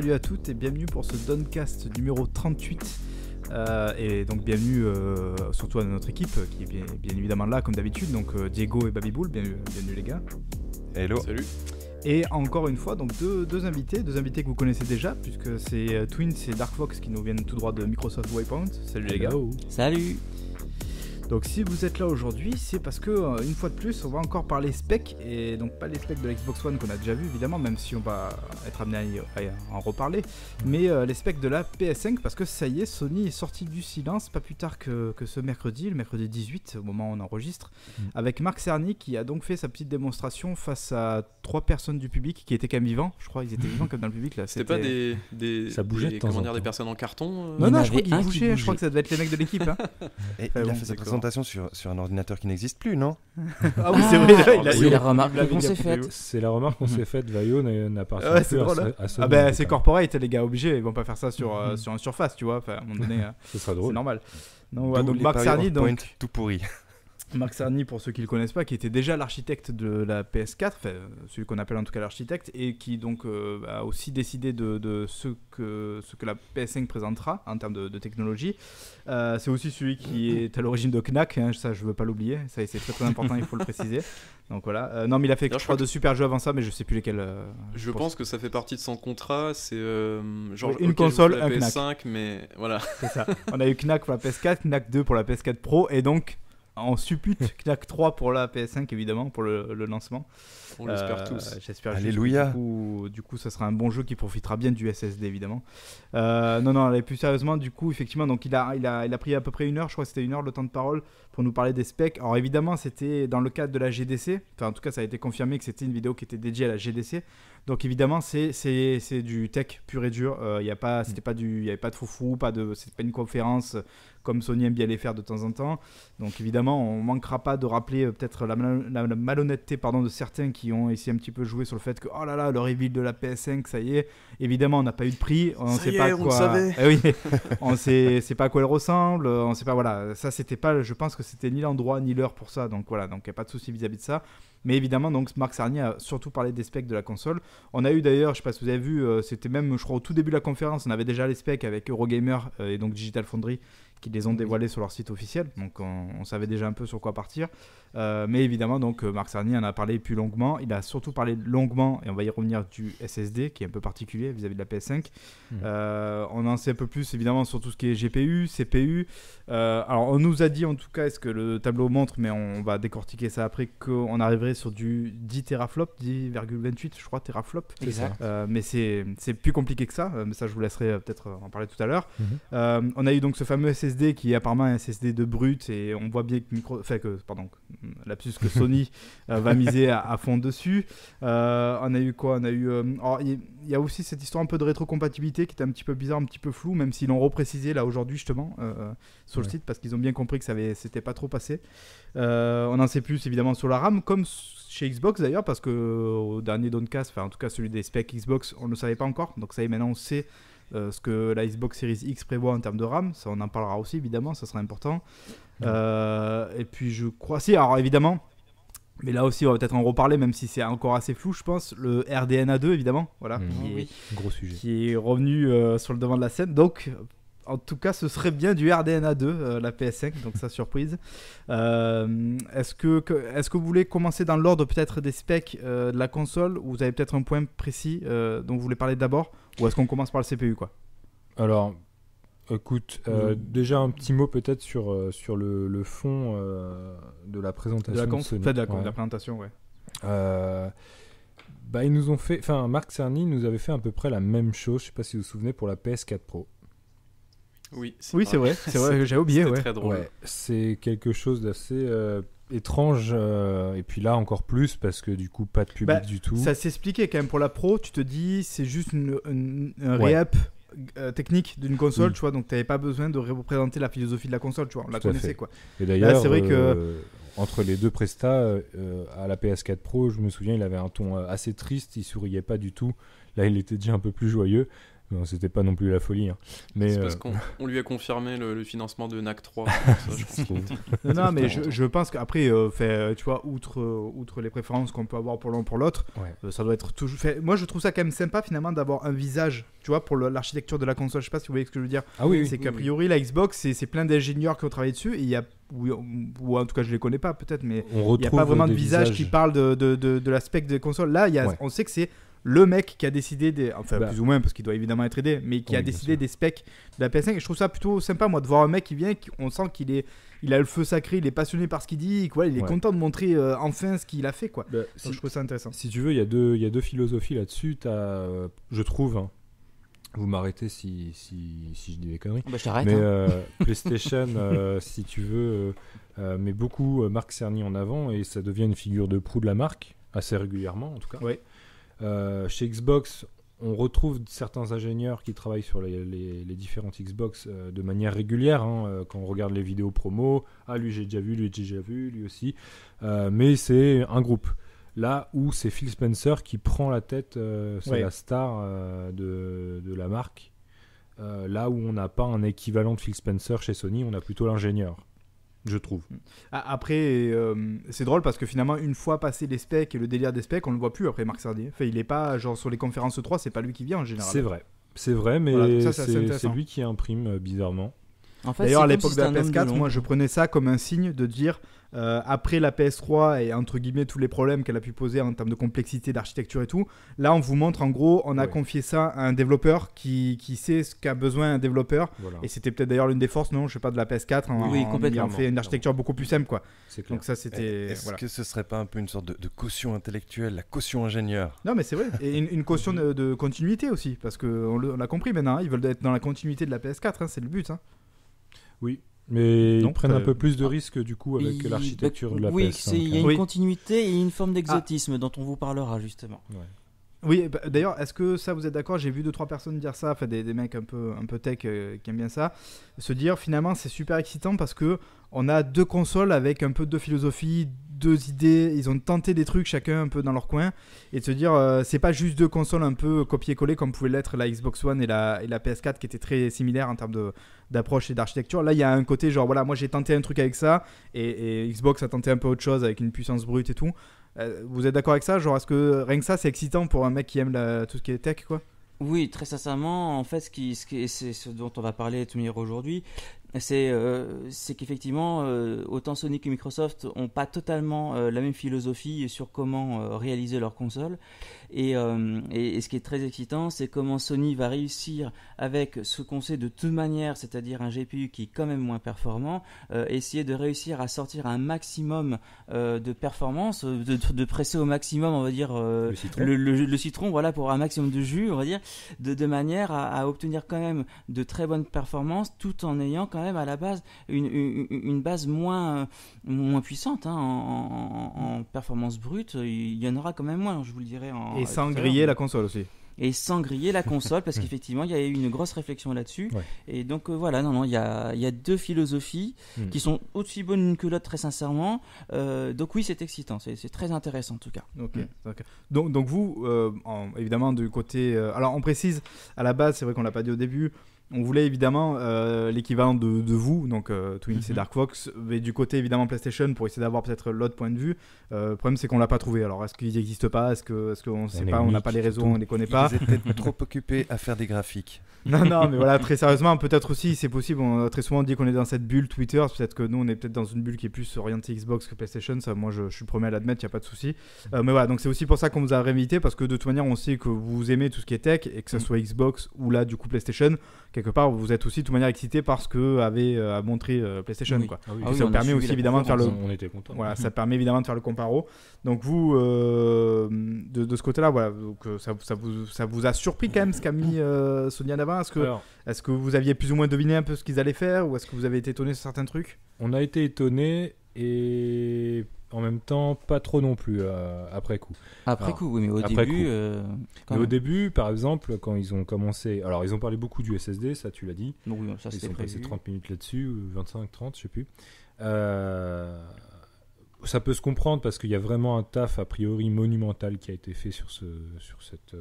salut à toutes et bienvenue pour ce Doncast numéro 38. Euh, et donc bienvenue euh, surtout à notre équipe qui est bien, évidemment là comme d'habitude. Donc euh, Diego et Babiboul, bienvenue, bienvenue les gars. Hello. Salut. Et encore une fois, donc deux, invités, deux invités que vous connaissez déjà, puisque c'est Twins c'est Dark Fox qui nous viennent tout droit de Microsoft Waypoint. Salut les gars. Salut. Donc si vous êtes là aujourd'hui, c'est parce que euh, une fois de plus, on va encore parler specs et donc pas les specs de l'Xbox One qu'on a déjà vu évidemment, même si on va être amené à, en reparler, mais euh, les specs de la PS5 parce que ça y est, Sony est sorti du silence pas plus tard que, ce mercredi, le mercredi 18 au moment où on enregistre, mm. avec Marc Cerny qui a donc fait sa petite démonstration face à trois personnes du public qui étaient quand même vivants, je crois qu'ils étaient vivants comme dans le public là. C'était pas des, ça bougeait comment dire, des personnes en carton. Euh non non, je crois qu'ils bougeaient, je crois que ça devait être les mecs de l'équipe. Hein. sur, sur un ordinateur qui n'existe plus, non Ah oui, c'est vrai. Ah, la remarque qu'on s'est faite. C'est la remarque qu'on s'est hmm. faite, Vaillot n'a- pas c'est hein. Ah ben, c'est corporate, les gars, obligés, ils vont pas faire ça sur, euh, hmm. sur une surface, tu vois. à un moment donné, euh, c'est normal. Non, donc Marc donc, tout pourri. Marc Sarny, pour ceux qui ne le connaissent pas, qui était déjà l'architecte de la PS4, celui qu'on appelle en tout cas l'architecte, et qui donc euh, a aussi décidé de, ce, que, ce que la PS5 présentera en termes de, technologie. Euh, c'est aussi celui qui est à l'origine de Knack, hein, ça je ne veux pas l'oublier, ça c'est très très important, il faut le préciser. Donc voilà. Euh, non, mais il a fait, trois je crois, de super jeux avant ça, mais je sais plus lesquels. je pense, que ça fait partie de son contrat, c'est genre une console, un PS5, mais voilà. On a eu Knack pour la PS4, Knack 2 pour la PS4 Pro, et donc en suppute Knack 3 pour la PS5 évidemment pour le, lancement. On l'espère euh, tous. J'espère. Alléluia. Du coup, du coup, ça sera un bon jeu qui profitera bien du SSD évidemment. Euh, non, non, non, plus sérieusement, du coup, effectivement, donc il a, il a, il a pris à peu près une heure, je crois que c'était une heure le temps de parole pour nous parler des specs. Alors évidemment, c'était dans le cadre de la GDC. Enfin, en tout cas, ça a été confirmé que c'était une vidéo qui était dédiée à la GDC. Donc évidemment, c'est du tech pur et dur. Il euh, n'y pas, c'était pas du, y avait pas de foufou, pas de, c'était pas une conférence euh, comme Sony aime bien les faire de temps en temps. Donc évidemment, on manquera pas de rappeler euh, peut-être la, malhonnêteté pardon de certains qui ont essayé un petit peu jouer sur le fait que oh là là, le reveal de la PS5, ça y est. Évidemment, on n'a pas eu de prix, on sait pas quoi. Ah oui, on sait, sait pas à quoi elle ressemble, on sait pas. Voilà, ça c'était pas, je pense que c'était ni l'endroit ni l'heure pour ça. Donc voilà, donc il n'y a pas de souci vis-à-vis de ça. Mais évidemment, donc Marc Sarnier a surtout parlé des specs de la console. On a eu d'ailleurs, je ne sais pas si vous avez vu, euh, c'était même, je crois, au tout début de la conférence, on avait déjà les specs avec Eurogamer euh, et donc Digital Foundry qui les ont dévoilés sur leur site officiel. Donc on, savait déjà un peu sur quoi partir. Euh, mais évidemment, donc euh, Marc Sarny en a parlé plus longuement. Il a surtout parlé longuement, et on va y revenir, du SSD, qui est un peu particulier vis-à-vis de la PS5. Hmm. Euh, on en sait un peu plus, évidemment, sur tout ce qui est GPU, CPU. alors on nous a dit, en tout cas, est-ce que le tableau montre, mais on va décortiquer ça après, qu'on arriverait sur du 10 Teraflop 10,28, je crois, Teraflop mais c'est plus compliqué que ça. Mais ça, je vous laisserai peut-être en parler tout à l'heure. Mhm. on a eu donc ce fameux qui est apparemment un SSD de brut et on voit bien que micro, fait que pardon, lapsus que Sony euh, va miser à, fond dessus. Euh, on a eu quoi On a eu. Euh, il y, a aussi cette histoire un peu de rétrocompatibilité qui est un petit peu bizarre, un petit peu flou même s'ils l'ont reprécisé là aujourd'hui justement sur le site parce qu'ils ont bien compris que ça avait c'était pas trop passé. on en sait plus évidemment sur la RAM, comme chez Xbox d'ailleurs parce que au dernier Doncast, enfin en tout cas celui des specs Xbox, on ne savait pas encore. Donc ça y est, maintenant on sait euh, ce que la Xbox Series X prévoit en termes de RAM, ça on en parlera aussi évidemment, ça sera important. Euh, et puis je crois, si, alors évidemment, mais là aussi on va peut-être en reparler, même si c'est encore assez flou, je pense, le RDNA 2 évidemment, voilà, mmh. qui, est, Gros sujet. qui est revenu euh, sur le devant de la scène. Donc en tout cas, ce serait bien du RDNA 2, la PS5, donc ça surprise. est-ce que, est-ce que vous voulez commencer dans l'ordre peut-être des specs de la console ou vous avez peut-être un point précis dont vous voulez parler d'abord ou est-ce qu'on commence par le CPU quoi Alors, écoute, euh, déjà un petit mot peut-être sur, euh, sur le, le fond euh, de la présentation. De la, la, de la présentation, ouais. bah, ils nous ont fait. Enfin, Marc Cerny nous avait fait à peu près la même chose, je sais pas si vous vous souvenez, pour la PS4 Pro. Oui, c'est oui, vrai, c'est vrai, j'ai oublié. Ouais. C'est quelque chose d'assez étrange euh, et puis là encore plus parce que du coup pas de public bah, du tout ça s'expliquait quand même pour la pro tu te dis c'est juste une, un euh, technique d'une console mm. tu vois donc t'avais pas besoin de représenter la philosophie de la console tu vois on la connaissait quoi et d'ailleurs c'est vrai que euh, entre les deux prestats à la PS4 Pro je me souviens il avait un ton assez triste il souriait pas du tout là il était déjà un peu plus joyeux c'était pas non plus la folie. Hein. Mais c'est euh, parce qu'on on lui a confirmé le, financement de NAC 3. je non, mais je, je pense qu'après, euh, fait euh, tu vois, outre, outre les préférences qu'on peut avoir pour l'un pour l'autre, ça doit être toujours. Fait... Moi, je trouve ça quand même sympa finalement d'avoir un visage, tu vois, pour l'architecture de la console. Je sais pas si vous voyez ce que je veux dire. Ah oui. C'est qu'a priori, la Xbox, c'est plein d'ingénieurs qui ont travaillé dessus et il y a ou, en tout cas je les connais pas peut-être, mais il n'y a pas vraiment de visage qui parle de, de, de, l'aspect des consoles. Là, y a, on sait que c'est le mec qui a décidé des enfin bah. plus ou moins parce qu'il doit évidemment être aidé mais qui a décidé des specs de la PS5 et je trouve ça plutôt sympa moi de voir un mec qui vient on sent qu'il est il a le feu sacré il est passionné par ce qu'il dit quoi il est content de montrer euh, enfin ce qu'il a fait quoi bah, je trouve ça intéressant si tu veux il y a deux y a deux philosophies là-dessus je trouve hein. vous m'arrêtez si, si, si, je dis des conneries. Bah, mais hein. euh, PlayStation, euh, si tu veux, met beaucoup Marc Cerny en avant et ça devient une figure de proue de la marque, assez régulièrement en tout cas. Ouais. Euh, chez Xbox, on retrouve certains ingénieurs qui travaillent sur les, différentes Xbox euh, de manière régulière. Hein, euh, quand on regarde les vidéos promo, ah lui j'ai déjà vu, lui j'ai déjà vu, lui aussi. mais c'est un groupe. Là où c'est Phil Spencer qui prend la tête, c'est la star de, de, la marque. là où on n'a pas un équivalent de Phil Spencer chez Sony, on a plutôt l'ingénieur je trouve. Mm. Après, euh, c'est drôle parce que finalement, une fois passé les specs et le délire des specs, on le voit plus après Marc Sardier. Enfin, il est pas, genre, sur les conférences 3, c'est pas lui qui vient en général. C'est vrai. C'est vrai, mais c'est lui qui imprime euh, bizarrement. D'ailleurs, à l'époque de la PS4, moi, je prenais ça comme un signe de dire, euh, après la PS3 et entre guillemets tous les problèmes qu'elle a pu poser en termes de complexité, d'architecture et tout, là, on vous montre en gros, on a confié ça à un développeur qui, qui sait ce qu'a besoin un développeur. Et c'était peut-être d'ailleurs l'une des forces, non, je sais pas, de la PS4. Hein, oui, complètement. fait une architecture beaucoup plus simple, quoi. Donc ça, c'était. Est-ce que ce serait pas un peu une sorte de, caution intellectuelle, la caution ingénieur Non, mais c'est vrai. Et une, caution de, continuité aussi, parce qu'on l'a compris maintenant, hein, ils veulent être dans la continuité de la PS4, hein, c'est le but. Oui, mais on ils prennent un peu plus de risques du coup avec l'architecture bah, de la oui, PS. Oui, il y a hein. une continuité et une forme ah. d'exotisme dont on vous parlera justement. Oui, bah, d'ailleurs, est-ce que ça vous êtes d'accord J'ai vu deux trois personnes dire ça, enfin des, des, mecs un peu un peu tech euh, qui aiment bien ça, se dire finalement c'est super excitant parce que on a deux consoles avec un peu deux philosophies, deux idées, ils ont tenté des trucs chacun un peu dans leur coin, et de se dire, euh, c'est pas juste deux consoles un peu copier-coller comme pouvait l'être la Xbox One et la, et la PS4 qui étaient très similaires en termes d'approche et d'architecture. Là, il y a un côté genre, voilà, moi j'ai tenté un truc avec ça, et, Xbox a tenté un peu autre chose avec une puissance brute et tout. Euh, vous êtes d'accord avec ça Genre, est-ce que rien que ça, c'est excitant pour un mec qui aime la, tout ce qui est tech, quoi oui, très sincèrement, en fait, ce c'est ce dont on va parler tout aujourd'hui, euh, c'est qu'effectivement, euh, autant Sony que Microsoft n'ont pas totalement euh, la même philosophie sur comment réaliser leurs consoles. Euh, et, et, ce qui est très excitant, c'est comment Sony va réussir avec ce qu'on sait de toute manière, c'est-à-dire un GPU qui est quand même moins performant, euh, essayer de réussir à sortir un maximum euh, de performance, de, presser au maximum, on va dire, le citron. voilà, pour un maximum de jus, on va dire, de, manière à, obtenir quand même de très bonnes performances, tout en ayant quand même à la base une, une, base moins, moins puissante hein, en, en, performance brute. Il y en aura quand même moins, je vous le dirai en et ah, sans griller la console aussi et sans griller la console, parce qu'effectivement, il y a eu une grosse réflexion là-dessus. Et donc, euh, voilà, non, non, il y a, deux philosophies hmm. qui sont aussi bonnes que l'autre, très sincèrement. Euh, donc, oui, c'est excitant, c'est très intéressant en tout cas. Hmm. Donc, donc, vous, euh, évidemment, du côté. alors, on précise, à la base, c'est vrai qu'on l'a pas dit au début, on voulait évidemment euh, l'équivalent de, vous, donc euh, Twins et mhm. Dark Fox, mais du côté évidemment PlayStation pour essayer d'avoir peut-être l'autre point de vue. Euh, le problème c'est qu'on l'a pas trouvé. Alors est-ce qu'il n'existe pas Est-ce qu'on est ne sait pas On n'a pas les réseaux, on les connaît pas. Vous êtes trop occupés à faire des graphiques. Non, non, mais voilà, très sérieusement, peut-être aussi, c'est possible. On, a très souvent dit qu'on est dans cette bulle Twitter, peut-être que nous on est peut-être dans une bulle qui est plus orientée Xbox que PlayStation. Ça, moi je, suis le à l'admettre, il n'y a pas de souci. mais voilà, donc c'est aussi pour ça qu'on vous a réinvité parce que de toute manière on sait que vous aimez tout ce qui est tech et que ce mm. soit Xbox ou là du coup PlayStation quelque part, vous êtes aussi de toute manière excité par ce que avait euh, montré euh, PlayStation. Quoi. Ah ça permet aussi évidemment de faire le. ça permet évidemment de faire le comparo. Donc vous, euh, de, ce côté-là, voilà, ça, vous, ça vous a surpris quand même ce qu'a mis Sonia d'avant Est-ce que, est-ce que vous aviez plus ou moins deviné un peu ce qu'ils allaient faire, ou est-ce que vous avez été étonné sur certains trucs On a été étonné et en même temps pas trop non plus euh, après coup. Après coup, oui, mais au début. Euh, mais au début, par exemple, quand ils ont commencé. Alors, ils ont parlé beaucoup du SSD, ça tu l'as dit. oui, ça, ils ont passé 30 minutes là-dessus, 25, 30, je sais plus. Euh, ça peut se comprendre parce qu'il y a vraiment un taf a priori monumental qui a été fait sur, ce, sur cette.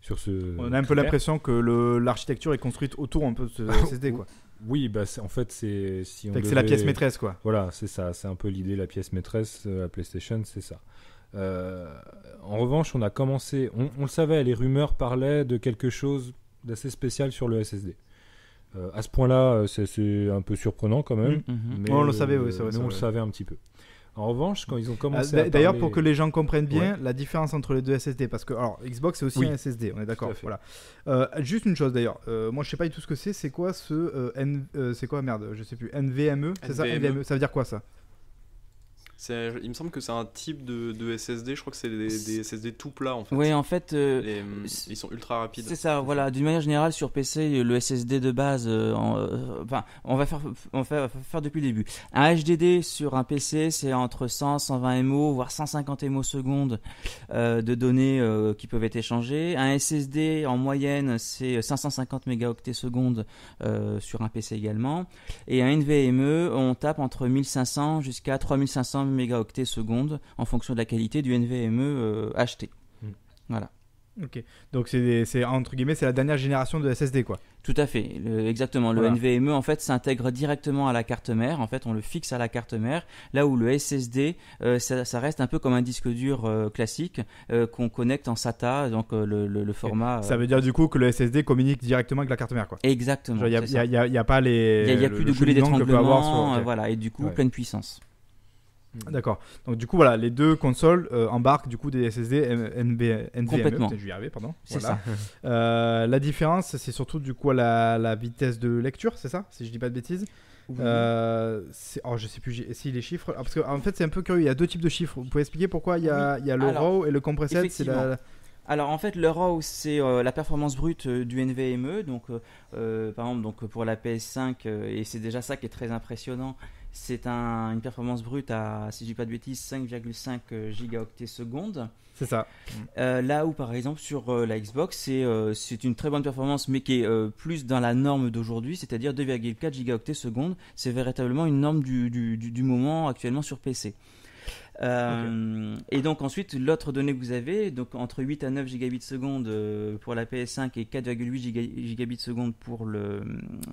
sur ce On a un peu l'impression que l'architecture est construite autour un peu de ce SSD. Quoi. Oui, bah en fait, c'est si on. C'est la pièce maîtresse, quoi. Voilà, c'est ça. C'est un peu l'idée, la pièce maîtresse, la euh, PlayStation, c'est ça. Euh, en revanche, on a commencé. On, le savait, les rumeurs parlaient de quelque chose d'assez spécial sur le SSD. Euh, à ce point-là, c'est un peu surprenant quand même. Mm-hmm. on le savait, oui, ça on le savait un petit peu. En revanche, quand ils ont commencé ah, D'ailleurs, pour que les gens comprennent bien la différence entre les deux SSD, parce que alors, Xbox, c'est aussi un SSD, on est d'accord. Voilà. Euh, juste une chose d'ailleurs, euh, moi je sais pas du tout ce que c'est, c'est quoi ce. Euh, c'est quoi, merde, je sais plus, NVMe, c'est ça NVMe, e, ça veut dire quoi ça il me semble que c'est un type de, SSD, je crois que c'est des, SSD tout plats en fait. Oui, en fait. Euh, euh, ils sont ultra rapides. C'est ça, voilà. D'une manière générale, sur PC, le SSD de base, euh, enfin, on va, faire, on, faire, depuis le début. Un HDD sur un PC, c'est entre 100, 120 MO, voire 150 MO secondes de données qui peuvent être échangées. Un SSD en moyenne, c'est 550 mégaoctets secondes sur un PC également. Et un NVMe, on tape entre 1500 jusqu'à 3500 mégaoctets seconde en fonction de la qualité du NVMe euh, acheté. Hmm. Voilà. Ok, donc c'est entre guillemets c'est la dernière génération de SSD quoi. Tout à fait, exactement. Le NVMe en fait s'intègre directement à la carte mère. En fait, on le fixe à la carte mère. Là où le SSD, euh, ça, reste un peu comme un disque dur euh, classique qu'on connecte en SATA, donc le, format. Ça veut dire du coup que le SSD communique directement avec la carte mère quoi. Exactement. Il n'y a, pas les. Il n'y a, plus de boulet d'étranglement. voilà, et du coup pleine puissance. Mm. D'accord. Donc du coup voilà, les deux consoles euh, embarquent du coup des SSD NVMe. Complètement. Je vais y arriver, pardon. ça. Euh, la différence, c'est surtout du coup la, vitesse de lecture, c'est ça Si je dis pas de bêtises. Oui. Euh, oh, je sais plus si les chiffres. parce qu'en en fait, c'est un peu curieux. Il y a deux types de chiffres. Vous pouvez expliquer pourquoi il y a, le RAW et le compressed C'est Alors en fait, le RAW, c'est la performance brute du NVMe. Donc, par exemple, donc, pour la PS5, et c'est déjà ça qui est très impressionnant, c'est une performance brute à, si je dis pas de bêtises, 5,5 euh, gigaoctets seconde. C'est ça. Euh, là où, par exemple, sur euh, la Xbox, c'est une très bonne performance, mais qui est plus dans la norme d'aujourd'hui, c'est-à-dire 2,4 gigaoctets seconde. C'est véritablement une norme du moment actuellement sur PC. Euh, et donc ensuite, l'autre donnée que vous avez, donc entre 8 à 9 gigabits seconde euh, pour la PS5 et 4,8 gigabits seconde pour le,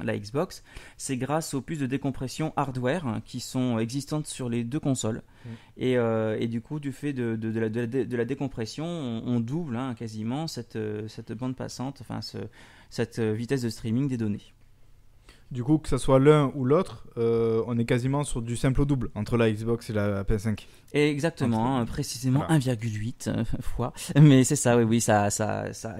la Xbox, c'est grâce aux puces de décompression hardware qui sont existantes sur les deux consoles. Mm. Euh, et, du coup, du fait de, de, la, décompression, on, double hein, quasiment cette, bande passante, enfin cette vitesse de streaming des données. Du coup, que ce soit l'un ou l'autre, euh, on est quasiment sur du simple au double entre la Xbox et la PS5. Exactement, hein, précisément 1,8 euh, fois. Mais c'est ça, oui, oui, ça, ça, ça,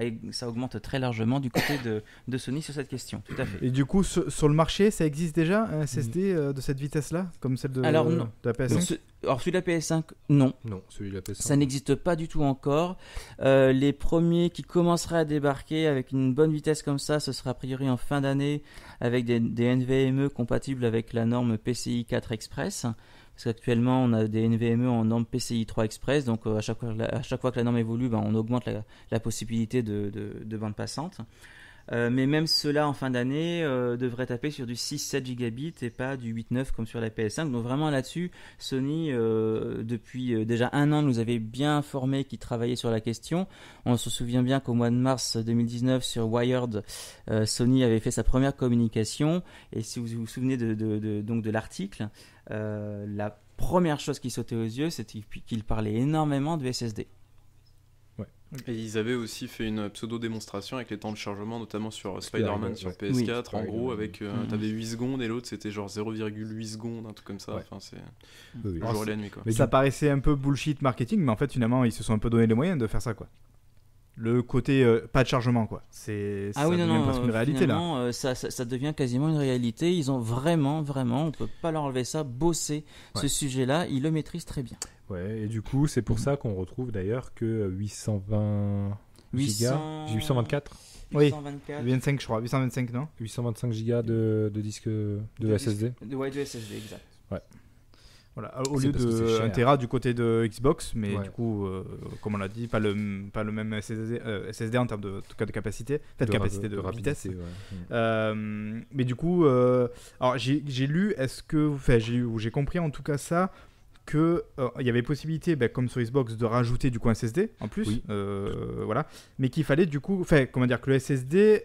augmente très largement du côté de, Sony sur cette question, tout à fait. Et du coup, sur, le marché, ça existe déjà un SSD mm. euh, de cette vitesse-là, comme celle de, la PS5 Alors, celui de la PS5, non. Non, celui de la PS5. Ça n'existe pas du tout encore. les premiers qui commenceraient à débarquer avec une bonne vitesse comme ça, ce sera a priori en fin d'année avec des, NVMe compatibles avec la norme PCI 4 Express. Parce qu'actuellement, on a des NVMe en norme PCI 3 Express, donc euh, à, chaque fois, que la norme évolue, ben, on augmente la, possibilité de bande passante. Euh, mais même cela en fin d'année euh, devrait taper sur du 6-7 gigabits et pas du 8-9 comme sur la PS5. Donc vraiment là-dessus, Sony, euh, depuis déjà un an, nous avait bien informé qu'ils travaillait sur la question. On se souvient bien qu'au mois de mars 2019, sur Wired, Sony avait fait sa première communication. Et si vous vous souvenez donc de l'article, la première chose qui sautait aux yeux, c'était qu'il parlait énormément de SSD. Et ils avaient aussi fait une pseudo-démonstration avec les temps de chargement, notamment sur euh, Spider-Man sur PS4, en gros, avec euh, t'avais 8 mhm. secondes et l'autre c'était genre 0,8 secondes, un truc comme ça. Enfin, c'est et Quoi. Mais ça paraissait un peu bullshit marketing, mais en fait, finalement, ils se sont un peu donné les moyens de faire ça, quoi le côté euh, pas de chargement quoi. C'est ah ça oui, non, une euh, réalité là. Euh, ça, devient quasiment une réalité. Ils ont vraiment, vraiment, on peut pas leur enlever ça, bosser ce sujet-là. Ils le maîtrisent très bien. Ouais, et du coup, c'est pour ça qu'on retrouve d'ailleurs que 820 800... gigas, 824. 824. Oui, 825 je crois, 825 non 825 gigas de, de disque de, SSD. ouais, de SSD, exact. Ouais. Voilà, au lieu de 1 Tera du côté de Xbox, mais du coup, euh, comme on l'a dit, pas le, pas le même SSD, euh, en termes de, en tout cas de capacité, de, capacité de, rapidité, vitesse. Mm. Euh, mais du coup, alors j'ai lu, est-ce que, j'ai ou j'ai compris en tout cas ça, que il y avait possibilité, ben, comme sur Xbox, de rajouter du coup un SSD en plus, voilà, mais qu'il fallait du coup, enfin comment dire, que le SSD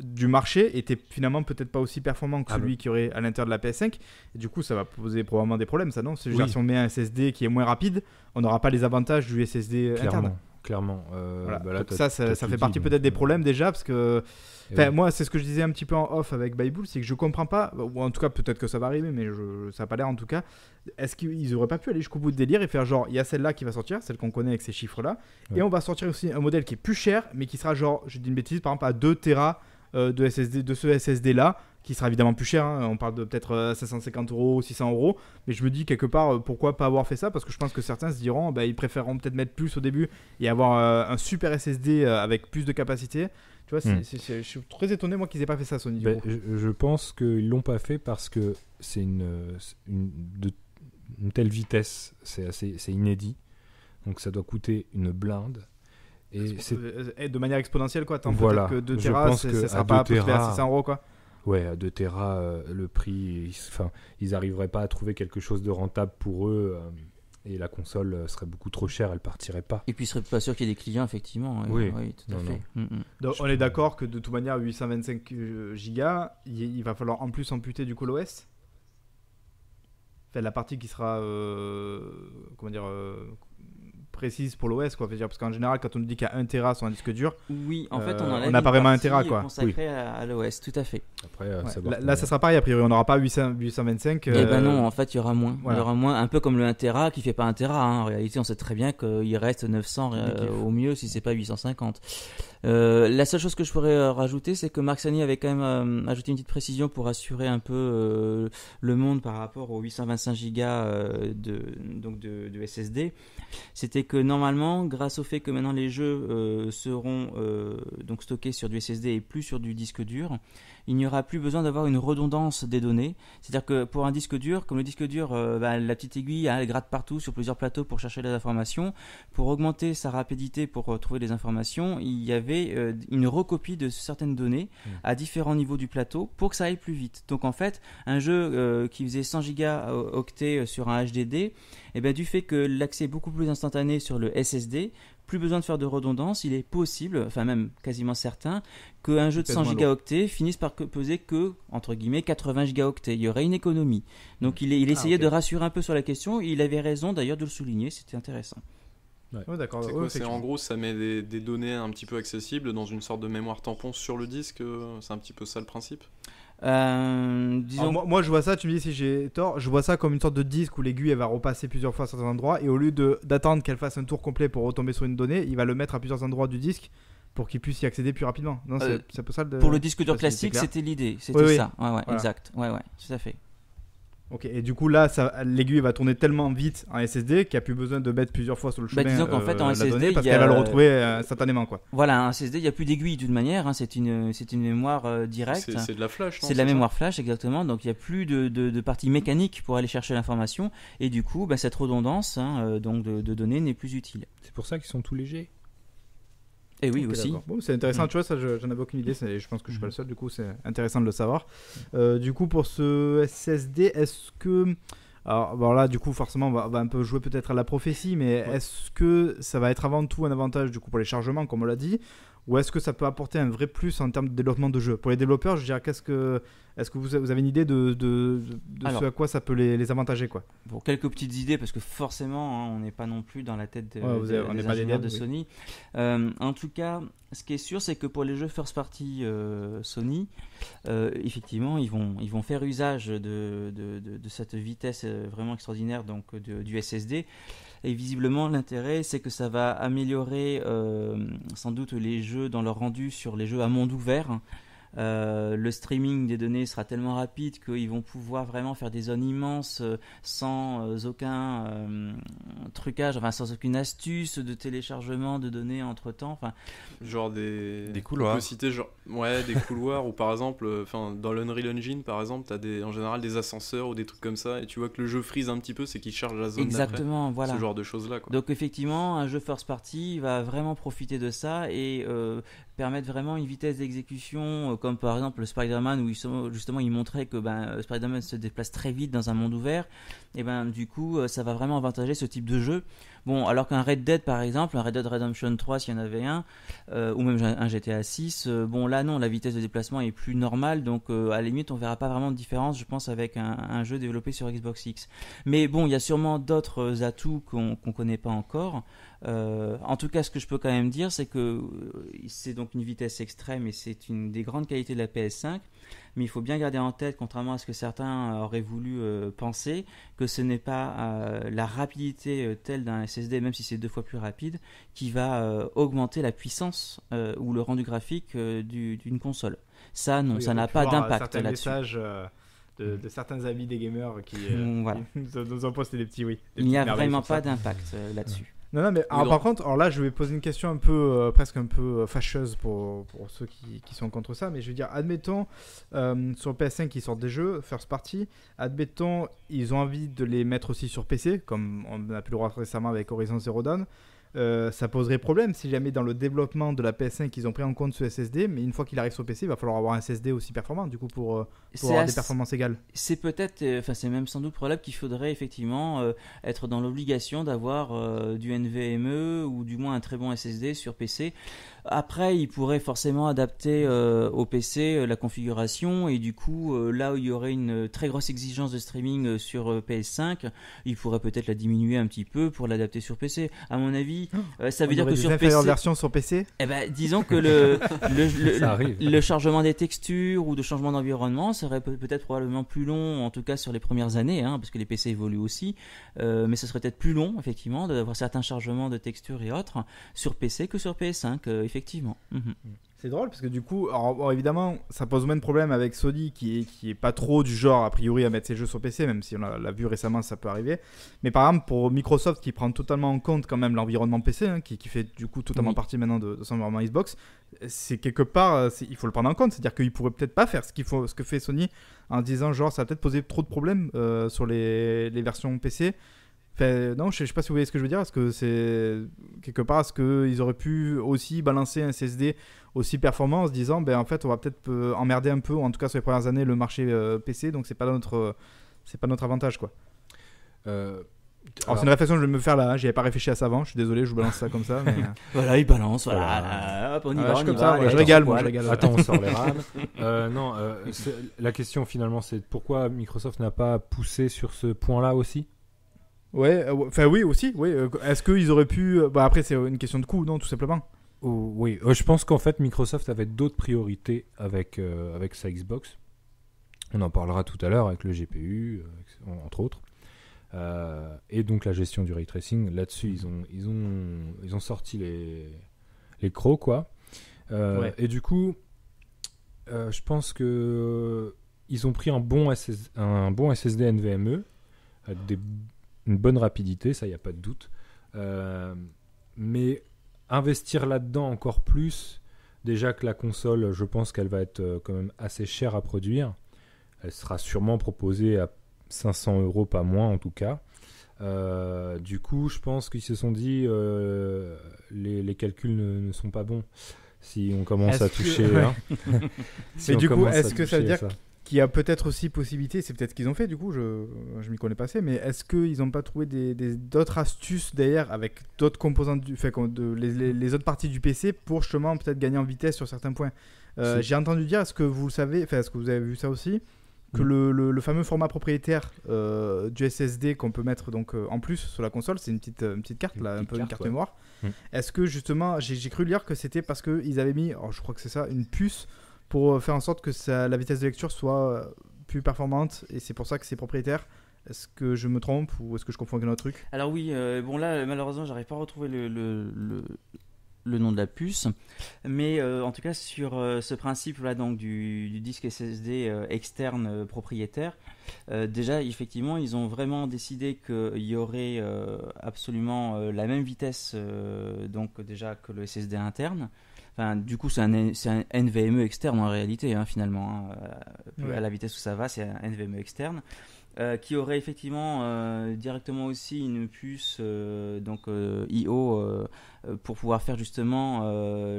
du marché était finalement peut-être pas aussi performant que ah, celui qui qu'il y aurait à l'intérieur de la PS5. du coup, ça va poser probablement des problèmes, ça, non C'est si on met un SSD qui est moins rapide, on n'aura pas les avantages du SSD euh, Clairement. interne clairement. Euh, bah ça, ça, fait partie peut-être des euh, problèmes déjà, parce que moi, c'est ce que je disais un petit peu en off avec Bible, c'est que je comprends pas, ou en tout cas, peut-être que ça va arriver, mais je, ça n'a pas l'air en tout cas. Est-ce qu'ils auraient pas pu aller jusqu'au bout de délire et faire genre, il y a celle-là qui va sortir, celle qu'on connaît avec ces chiffres-là, et on va sortir aussi un modèle qui est plus cher, mais qui sera genre, je dis une bêtise, par exemple à 2 Tera euh, de, SSD, de ce SSD là, qui sera évidemment plus cher. Hein. On parle de peut-être 550 euh, euros, 600 euros. Mais je me dis quelque part, euh, pourquoi pas avoir fait ça Parce que je pense que certains se diront, bah, ils préféreront peut-être mettre plus au début et avoir un super SSD avec plus de capacité. Tu vois, hmm. je suis très étonné, moi, qu'ils aient pas fait ça, Sony. Bah, je, je, pense qu'ils l'ont pas fait parce que c'est une, une telle vitesse, c'est inédit. Donc ça doit coûter une blinde. Euh, et, de manière exponentielle, quoi. Tant voilà. que 2 Tera, ça sera pas à peu près à 600 euros, quoi. Ouais, à 2 Tera, euh, le prix, enfin, ils n'arriveraient pas à trouver quelque chose de rentable pour eux. Euh, et la console serait beaucoup trop chère, elle partirait pas. Et puis, ils seraient pas sûr qu'il y ait des clients, effectivement. oui. tout à fait. Mm, mm. Donc, on est d'accord que de toute manière, 825 Go il va falloir en plus amputer du coup l'OS. Enfin, la partie qui sera. comment dire précise pour l'OS, quoi. Dire, parce qu'en général, quand on nous dit qu'il y a 1 Tera sur un disque dur, oui, en fait, on, euh, n'a pas vraiment un Tera, quoi. consacré à l'OS, tout à fait. Euh, là, ça sera pareil, a priori, on n'aura pas 825. Eh ben euh, non, en fait, il y aura moins. Il y aura moins, un peu comme le 1 Tera qui fait pas 1 Tera. Hein. En réalité, on sait très bien qu'il reste 900 euh, au mieux si c'est pas 850. la seule chose que je pourrais rajouter, c'est que Marc Sani avait quand même ajouté une petite précision pour assurer un peu le monde par rapport aux 825 gigas de, donc de, de SSD. C'était que normalement, grâce au fait que maintenant les jeux seront donc stockés sur du SSD et plus sur du disque dur, il n'y aura plus besoin d'avoir une redondance des données. C'est-à-dire que pour un disque dur, comme le disque dur, euh, bah, la petite aiguille, elle gratte partout sur plusieurs plateaux pour chercher les informations. Pour augmenter sa rapidité pour euh, trouver les informations, il y avait euh, une recopie de certaines données hmm. à différents niveaux du plateau pour que ça aille plus vite. Donc en fait, un jeu qui faisait 100 gigaoctets sur un HDD, eh ben, du fait que l'accès est beaucoup plus instantané sur le SSD, plus besoin de faire de redondance, il est possible, enfin même quasiment certain, qu'un jeu de 100 gigaoctets finisse par peser que, entre guillemets, 80 gigaoctets. Il y aurait une économie. Donc il, il ah, essayait de rassurer un peu sur la question, il avait raison d'ailleurs de le souligner, c'était intéressant. Ouais. d'accord. C'est en gros, ça met des, données un petit peu accessibles dans une sorte de mémoire tampon sur le disque. Euh, c'est un petit peu ça le principe. Euh, disons... moi, moi, je vois ça, tu me dis si j'ai tort, je vois ça comme une sorte de disque où l'aiguille elle va repasser plusieurs fois à certains endroits et au lieu d'attendre qu'elle fasse un tour complet pour retomber sur une donnée, il va le mettre à plusieurs endroits du disque pour qu'il puisse y accéder plus rapidement. Non, euh, ça Pour le disque dur classique, c'était l'idée, c'était ça. Exact, ouais, ouais, tout à fait. Ok, et du coup là, l'aiguille va tourner tellement vite en SSD qu'il n'y a plus besoin de mettre plusieurs fois sur le bah, chemin. disons fait en euh, SSD, parce qu'elle va le retrouver euh, instantanément Voilà, un SSD, il n'y a plus d'aiguille d'une manière. Hein, c'est une, une mémoire euh, directe. C'est de la flash. C'est de la mémoire flash exactement. Donc il n'y a plus de, de, partie mécanique pour aller chercher l'information et du coup, bah, cette redondance hein, donc de, de données n'est plus utile. C'est pour ça qu'ils sont tout légers. Et oui, aussi. Bon, c'est intéressant, mm. tu vois, ça, j'en avais aucune idée, je pense que je suis pas le mm. seul, du coup, c'est intéressant de le savoir. Euh, du coup, pour ce SSD, est-ce que. Alors, là, du coup, forcément, on va, un peu jouer peut-être à la prophétie, mais est-ce que ça va être avant tout un avantage, du coup, pour les chargements, comme on l'a dit Ou est-ce que ça peut apporter un vrai plus en termes de développement de jeu Pour les développeurs, je dirais, qu'est-ce que. Est-ce que vous avez une idée de, ce à quoi ça peut les, avantager quoi quelques petites idées, parce que forcément, hein, on n'est pas non plus dans la tête de, des, de Sony. Euh, en tout cas, ce qui est sûr, c'est que pour les jeux first party euh, Sony, euh, effectivement, ils vont, ils vont faire usage de, de cette vitesse vraiment extraordinaire donc, du SSD. Et visiblement, l'intérêt, c'est que ça va améliorer sans doute les jeux dans leur rendu sur les jeux à monde ouvert. Hein. Euh, le streaming des données sera tellement rapide qu'ils vont pouvoir vraiment faire des zones immenses euh, sans euh, aucun trucage, enfin, sans aucune astuce de téléchargement de données entre temps. Enfin, genre des, des couloirs. On peut citer ouais, des couloirs ou par exemple, enfin, dans l'Unreal Engine par exemple, t'as des, en général des ascenseurs ou des trucs comme ça et tu vois que le jeu freeze un petit peu, c'est qu'il charge la zone. Exactement, voilà. Ce genre de choses là. Donc effectivement, un jeu first party va vraiment profiter de ça et permettre vraiment une vitesse d'exécution comme par exemple Spider-Man où justement il montrait que ben, euh, Spider-Man se déplace très vite dans un monde ouvert, et ben du coup euh, ça va vraiment avantager ce type de jeu. Bon, alors qu'un Red Dead par exemple, un Red Dead Redemption 3 s'il y en avait un, euh, ou même un GTA 6, bon là non, la vitesse de déplacement est plus normale, donc à la limite on verra pas vraiment de différence je pense avec un, jeu développé sur Xbox X. Mais bon, il y a sûrement d'autres atouts qu'on ne connaît pas encore. Euh, en tout cas, ce que je peux quand même dire, c'est que euh, c'est donc une vitesse extrême et c'est une des grandes qualités de la PS5. Mais il faut bien garder en tête, contrairement à ce que certains euh, auraient voulu penser, que ce n'est pas la rapidité telle d'un SSD, même si c'est deux fois plus rapide, qui va augmenter la puissance ou le rendu graphique d'une console. Ça, non, ça n'a pas d'impact là-dessus. De, mm. de, certains amis des gamers qui, nous, ont posté des petits oui. il n'y a vraiment pas d'impact là-dessus. Non, non, mais par contre, alors là, je vais poser une question un peu, euh, presque un peu euh, fâcheuse pour, ceux qui, sont contre ça, mais je veux dire, admettons, euh, sur PS5, ils sortent des jeux, first party, admettons, ils ont envie de les mettre aussi sur PC, comme on a pu le voir récemment avec Horizon Zero Dawn, euh, ça poserait problème si jamais dans le développement de la PS5 ils ont pris en compte ce SSD, mais une fois qu'il arrive sur PC, il va falloir avoir un SSD aussi performant du coup pour, euh, avoir des performances égales. C'est peut-être, euh, enfin c'est même sans doute probable qu'il faudrait effectivement être dans l'obligation d'avoir du NVMe ou du moins un très bon SSD sur PC. Après, il pourrait forcément adapter euh, au PC euh, la configuration et du coup, euh, là où il y aurait une très grosse exigence de streaming sur PS5, il pourrait peut-être la diminuer un petit peu pour l'adapter sur PC. À mon avis, oh. ça veut dire que sur PC. version sur PC eh ben, disons que le, le, chargement des textures ou de changement d'environnement serait peut-être probablement plus long, en tout cas sur les premières années, hein, parce que les PC évoluent aussi. mais ce serait peut-être plus long, effectivement, d'avoir certains chargements de textures et autres sur PC que sur PS5, effectivement. Effectivement. Mhm. C'est drôle parce que du coup, évidemment, ça pose même problème avec Sony qui est, qui est pas trop du genre a priori à mettre ses jeux sur PC, même si on l'a vu récemment, ça peut arriver. Mais par exemple, pour Microsoft qui prend totalement en compte quand même l'environnement PC, hein, qui, fait du coup totalement mhm. partie maintenant de, son environnement Xbox, c'est quelque part, euh, il faut le prendre en compte. C'est-à-dire qu'il pourrait peut-être pas faire ce, qu'il faut, ce que fait Sony en disant genre ça va peut-être poser trop de problèmes euh, sur les versions PC non, je sais pas si vous voyez ce que je veux dire. Est-ce que c'est quelque part, est-ce qu'ils auraient pu aussi balancer un CSD aussi performant en se disant, ben en fait, on va peut-être euh, emmerder un peu, en tout cas sur les premières années, le marché euh, PC, donc c'est pas notre, euh, c'est pas notre avantage, quoi. Alors, c'est une réflexion que je vais me faire là, hein. j'y avais pas réfléchi à ça avant, je suis désolé, je vous balance ça comme ça. voilà, il balance, voilà, on y va. je, régale, moi, Attends, on sort les non, la question finalement, c'est pourquoi Microsoft n'a pas poussé sur ce point-là aussi euh, ouais, enfin oui aussi, oui. Euh, est-ce qu'ils auraient pu... Euh, bah, après c'est une question de coût, non, tout simplement. oui, je pense qu'en fait Microsoft avait d'autres priorités avec, avec sa Xbox. On en parlera tout à l'heure avec le GPU, entre autres. et donc la gestion du ray tracing, là-dessus ils ont, ils, ont, ils ont sorti les, les crocs quoi. Et du coup, je pense que ils ont pris un bon, un bon SSD NVMe, des bonne rapidité, ça, il n'y a pas de doute. Euh, mais investir là-dedans encore plus, déjà que la console, je pense qu'elle va être euh, quand même assez chère à produire. Elle sera sûrement proposée à 500 euros, pas moins en tout cas. Euh, du coup, je pense qu'ils se sont dit les, calculs ne, sont pas bons si on commence à toucher. là hein. du coup, est-ce que ça veut dire qui a peut-être aussi possibilité, c'est peut-être ce qu'ils ont fait du coup, je m'y connais pas assez, mais est-ce qu'ils n'ont pas trouvé d'autres astuces derrière avec d'autres composantes, du, les, autres parties du PC pour justement peut-être gagner en vitesse sur certains points euh, J'ai entendu dire, est-ce que vous le savez, enfin est-ce que vous avez vu ça aussi, que hmm. le, fameux format propriétaire euh, du SSD qu'on peut mettre donc euh, en plus sur la console, c'est une petite, petite carte, un peu une carte mémoire. Hmm. Est-ce que justement, j'ai cru lire que c'était parce qu'ils avaient mis, oh, je crois que c'est ça, une puce pour euh, faire en sorte que la vitesse de lecture soit euh, plus performante et c'est pour ça que c'est propriétaire. Est-ce que je me trompe ou est-ce que je confonds avec un autre truc Alors oui, euh, bon là malheureusement j'arrive pas à retrouver le, nom de la puce, mais en tout cas sur ce principe là donc du, du disque SSD externe propriétaire, déjà effectivement ils ont vraiment décidé qu'il y aurait absolument la même vitesse donc déjà que le SSD interne du coup, c'est un, NVMe externe en réalité, hein, finalement. Hein. Euh, à la vitesse où ça va, c'est un NVMe externe. Euh, qui aurait effectivement euh, directement aussi une puce donc IO pour pouvoir faire justement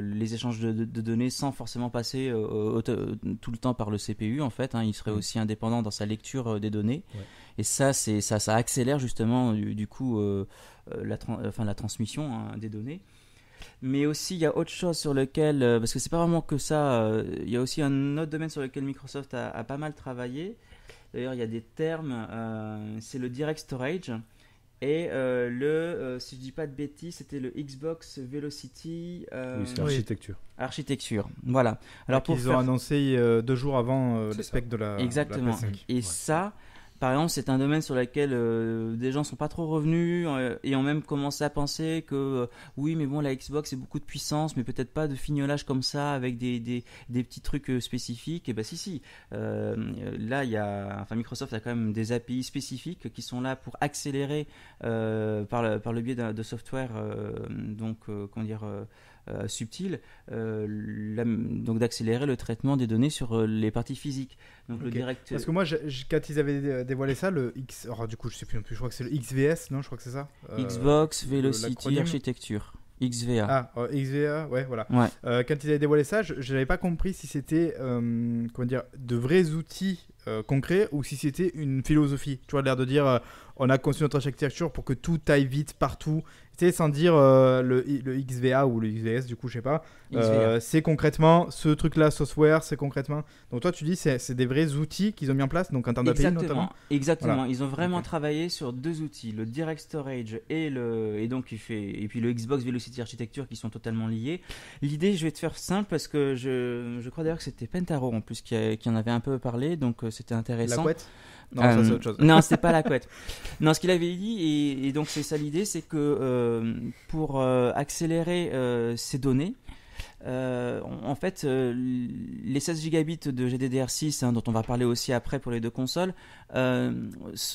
les échanges de, données sans forcément passer tout le temps par le CPU en fait. Hein. il serait mm. aussi indépendant dans sa lecture des données. Et ça, c'est ça, ça accélère justement du, coup la, la transmission des données mais aussi il y a autre chose sur lequel, euh, parce que c'est pas vraiment que ça, euh, il y a aussi un autre domaine sur lequel Microsoft a, pas mal travaillé. D'ailleurs, il y a des termes, euh, c'est le direct storage et le, si je dis pas de bêtises, c'était le Xbox Velocity. oui, c'est l'architecture. Architecture, voilà. Alors pour ils ont annoncé deux jours avant le spec de la. Exactement. PS5. Et ça. Par exemple, c'est un domaine sur lequel euh, des gens sont pas trop revenus euh, et ont même commencé à penser que euh, oui, mais bon, la Xbox c'est beaucoup de puissance, mais peut-être pas de fignolage comme ça avec des, petits trucs spécifiques. Et ben si si, là il y a, enfin Microsoft a quand même des API spécifiques qui sont là pour accélérer par le, biais de, de software, donc comment dire euh, subtil, euh, donc d'accélérer le traitement des données sur euh, les parties physiques. Donc le direct. Parce que moi, quand ils avaient dévoilé ça, le X, alors du coup, je sais plus non plus. Je crois que c'est le XVS, non Je crois que c'est ça. Xbox Velocity Architecture. XVA. Ah, oh, XVA, ouais, voilà. quand ils avaient dévoilé ça, je n'avais pas compris si c'était comment dire, de vrais outils concrets ou si c'était une philosophie. Tu vois, l'air de dire on a construit notre architecture pour que tout aille vite partout sans dire euh, le, XVA ou le XVS, du coup, je sais pas. Euh, c'est concrètement ce truc-là, software, c'est concrètement. Donc, toi, tu dis, c'est des vrais outils qu'ils ont mis en place, donc en termes d'API notamment. Exactement, ils ont vraiment travaillé sur deux outils, le Direct Storage et, le, et, donc, il fait, et puis le Xbox Velocity Architecture qui sont totalement liés. L'idée, je vais te faire simple parce que je, crois d'ailleurs que c'était Pentaro en plus qui, qui, en avait un peu parlé, donc euh, c'était intéressant. La couette euh, non, c'est pas la couette. Non, ce qu'il avait dit, et, et donc c'est ça l'idée, c'est que euh, pour euh, accélérer ces données, euh, en fait, euh, les 16 gigabits de GDDR6, hein, dont on va parler aussi après pour les deux consoles, euh,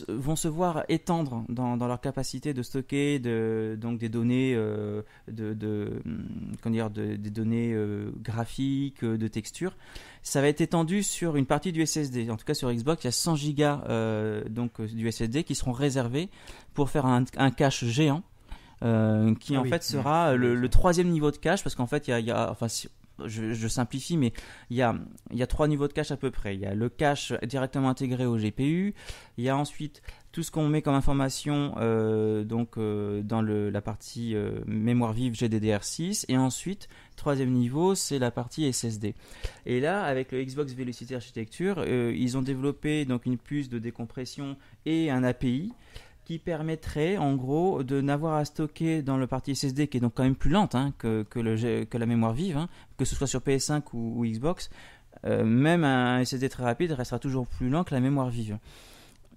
vont se voir étendre dans, leur capacité de stocker donc des données, hum, de, des données graphiques, de textures. Ça va être étendu sur une partie du SSD. En tout cas, sur Xbox, il y a 100 gigas donc, du SSD qui seront réservés pour faire un cache géant euh, qui ah en fait sera le, troisième niveau de cache, parce qu'en fait, il y a, enfin, je, simplifie, mais il y a, y a trois niveaux de cache à peu près. Il y a le cache directement intégré au GPU, il y a ensuite tout ce qu'on met comme information euh, donc, euh, dans le, la partie mémoire vive GDDR6, et ensuite, troisième niveau, c'est la partie SSD. Et là, avec le Xbox Velocity Architecture, ils ont développé donc, une puce de décompression et un API qui permettrait en gros de n'avoir à stocker dans le parti SSD qui est donc quand même plus lente hein, que, que, que, la mémoire vive, hein, que ce soit sur PS5 ou, Xbox, euh, même un SSD très rapide restera toujours plus lent que la mémoire vive.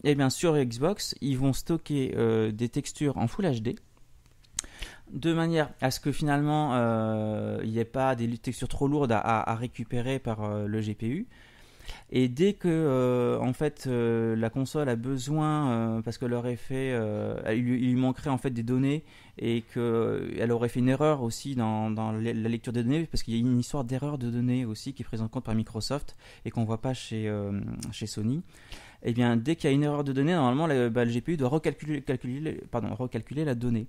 Et eh bien sur Xbox, ils vont stocker euh, des textures en Full HD de manière à ce que finalement euh, il n'y ait pas des textures trop lourdes à, à récupérer par le GPU et dès que euh, fait euh, la console a besoin, euh, parce que leur effet, il, lui manquerait en fait des données et qu'elle aurait fait une erreur aussi dans, la lecture des données, parce qu'il y a une histoire d'erreur de données aussi qui est prise en compte par Microsoft et qu'on ne voit pas chez Sony. Et eh bien dès qu'il y a une erreur de données, normalement le bah, GPU doit recalculer la donnée.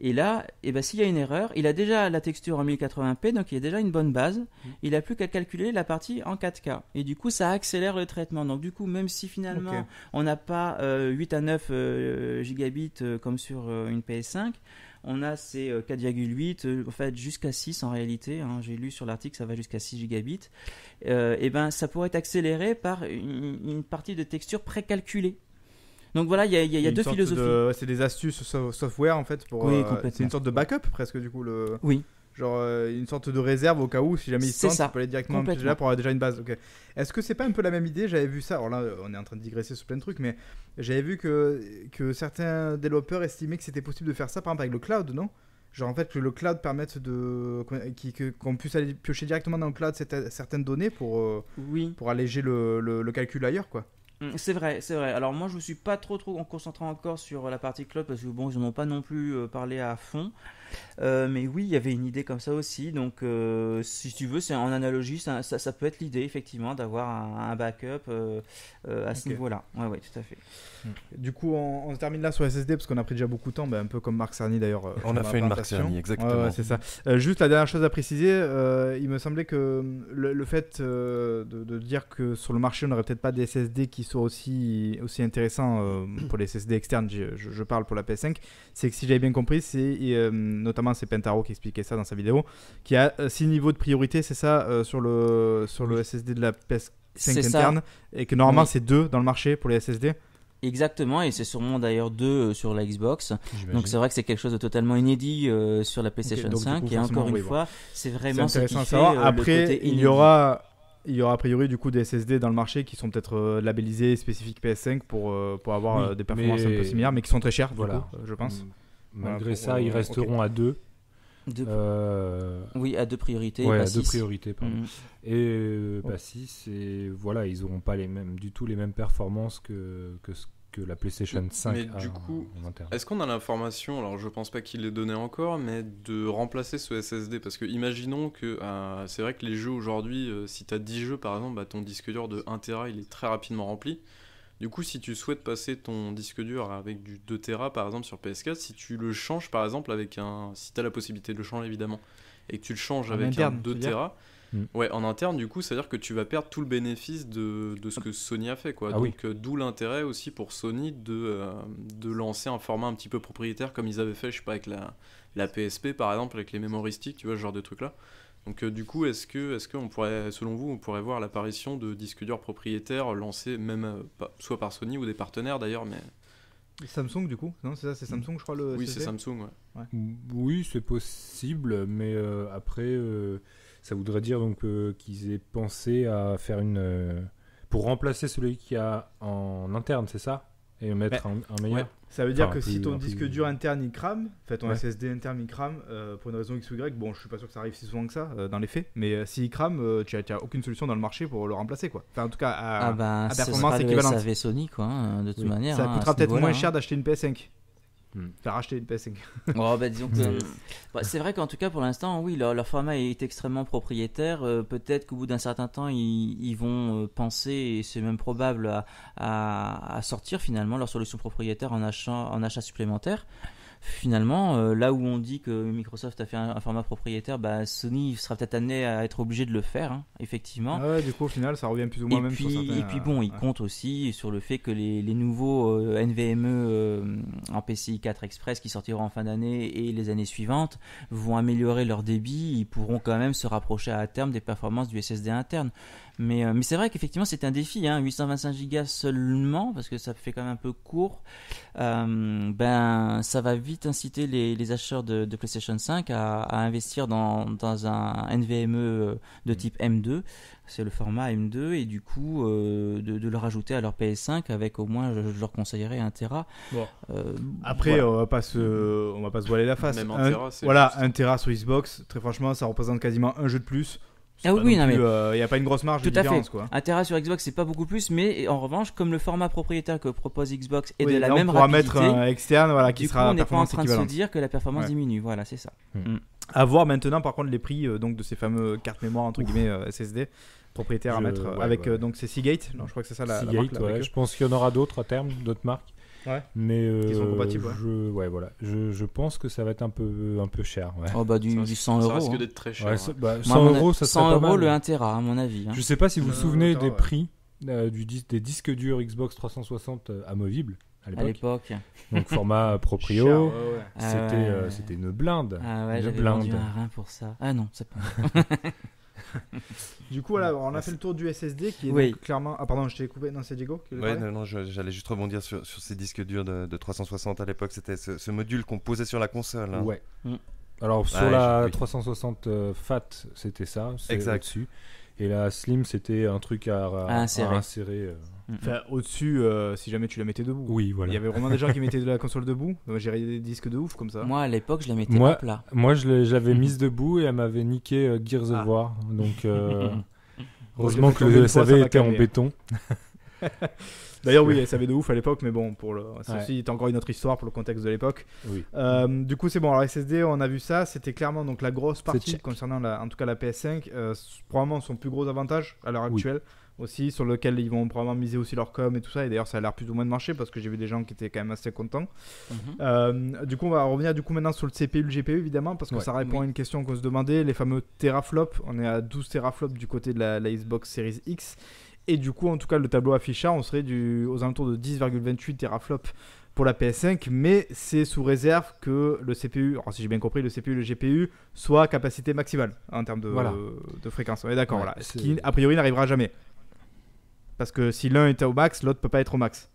Et là, eh ben, s'il y a une erreur, il a déjà la texture en 1080p, donc il y a déjà une bonne base. Mm. Il n'a plus qu'à calculer la partie en 4K. Et du coup, ça accélère le traitement. Donc du coup, même si finalement on n'a pas 8 euh, à 9 euh, gigabits euh, comme sur une PS5, on a ces 4,8, en fait jusqu'à 6 en réalité. Hein. J'ai lu sur l'article, ça va jusqu'à 6 gigabits. et eh ben, ça pourrait être accéléré par une, une partie de texture précalculée. Donc voilà, il y a, deux philosophies. c'est des astuces software en fait pour. Oui, euh, c'est une sorte de backup presque du coup le. Oui. Genre euh, une sorte de réserve au cas où, si jamais il se ça. tu peux aller directement déjà pour avoir déjà une base. Est-ce que c'est pas un peu la même idée J'avais vu ça. Alors là, on est en train de digresser sur plein de trucs, mais j'avais vu que, que certains développeurs estimaient que c'était possible de faire ça, par exemple avec le cloud, non Genre en fait que le cloud permette de qu'on puisse aller piocher directement dans le cloud certaines données pour euh, oui. pour alléger le, le calcul ailleurs quoi. Mm, c'est vrai, c'est vrai. Alors moi, je me suis pas trop trop concentré encore sur la partie club parce que bon, ils n'en ont pas non plus euh, parlé à fond. Euh, mais oui, il y avait une idée comme ça aussi. Donc, euh, si tu veux, c'est en analogie, ça, ça, peut être l'idée, effectivement, d'avoir un, backup euh, à ce niveau-là. Ouais, ouais, tout à fait. Hmm. Du coup, on, on termine là sur SSD parce qu'on a pris déjà beaucoup de temps, ben, un peu comme Marc Cerny d'ailleurs. On a fait une Marc Cerny, exactement. c'est ça. juste la dernière chose à préciser, il me semblait que le, fait de, dire que sur le marché, on n'aurait peut-être pas des SSD qui soient aussi, aussi intéressants pour les SSD externes, je, je, parle pour la PS5, c'est que si j'avais bien compris, c'est notamment c'est Pentaro qui expliquait ça dans sa vidéo, qui a 6 euh, niveaux de priorité, c'est ça, euh, sur, le, sur le SSD de la PS5 interne, et que normalement c'est 2 dans le marché pour les SSD. Exactement, et c'est sûrement d'ailleurs deux euh, sur la Xbox. Donc c'est vrai que c'est quelque chose de totalement inédit sur la PlayStation 5. et encore une fois, c'est vraiment ce qui fait, Après, il y aura il y aura a priori du coup des SSD dans le marché qui sont peut-être labellisés spécifiques PS5 pour, pour avoir des performances un peu similaires, mais qui sont très chères, voilà. je pense. Mm. Malgré ça, ils euh, resteront à deux. Euh, oui, à deux priorités. à deux priorités, mm. euh, oh. Et voilà, ils n'auront pas les mêmes, du tout les mêmes performances que, que, la PlayStation 5. Mais du coup, est-ce qu'on a l'information, alors je pense pas qu'il l'ait donné encore, mais de remplacer ce SSD Parce que imaginons que c'est vrai que les jeux aujourd'hui, si tu as 10 jeux par exemple, bah, ton disque dur de 1 Tera il est très rapidement rempli. Du coup, si tu souhaites passer ton disque dur avec du 2 Tera par exemple sur PS4, si tu le changes par exemple avec un. Si tu as la possibilité de le changer évidemment, et que tu le changes avec un 2 Tera. Mm. Ouais, en interne, du coup, ça veut dire que tu vas perdre tout le bénéfice de, ce que Sony a fait. Quoi. Ah Donc, euh, d'où l'intérêt aussi pour Sony de, euh, de lancer un format un petit peu propriétaire, comme ils avaient fait, je sais pas, avec la, la PSP, par exemple, avec les mémoristiques, tu vois, ce genre de trucs là donc euh, du coup, est-ce que, est-ce qu'on pourrait, selon vous, on pourrait voir l'apparition de disques durs propriétaires lancés même euh, soit par Sony ou des partenaires d'ailleurs, mais Samsung du coup Non, c'est ça, c'est hmm. Samsung, je crois le. Oui, c'est Samsung. Ouais. Oui, c'est possible, mais euh, après, ça voudrait dire donc qu'ils aient pensé à faire une pour remplacer celui qu'il y a en interne, c'est ça et mettre un, meilleur. Ça veut dire que si ton disque dur interne il crame, fait ton SSD interne il crame euh, pour une raison X ou Y, bon je suis pas sûr que ça arrive si souvent que ça euh, dans les faits, mais si euh, s'il crame, tu n'as aucune solution dans le marché pour le remplacer quoi. Enfin en tout cas à, ah bah, performance équivalente. Ça Sony quoi, hein, de toute manière. Ça hein, coûtera peut-être moins hein. cher d'acheter une PS5. Hmm. faire acheter une ps oh, bah, bah, c'est vrai qu'en tout cas, pour l'instant, oui, leur, format est extrêmement propriétaire. Euh, peut-être qu'au bout d'un certain temps, ils, vont euh, penser, et c'est même probable, à, sortir finalement leur solution propriétaire en achat, en achat supplémentaire finalement, euh, là où on dit que Microsoft a fait un, format propriétaire, bah, Sony sera peut-être amené à être obligé de le faire, hein, effectivement. Ah du coup, au final, ça revient plus ou moins et même puis, Et puis bon, il compte aussi sur le fait que les, nouveaux euh, NVMe euh, en PCI 4 Express qui sortiront en fin d'année et les années suivantes vont améliorer leur débit. Ils pourront quand même se rapprocher à terme des performances du SSD interne. Euh, mais, c'est vrai qu'effectivement, c'est un défi, 825 hein, Go seulement, parce que ça fait quand même un peu court. Euh, ben, ça va vite inciter les, acheteurs de, PlayStation 5 à, investir dans, un NVMe euh, de mm. type M2. C'est le format M2, et du coup, de, le rajouter à leur PS5 avec au moins, je, leur conseillerais un Tera. Après, on, va pas se, on va pas se voiler la face. voilà, un Tera sur Xbox, très franchement, ça représente quasiment un jeu de plus. Ah oui, mais. Il euh, n'y a pas une grosse marge de différence, quoi. Un Tera sur Xbox, c'est pas beaucoup plus, mais en revanche, comme le format propriétaire que propose Xbox est de la même même on mettre un externe voilà, qui du sera coup, on n'est pas en train de se dire que la performance diminue. Voilà, c'est ça. Hmm. Hmm. À voir maintenant, par contre, les prix euh, donc, de ces fameux cartes mémoire, entre guillemets, euh, SSD propriétaires à mettre avec donc c'est Seagate non je crois que c'est ça la, marque, je pense qu'il y en aura d'autres à terme d'autres marques Ouais. Mais euh, Ils sont compatibles. Ouais. Je, ouais, voilà. Je, je, pense que ça va être un peu, un peu cher. Ouais. Oh, bah, du, ça, du 100 euros. Ça risque hein. d'être très cher. Ouais, ça, bah, 100 euros, ça 100 serait pas euros mal. le 1 Tera, à mon avis. Hein. Je sais pas si vous vous euh, souvenez des prix euh, du, des disques durs Xbox 360 euh, amovibles à l'époque. Donc format proprio, C'était ouais. c'était ah euh, une blinde. Ah ouais, j'avais vendu un rein pour ça. Ah non, c'est pas... du coup, on a fait le tour du SSD qui est clairement. Ah, pardon, je t'ai coupé. Non, c'est Diego non, j'allais juste rebondir sur, ces disques durs de, 360 à l'époque. C'était ce, module qu'on posait sur la console. Hein. Ouais. Mm. Alors, sur la 360 euh, FAT, c'était ça. Exact. Et la Slim, c'était un truc à, insérer. Euh, Mm, enfin, mm. au-dessus, euh, si jamais tu la mettais debout. Oui, voilà. Il y avait vraiment des gens qui mettaient de la console debout. J'ai des disques de ouf comme ça. Moi, à l'époque, je la mettais moi, là Moi, je l'avais mm. mise debout et elle m'avait niqué euh, Gears of ah. War. Donc, euh, heureusement que le SAV était en béton. D'ailleurs, oui, elle savait de ouf à l'époque, mais bon, pour le... ceci encore une autre histoire pour le contexte de l'époque. du coup, c'est bon. Alors, SSD, on a vu ça. C'était clairement donc la grosse partie concernant la, en tout cas la PS5. probablement son plus gros avantage à l'heure actuelle aussi, sur lequel ils vont probablement miser aussi leur com et tout ça. Et d'ailleurs, ça a l'air plus ou moins de marcher parce que j'ai vu des gens qui étaient quand même assez contents. Mhm. Euh, du coup, on va revenir du coup maintenant sur le CPU, le GPU évidemment, parce que ça répond à une question qu'on se demandait les fameux teraflops. On est à 12 teraflops du côté de la, la, Xbox Series X. Et du coup, en tout cas, le tableau affichant on serait du, aux alentours de 10,28 teraflops pour la PS5, mais c'est sous réserve que le CPU, alors si j'ai bien compris, le CPU et le GPU soit à capacité maximale en termes de, de fréquence. On est d'accord, voilà. Ce qui, a priori, n'arrivera jamais. Parce que si l'un était au max, l'autre peut pas être au max.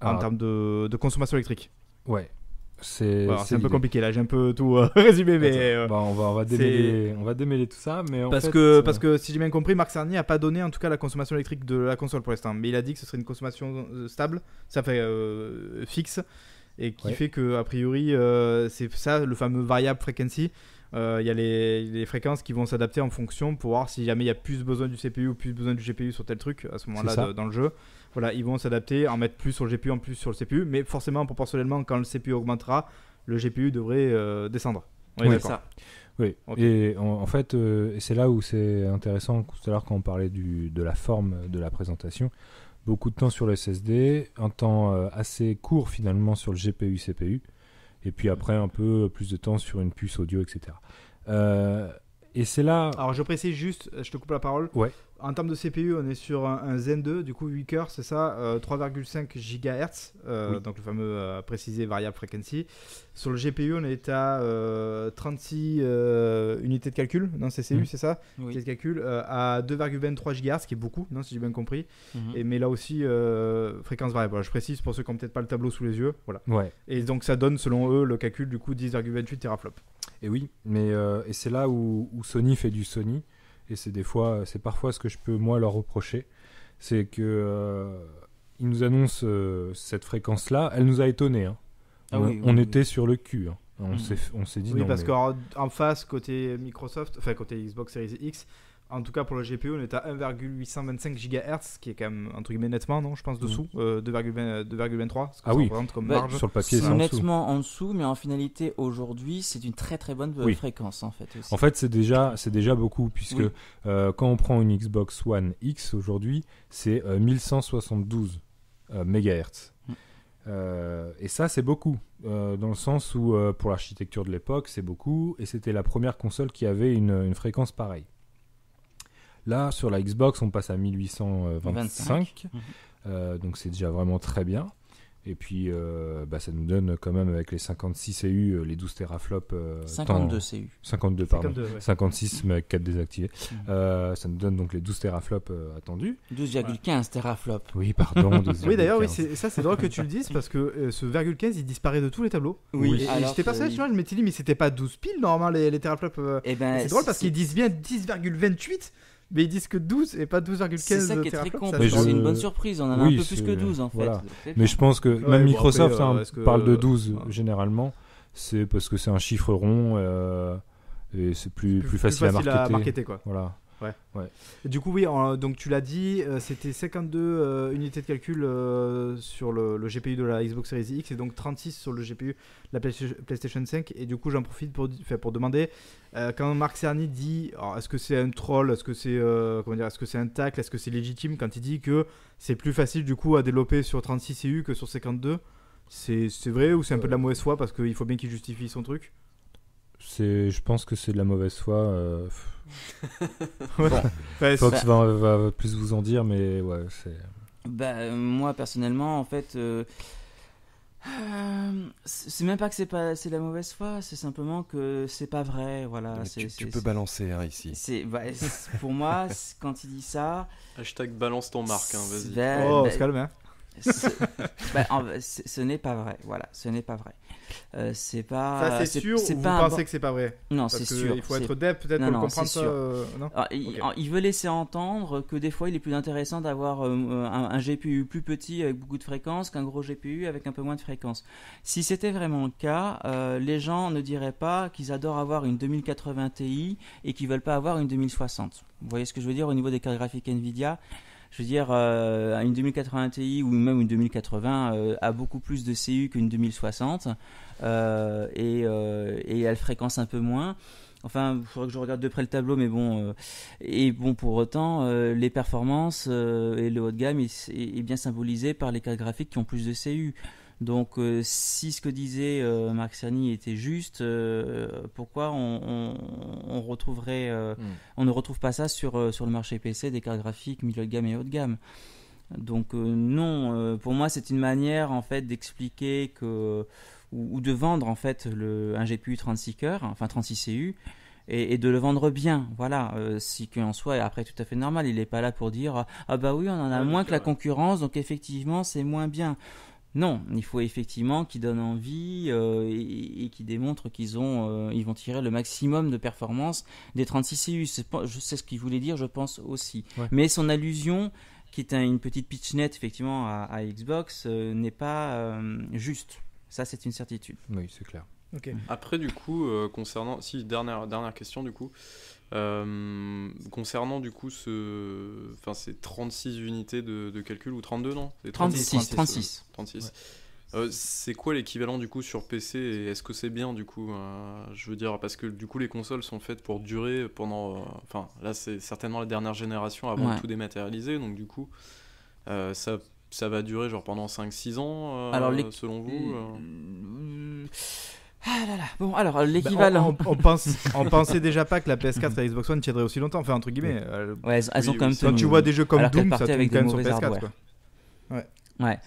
En ah. termes de, consommation électrique. Ouais. C'est un peu compliqué là, j'ai un peu tout euh, résumé, mais. Euh, on, va, on, va démêler, tout ça. Mais parce, que, euh, parce que si j'ai bien compris, Marc Cerny a pas donné en tout cas la consommation électrique de la console pour l'instant. Mais il a dit que ce serait une consommation stable, ça fait fixe, et qui fait que, a priori, c'est ça le fameux variable frequency il euh, y a les, fréquences qui vont s'adapter en fonction pour voir si jamais il y a plus besoin du CPU ou plus besoin du GPU sur tel truc à ce moment-là dans le jeu. Voilà, ils vont s'adapter, en mettre plus sur le GPU, en plus sur le CPU, mais forcément proportionnellement quand le CPU augmentera, le GPU devrait euh, descendre. oui, ça. Oui, et en, fait, euh, c'est là où c'est intéressant, tout à l'heure quand on parlait du, de la forme de la présentation, beaucoup de temps sur le SSD, un temps assez court finalement sur le GPU-CPU, et puis après un peu plus de temps sur une puce audio, etc. Euh, et c'est là. Alors je précise juste, je te coupe la parole. Ouais en termes de CPU, on est sur un, Zen 2, du coup 8 cœurs, c'est ça, 3,5 euh, GHz, euh, donc le fameux euh, précisé variable frequency. Sur le GPU, on est à 36 unités de calcul, non c'est mmh. c'est ça Unités de calcul, à 2,23 GHz, qui est beaucoup, non, si j'ai bien compris. Mhm. Et, mais là aussi, fréquence variable. je précise pour ceux qui n'ont peut-être pas le tableau sous les yeux. Voilà. Et donc ça donne, selon eux, le calcul du coup 10,28 teraflops. Et oui, mais et c'est là où Sony fait du Sony et c'est des fois, c'est parfois ce que je peux moi leur reprocher, c'est que euh, ils nous annoncent euh, cette fréquence-là, elle nous a étonnés. Hein. Ah on, était sur le cul. Hein. Mhm. On s'est dit. Oui, parce qu'en face, côté Microsoft, enfin côté Xbox Series X, en tout cas pour le GPU, on est à 1,825 GHz, qui est quand même, entre guillemets, nettement, non, je pense, mm. dessous, 2,23, euh, euh, ah oui. Bah, sur le papier, c'est nettement en dessous. en dessous, mais en finalité, aujourd'hui, c'est une très très bonne fréquence, en fait. En fait, c'est déjà, déjà beaucoup, puisque euh, quand on prend une Xbox One X aujourd'hui, c'est 1172 MHz. Mm. et ça, c'est beaucoup, dans le sens où, pour l'architecture de l'époque, c'est beaucoup, et c'était la première console qui avait une fréquence pareille. Là, sur la Xbox, on passe à 1825. Mhm. Euh, donc c'est déjà vraiment très bien. Et puis, euh, bah, ça nous donne quand même avec les 56 CU, euh, les 12 teraflops. 52 CU. 52, pardon. 56, mais avec 4 désactivés. Mhm. ça nous donne donc les 12 teraflops attendus. 12,15 ouais. teraflops. Oui, pardon. oui, d'ailleurs, oui, ça, c'est drôle que tu le dises parce que ce virgule 15, il disparaît de tous les tableaux. Oui, j'étais pas tu vois, je m'étais dit, mais c'était pas 12 piles, normalement, les, teraflops. Eh ben, c'est drôle parce qu'ils disent bien 10,28 mais ils disent que 12 et pas 12,15. C'est ça qui est très con, c'est une bonne surprise, on en a un peu plus que 12 en fait. Mais je pense que même Microsoft hein, euh, parle de 12 euh, généralement, c'est parce que c'est un chiffre rond euh, et c'est plus, plus, facile à marketer. À marketer quoi. Voilà. Ouais. ouais. Du coup, oui, donc tu l'as dit, euh, c'était 52 euh, unités de calcul euh, sur le, GPU de la Xbox Series X et donc 36 sur le GPU de la PlayStation 5. Et du coup, j'en profite pour, pour demander, quand Marc Cerny dit, est-ce que c'est un troll, est-ce que c'est comment est-ce que c'est un tacle, est-ce que c'est légitime quand il dit que c'est plus facile du coup à développer sur 36 CU que sur 52 c'est vrai ou c'est un peu de la mauvaise foi parce qu'il faut bien qu'il justifie son truc je pense que c'est de la mauvaise foi. Euh, bah, Fox va, plus vous en dire, mais ouais, c'est. Bah, euh, moi personnellement, en fait, euh, c'est même pas que c'est pas, c'est la mauvaise foi, c'est simplement que c'est pas vrai, voilà. Tu, tu peux balancer hein, ici. Bah, c'est, pour moi, quand il dit ça. Hashtag balance ton marque, hein, vas-y. Bah, oh, on se calme. Hein. Bah, ce n'est pas vrai. Voilà, ce n'est pas vrai. Euh, c'est pas. Ça, c'est sûr. Ou pas vous pensez que c'est pas vrai Non, c'est sûr. Il faut être dev peut-être pour le comprendre. il, veut laisser entendre que des fois, il est plus intéressant d'avoir euh, un, GPU plus petit avec beaucoup de fréquences qu'un gros GPU avec un peu moins de fréquences. Si c'était vraiment le cas, euh, les gens ne diraient pas qu'ils adorent avoir une 2080 Ti et qu'ils veulent pas avoir une 2060. Vous voyez ce que je veux dire au niveau des cartes graphiques Nvidia je veux dire, euh, une 2080 Ti ou même une 2080 euh, a beaucoup plus de CU qu'une 2060 euh, et, elle fréquence un peu moins. Enfin, il faudrait que je regarde de près le tableau, mais bon. et bon, pour autant, les performances et le haut de gamme est, est, bien symbolisé par les cartes graphiques qui ont plus de CU. Donc euh, si ce que disait euh, Marc Cerny était juste, euh, pourquoi on, retrouverait, hmm. on ne retrouve pas ça sur, le marché PC des cartes graphiques milieu de gamme et haut de gamme Donc non, pour moi c'est une manière en fait d'expliquer que ou, de vendre en fait un GPU 36 enfin 36 CU. Et, de le vendre bien, voilà. si en soit, après tout à fait normal, il n'est pas là pour dire ah bah oui, on en a moins que la concurrence, donc effectivement c'est moins bien. Non, il faut effectivement qu'ils donnent envie euh, et, qu'ils démontrent qu'ils ont, euh, ils vont tirer le maximum de performance des 36 CU. C'est ce qu'il voulait dire, je pense aussi. Mais son allusion, qui est une petite net effectivement à, Xbox, euh, n'est pas juste. Ça, c'est une certitude. Oui, c'est clair. Après, du coup, concernant, si dernière dernière question, du coup, euh, concernant du coup ce, enfin 36 unités de, calcul ou 32 non 36 36. 36. c'est quoi l'équivalent du coup sur PC et est-ce que c'est bien du coup euh, Je veux dire parce que du coup les consoles sont faites pour durer pendant, euh, enfin là c'est certainement la dernière génération avant de tout dématérialiser donc du coup ça ça va durer genre pendant 5-6 ans Alors, selon vous hmm, ah là là. Bon, alors euh, bah, l'équivalent. on, pense, pensait déjà pas que la PS4 et la Xbox One tiendraient aussi longtemps. Enfin, entre guillemets. Euh, ouais, elles, ont quand même Quand tu vois des jeux comme Doom, ça avec quand même sur PS4. ouais. Quoi. ouais. ouais.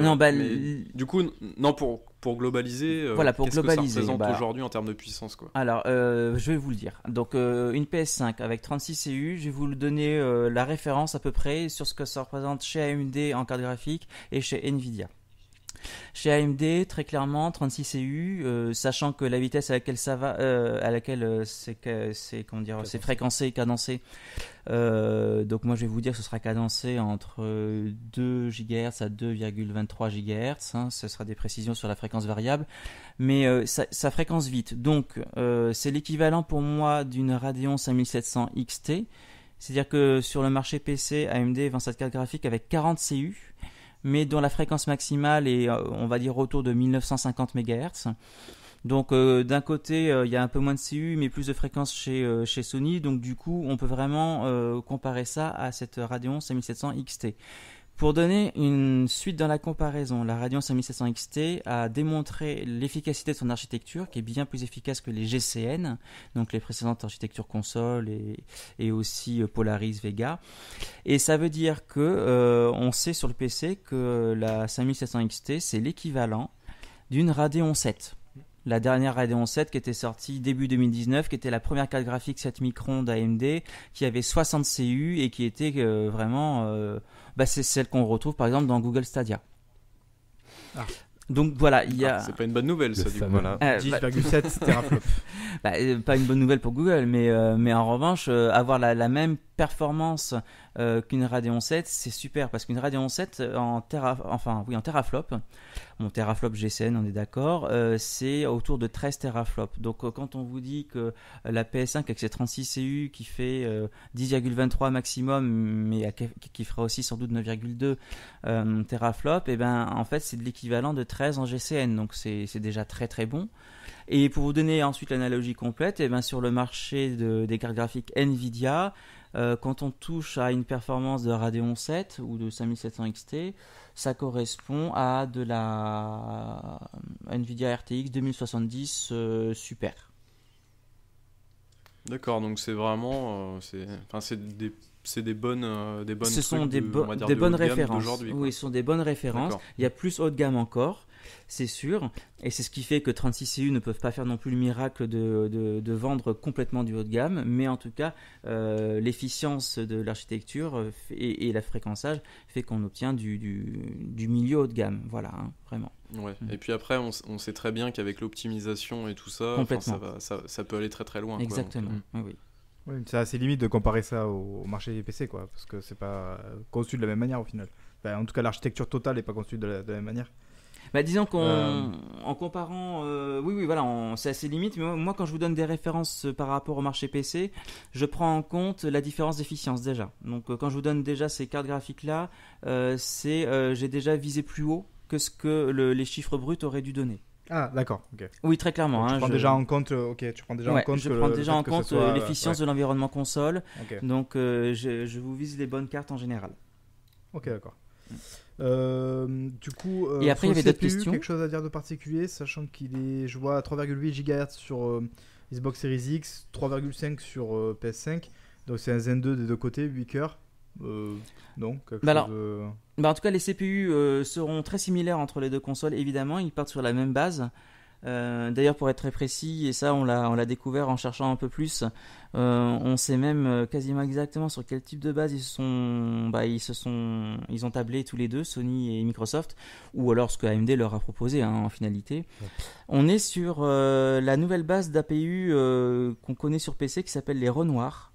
Non, bah, du coup, non, pour, pour globaliser, euh, voilà, pour qu'est-ce que ça représente bah. aujourd'hui en termes de puissance quoi Alors, je vais vous le dire. Donc, une PS5 avec 36 CU je vais vous le donner la référence à peu près sur ce que ça représente chez AMD en carte graphique et chez Nvidia. Chez AMD, très clairement, 36 CU, euh, sachant que la vitesse à laquelle ça va, euh, à laquelle euh, c'est c'est comment dire, c'est cadencé et cadencé. donc moi je vais vous dire, ce sera cadencé entre 2 GHz à 2,23 GHz. Hein. ce sera des précisions sur la fréquence variable, mais ça, fréquence vite. Donc c'est l'équivalent pour moi d'une Radeon 5700 XT. C'est-à-dire que sur le marché PC, AMD cartes graphique avec 40 CU mais dont la fréquence maximale est, euh, on va dire, autour de 1950 MHz. Donc euh, d'un côté, euh, il y a un peu moins de CU, mais plus de fréquence chez, chez Sony. Donc du coup, on peut vraiment comparer ça à cette Radeon 5700 XT. Pour donner une suite dans la comparaison, la Radeon 5700 XT a démontré l'efficacité de son architecture, qui est bien plus efficace que les GCN, donc les précédentes architectures console et, aussi euh, Polaris Vega. Et ça veut dire que euh, on sait sur le PC que la 5700 XT c'est l'équivalent d'une Radeon 7 la dernière Radeon 7 qui était sortie début 2019, qui était la première carte graphique 7 microns d'AMD, qui avait 60 CU et qui était euh, vraiment bah, c'est celle qu'on retrouve par exemple dans Google Stadia. Ah. Donc voilà, il y a. Ah, c'est pas une bonne nouvelle, ça, du coup. 10,7 euh, bah, bah, euh, pas une bonne nouvelle pour Google, mais, euh, mais en revanche, avoir la, la, même performance euh, qu'une Radeon 7, c'est super parce qu'une Radeon 7 euh, en enfin oui en teraflop, mon teraflop GCN, on est d'accord, euh, c'est autour de 13 teraflops. Donc quand on vous dit que la PS5 avec ses 36 CU qui fait 10,23 maximum, mais qui fera aussi sans doute 9,2 teraflop, et eh ben en fait c'est de l'équivalent de 13 en GCN, donc c'est déjà très très bon. Et pour vous donner ensuite l'analogie complète, et eh ben sur le marché des cartes graphiques Nvidia, euh, quand on touche à une performance de Radeon 7 ou de 5700 XT, ça correspond à de la euh, Nvidia RTX 2070 euh, Super. D'accord, donc c'est vraiment, c'est des bonnes, Ce sont des, bonnes références. Oui, ce sont des bonnes références. Il y a plus haut de gamme encore c'est sûr. Et c'est ce qui fait que 36 CU ne peuvent pas faire non plus le miracle de, vendre complètement du haut de gamme, mais en tout cas, euh, l'efficience de l'architecture euh, et, la fréquençage fait qu'on obtient du, milieu haut de gamme. Voilà, hein, vraiment. Mm. Et puis après, on, sait très bien qu'avec l'optimisation et tout ça, ça, peut aller très très loin. Exactement, euh, oui. c'est assez limite de comparer ça au, marché des PC, quoi, parce que c'est pas conçu de la même manière au final. en tout cas, l'architecture totale n'est pas conçue de la, même manière. Bah, disons qu'en euh. comparant, euh, oui, oui, voilà, c'est assez limite. Mais moi, quand je vous donne des références euh, par rapport au marché PC, je prends en compte la différence d'efficience déjà. Donc, quand je vous donne déjà ces cartes graphiques là, c'est j'ai déjà visé plus haut que ce que les chiffres bruts auraient dû donner. Ah, d'accord. Oui, très clairement. tu hein, prends déjà en compte. Ok, tu prends déjà en compte. Je prends déjà en compte l'efficience de l'environnement console. Donc, je, je, vous vise les bonnes cartes en général. Ok, d'accord. Mm. Euh, du coup, euh, et après il y avait d'autres questions. Quelque chose à dire de particulier, sachant qu'il est, je vois 3,8 GHz sur euh, Xbox Series X, 3,5 sur PS5. Donc c'est un Zen 2 des deux côtés, 8 cœurs. Euh, quelque bah chose bah en tout cas, les CPU seront très similaires entre les deux consoles, évidemment. Ils partent sur la même base. Euh, d'ailleurs, pour être très précis, et ça on l'a découvert en cherchant un peu plus, euh, on sait même euh, quasiment exactement sur quel type de base ils sont, bah, ils se sont, ils ont tablé tous les deux, Sony et Microsoft, ou alors ce que AMD leur a proposé hein, en finalité. On est sur la nouvelle base d'APU qu'on connaît sur PC qui s'appelle les Renoirs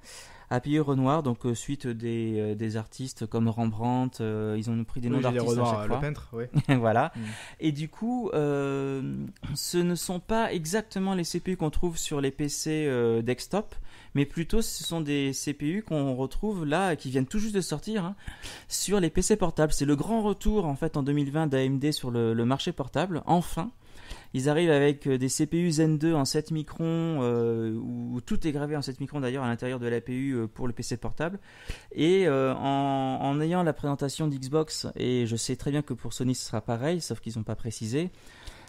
à Renoir, donc euh, suite des, euh, des, artistes comme Rembrandt, euh, ils ont pris des noms d'artistes à chaque fois. Le peintre, oui. voilà. Mm. Et du coup, ce ne sont pas exactement les CPU qu'on trouve sur les PC desktop, mais plutôt ce sont des CPU qu'on retrouve là, qui viennent tout juste de sortir, hein, sur les PC portables. C'est le grand retour en fait en 2020 d'AMD sur le marché portable, enfin. Ils arrivent avec euh, des CPU Zen 2 en 7 microns, euh, où tout est gravé en 7 microns d'ailleurs à l'intérieur de l'APU euh, pour le PC portable. Et euh, en, en, ayant la présentation d'Xbox, et je sais très bien que pour Sony ce sera pareil, sauf qu'ils n'ont pas précisé,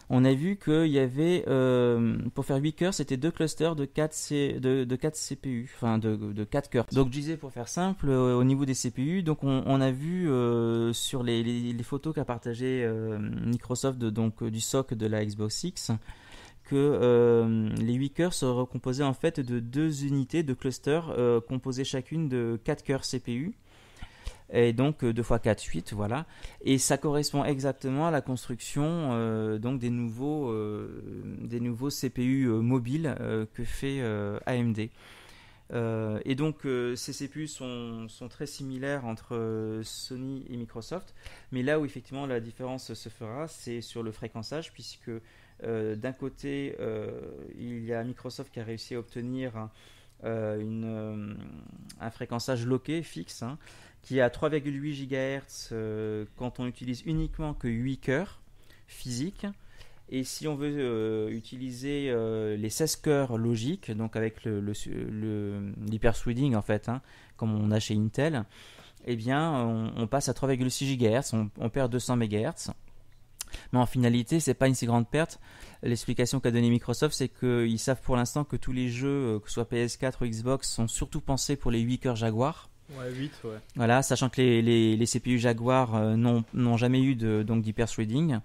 on a vu qu'il y avait, euh, pour faire 8 cœurs, c'était deux clusters de 4, C, de, 4 CPU, enfin de, de 4 cœurs. Donc je disais, pour faire simple, euh, au niveau des CPU, donc on, a vu euh, sur les, photos qu'a partagé Microsoft donc, du SOC de la Xbox 6 que les 8 cœurs se recomposaient en fait de deux unités de clusters composées chacune de 4 cœurs CPU et donc 2 x 4, 8, voilà. Et ça correspond exactement à la construction euh, donc des nouveaux, euh, des nouveaux CPU euh, mobiles que fait AMD. et donc ces CPU sont, très similaires entre Sony et Microsoft, mais là où effectivement la différence se fera, c'est sur le fréquençage, puisque d'un côté, il y a Microsoft qui a réussi à obtenir un fréquençage loqué, fixe, hein, qui est à 3,8 GHz euh, quand on utilise uniquement que 8 cœurs physiques. Et si on veut euh, utiliser euh, les 16 cœurs logiques, donc avec lhyper le, en fait, hein, comme on a chez Intel, eh bien on, passe à 3,6 GHz, on, perd 200 MHz. Mais en finalité, c'est pas une si grande perte. L'explication qu'a donnée Microsoft, c'est qu'ils savent pour l'instant que tous les jeux, que ce soit PS4 ou Xbox, sont surtout pensés pour les 8 cœurs Jaguar. Voilà, sachant que les, les, CPU Jaguar euh, n'ont jamais eu d'hyper threading.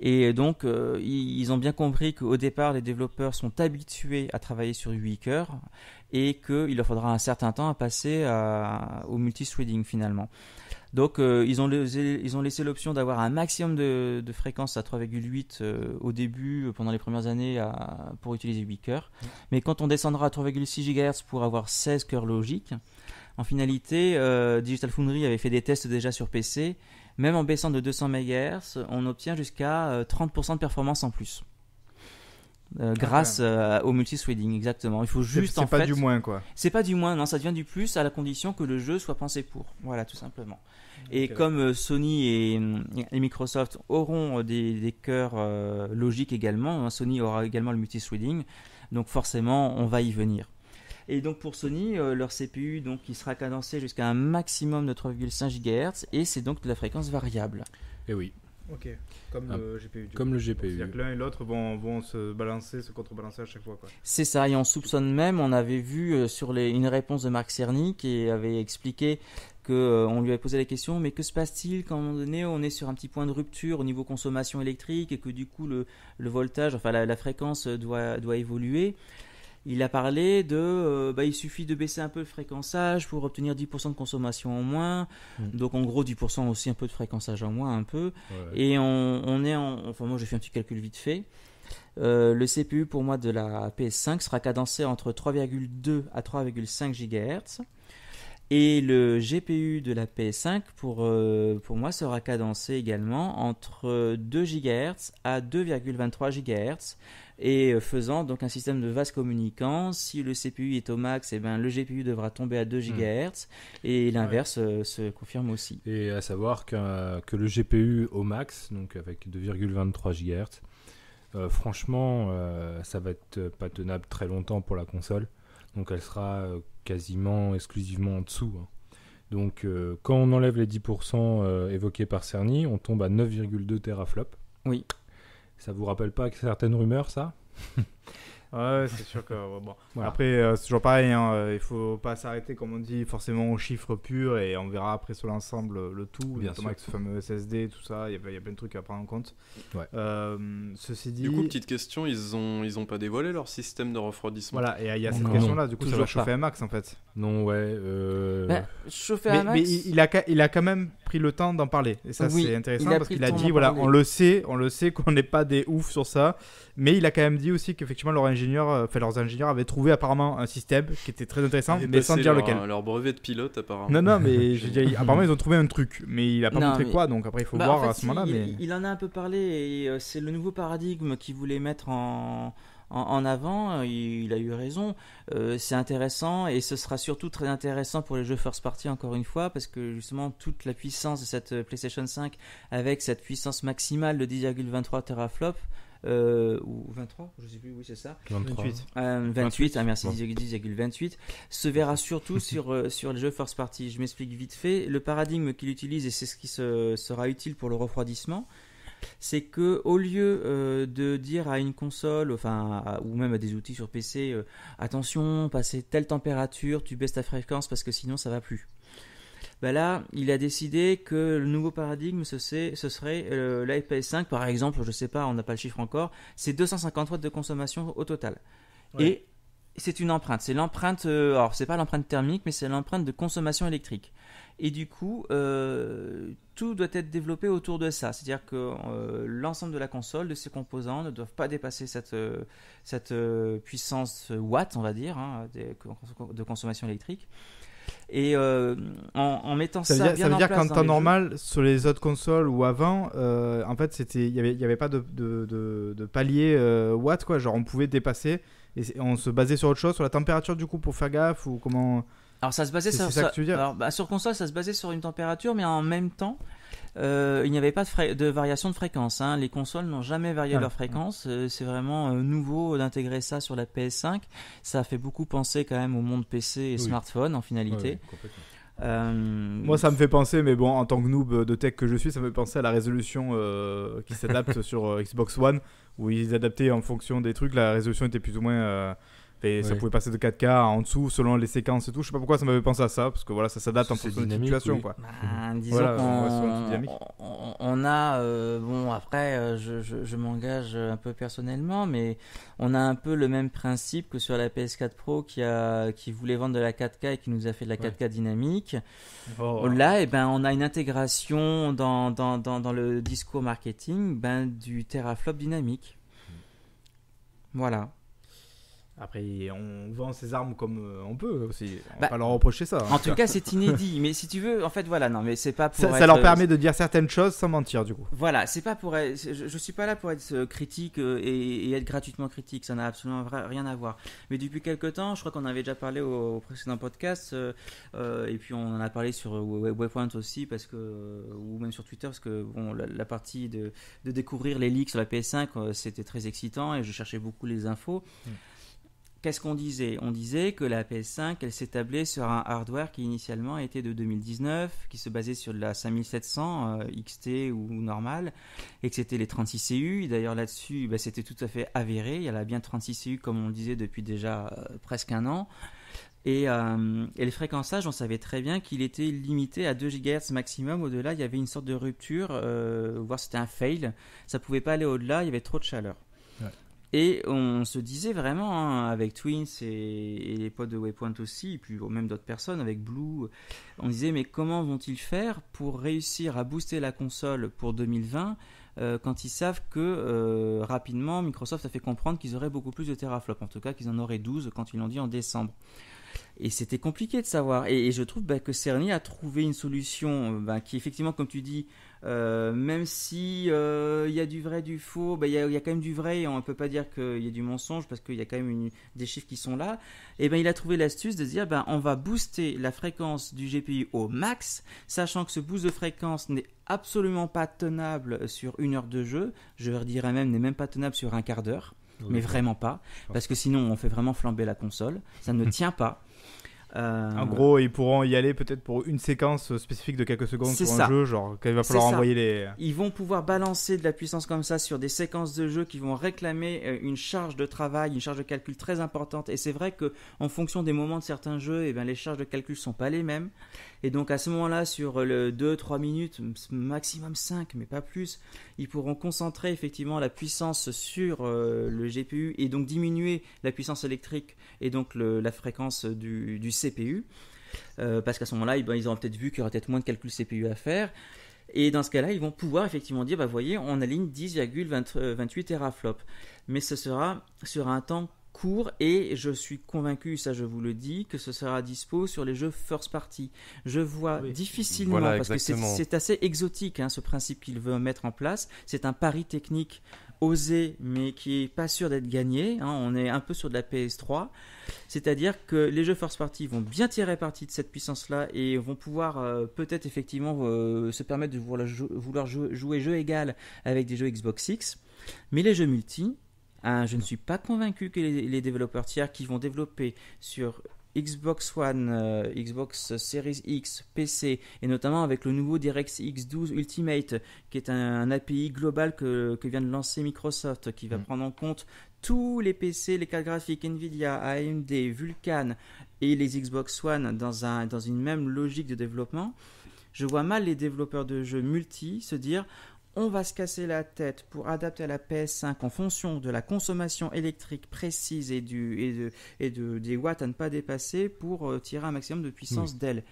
Et donc, euh, ils, ont bien compris qu'au départ, les développeurs sont habitués à travailler sur 8 cœurs et qu'il leur faudra un certain temps à passer au au threading finalement. Donc, euh, ils, ont laissé, ils ont laissé l'option d'avoir un maximum de, de fréquences à 3,8 au début, pendant les premières années, pour utiliser 8 cœurs. Mais quand on descendra à 3,6 GHz pour avoir 16 coeurs logiques, en finalité, euh, Digital Foundry avait fait des tests déjà sur PC. Même en baissant de 200 MHz, on obtient jusqu'à 30% euh, de performance en plus. Euh, grâce au multithreading, exactement. Il faut juste C'est pas du moins, quoi. C'est pas du moins, non, ça devient du plus à la condition que le jeu soit pensé pour. Voilà, tout simplement. Et comme Sony mm, et, Microsoft auront des, cœurs logiques également, hein, Sony aura également le multithreading, donc forcément, on va y venir. Et donc pour Sony, euh, leur CPU donc, il sera cadencé jusqu'à un maximum de 3,5 GHz et c'est donc de la fréquence variable. Et eh oui. Ok, comme le GPU. Comme le GPU. C'est-à-dire que l'un et l'autre vont, vont, se balancer, se contrebalancer à chaque fois. C'est ça, et on soupçonne même, on avait vu euh, sur les, une réponse de Marc Cerny qui avait expliqué que, euh, on lui avait posé la question, mais que se passe-t-il quand donné on est sur un petit point de rupture au niveau consommation électrique et que du coup le, le voltage, enfin la, la fréquence doit, doit évoluer il a parlé de euh, bah, il suffit de baisser un peu le fréquençage pour obtenir 10% de consommation en moins. Hmm. Donc en gros 10% aussi un peu de fréquençage en moins un peu. Et on, est en... Enfin moi j'ai fait un petit calcul vite fait. Euh, le CPU pour moi de la PS5 sera cadencé entre 3,2 à 3,5 GHz. Et le GPU de la PS5 pour, euh, pour moi sera cadencé également entre 2 GHz à 2,23 GHz et euh, faisant donc un système de vaste communicant. Si le CPU est au max, et eh ben, le GPU devra tomber à 2 hmm. GHz et l'inverse euh, se confirme aussi. Et à savoir que, que le GPU au max, donc avec 2,23 GHz, franchement, ça ça va être pas tenable très longtemps pour la console. Donc elle sera quasiment exclusivement en dessous. Hein. Donc euh, quand on enlève les 10% euh, évoqués par Cerny, on tombe à 9,2 teraflops. Oui. Ça vous rappelle pas certaines rumeurs, ça Ouais, c'est sûr que. Après, euh, c'est toujours pareil, Il hein, euh, il faut pas s'arrêter, comme on dit, forcément aux chiffres purs et on verra après sur l'ensemble le tout, Bien avec ce fameux SSD, tout ça, il y, a plein de trucs à prendre en compte. Ouais. Euh, ceci dit. Du coup, petite question, ils ont, ils ont pas dévoilé leur système de refroidissement Voilà, et il y a cette question-là, du coup, ça va chauffer un max en fait. Non, ouais. Euh, bah, mais, il, a, il a quand même pris le temps d'en parler. Et ça, c'est intéressant parce qu'il a dit voilà, on le sait, on le sait qu'on n'est pas des oufs sur ça. Mais il a quand même dit aussi qu'effectivement, leur ingénieur, euh, leurs ingénieurs avaient trouvé apparemment un système qui était très intéressant, mais sans dire lequel. Leur brevet de pilote, apparemment. Non, non, mais apparemment, ils ont trouvé un truc. Mais il a pas montré quoi, donc après, il faut bah, voir à ce moment-là. mais... il en a un peu parlé et euh, c'est le nouveau paradigme qu'il voulait mettre en en, avant, euh, il, a eu raison. Euh, c'est intéressant et ce sera surtout très intéressant pour les jeux first party encore une fois parce que justement toute la puissance de cette euh, PlayStation 5 avec cette puissance maximale de 10,23 teraflops. ou 23, je sais plus, oui c'est ça. 28. 28, Ah, merci, 10,28. Se verra surtout sur, les jeux first party. Je m'explique vite fait. Le paradigme qu'il utilise, et c'est ce qui sera utile pour le refroidissement, c'est que au lieu euh, de dire à une console, enfin ou même à des outils sur PC, euh, attention, passez telle température, tu baisses ta fréquence parce que sinon ça va plus. Bah là, il a décidé que le nouveau paradigme, ce, serait euh, 5 par exemple, je sais pas, on n'a pas le chiffre encore, c'est 250 watts de consommation au total. Et c'est une empreinte, c'est l'empreinte, euh, alors c'est pas l'empreinte thermique, mais c'est l'empreinte de consommation électrique. Et du coup, euh, tout doit être développé autour de ça. C'est-à-dire que euh, l'ensemble de la console, de ses composants, ne doivent pas dépasser cette, euh, cette puissance watt, on va dire, hein, de, consommation électrique. Et en, mettant ça, ça veut dire, ça veut dire qu'en temps normal, sur les autres consoles ou avant, en fait, c'était il n'y avait, avait, pas de, de, de palier watt quoi. Genre on pouvait dépasser et on se basait sur autre chose, sur la température du coup pour faire gaffe ou comment. Alors ça se basait bah, sur, console, ça se basait sur une température, mais en même temps, euh, il n'y avait pas de, de, variation de fréquence. Hein. Les consoles n'ont jamais varié ah. leur fréquence. Euh, c'est vraiment euh, nouveau d'intégrer ça sur la PS5. Ça fait beaucoup penser quand même au monde PC et smartphone en finalité. Moi, ça me fait penser, mais bon, en tant que noob de tech que je suis, ça me fait penser à la résolution qui s'adapte sur Xbox One, où ils adaptaient en fonction des trucs. La résolution était plus ou moins et Ça pouvait passer de 4K en dessous selon les séquences et tout. Je sais pas pourquoi ça m'avait pensé à ça, parce que voilà, ça s'adapte en fonction de la situation. Quoi. Bah, disons voilà, on, a, euh, bon après, euh, je, je, m'engage un peu personnellement, mais on a un peu le même principe que sur la PS4 Pro qui, a, qui voulait vendre de la 4K et qui nous a fait de la 4K dynamique. Oh, oh. Là, et eh ben, on a une intégration dans, dans, dans, dans le discours marketing ben, du teraflop dynamique. Mm. Voilà. Après, on vend ses armes comme euh, on peut aussi. On bah, va pas leur reprocher ça. En tout cas, c'est inédit. Mais si tu veux, en fait, voilà, non, mais c'est pas pour. Ça, leur euh, permet de dire certaines choses sans mentir, du coup. Voilà, c'est pas pour. Je, suis pas là pour être euh, critique et, être gratuitement critique. Ça n'a absolument rien à voir. Mais depuis quelques temps, je crois qu'on avait déjà parlé au, précédent podcast, et puis on en a parlé sur Waypoint aussi, parce que ou même sur Twitter, parce que bon, la, partie de, découvrir les leaks sur la PS5, c'était très excitant et je cherchais beaucoup les infos. Mm qu'est-ce qu'on disait On disait que la PS5, elle s'établait sur un hardware qui initialement était de 2019, qui se basait sur la 5700 euh, XT ou normale, et que c'était les 36 CU. D'ailleurs là-dessus, bah, c'était tout à fait avéré. Il y a bien 36 CU comme on le disait depuis déjà euh, presque un an. Et, euh, les et, le fréquençage, on savait très bien qu'il était limité à 2 GHz maximum. Au-delà, il y avait une sorte de rupture, voire c'était un fail. Ça ne pouvait pas aller au-delà, il y avait trop de chaleur. Et on se disait vraiment, hein, avec Twins et, les potes de Waypoint aussi, et puis même d'autres personnes, avec Blue, on disait mais comment vont-ils faire pour réussir à booster la console pour 2020 euh, quand ils savent que euh, rapidement Microsoft a fait comprendre qu'ils auraient beaucoup plus de teraflops, en tout cas qu'ils en auraient 12 quand ils l'ont dit en décembre. Et c'était compliqué de savoir. Et, je trouve bah, que Cerny a trouvé une solution euh, bah, qui effectivement, comme tu dis, euh, même si il euh, y a du vrai, du faux, il bah, y, a quand même du vrai, on ne peut pas dire qu'il y a du mensonge parce qu'il y a quand même des chiffres qui sont là. Et eh ben il a trouvé l'astuce de dire ben, on va booster la fréquence du GPU au max, sachant que ce boost de fréquence n'est absolument pas tenable sur une heure de jeu. Je dirais même n'est même pas tenable sur un quart d'heure. Mais vraiment pas, parce que sinon on fait vraiment flamber la console, ça ne tient pas. Euh, en gros, ils pourront y aller peut-être pour une séquence spécifique de quelques secondes sur un jeu, genre il va falloir envoyer les. Ils vont pouvoir balancer de la puissance comme ça sur des séquences de jeu qui vont réclamer euh, une charge de travail, une charge de calcul très importante. Et c'est vrai que en fonction des moments de certains jeux, et eh bien, les charges de calcul sont pas les mêmes. Et donc à ce moment-là, sur euh, le 2-3 minutes, maximum 5, mais pas plus, ils pourront concentrer effectivement la puissance sur le GPU et donc diminuer la puissance électrique et donc la fréquence du, du CPU CPU, euh, parce qu'à ce moment-là, ils ont ben, peut-être vu qu'il y aurait peut-être moins de calculs CPU à faire. Et dans ce cas-là, ils vont pouvoir effectivement dire, bah voyez, on aligne 10,28 euh, teraflops. Mais ce sera sur un temps court et je suis convaincu, ça je vous le dis, que ce sera dispo sur les jeux first party. Je vois difficilement, parce que c'est assez exotique hein, ce principe qu'il veut mettre en place, c'est un pari technique osé mais qui n'est pas sûr d'être gagné. Hein. on est un peu sur de la PS3. C'est-à-dire que les jeux first party vont bien tirer parti de cette puissance-là et vont pouvoir euh, peut-être effectivement euh, se permettre de vouloir, jouer jeu égal avec des jeux Xbox X. Mais les jeux multi, hein, je ne suis pas convaincu que les, les, développeurs tiers qui vont développer sur Xbox One, euh, Xbox Series X, PC, et notamment avec le nouveau DirectX 12 Ultimate, qui est un, API global que, vient de lancer Microsoft, qui va mm. prendre en compte tous les PC, les cartes graphiques Nvidia, AMD, Vulkan et les Xbox One dans une même logique de développement. Je vois mal les développeurs de jeux multi se dire on va se casser la tête pour adapter à la PS5 en fonction de la consommation électrique précise et, de, et de, des watts à ne pas dépasser pour euh, tirer un maximum de puissance d'elle.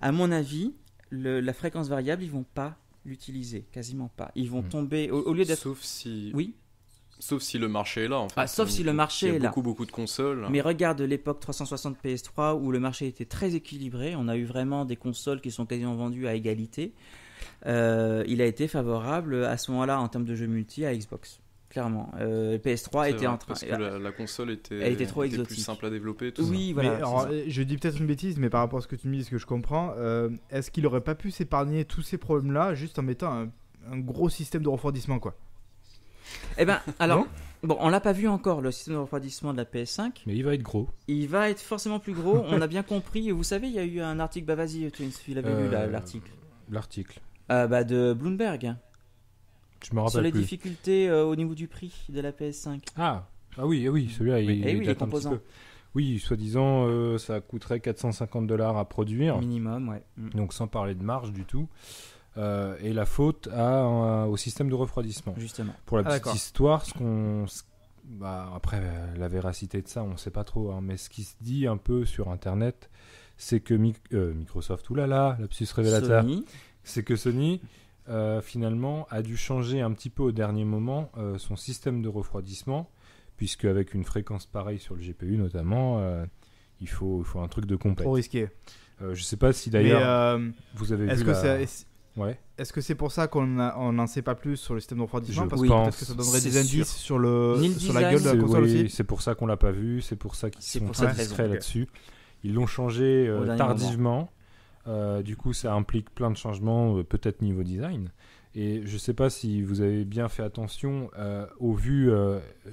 À mon avis, la fréquence variable, ils vont pas l'utiliser, quasiment pas. Ils vont mmh. tomber au, lieu d'être. Sauf si. Oui. Sauf si le marché est là, ah, sauf si le marché il y a beaucoup de consoles. Mais regarde l'époque 360 PS3 où le marché était très équilibré. On a eu vraiment des consoles qui sont quasiment vendues à égalité. Euh, il a été favorable à ce moment-là en termes de jeux multi à Xbox. Clairement, euh, PS3 était en train. Parce que la, console était, elle était trop plus simple à développer. oui, voilà. je dis peut-être une bêtise, mais par rapport à ce que tu me dis, ce que je comprends, euh, est-ce qu'il aurait pas pu s'épargner tous ces problèmes-là juste en mettant un, gros système de refroidissement, quoi Eh ben, alors. Bon, on l'a pas vu encore le système de refroidissement de la PS5. Mais il va être gros. Il va être forcément plus gros on a bien compris. Vous savez, il y a eu un article. Bah vas-y, il l'avais lu l'article. L'article. Euh, bah, de Bloomberg. Je me rappelle Sur les difficultés euh, au niveau du prix de la PS5. Ah, ah oui, oui, celui-là, oui. Eh il, est un oui, Oui, soi-disant, euh, ça coûterait 450 dollars à produire. Minimum, ouais. Mm. Donc sans parler de marge du tout. et la faute à, au système de refroidissement. Justement. Pour la ah, petite histoire, ce qu'on. bah, après, la véracité de ça, on ne sait pas trop. Hein, mais ce qui se dit un peu sur Internet, c'est que Microsoft, oulala, lapsus révélateur c'est que Sony, euh, finalement, a dû changer un petit peu au dernier moment euh, son système de refroidissement, puisque avec une fréquence pareille sur le GPU notamment, euh, il, faut, il faut un truc de complet. Trop risqué. je sais pas si d'ailleurs vous avez est-ce vu que Ouais. Est-ce que c'est pour ça qu'on n'en sait pas plus sur le système de refroidissement je Parce que ça donnerait des indices sur, le, sur la gueule de la console oui, C'est pour ça qu'on l'a pas vu, c'est pour ça qu'ils sont très là-dessus. Ils l'ont changé tardivement. Euh, du coup, ça implique plein de changements, euh, peut-être niveau design. Et je ne sais pas si vous avez bien fait attention euh, aux vues.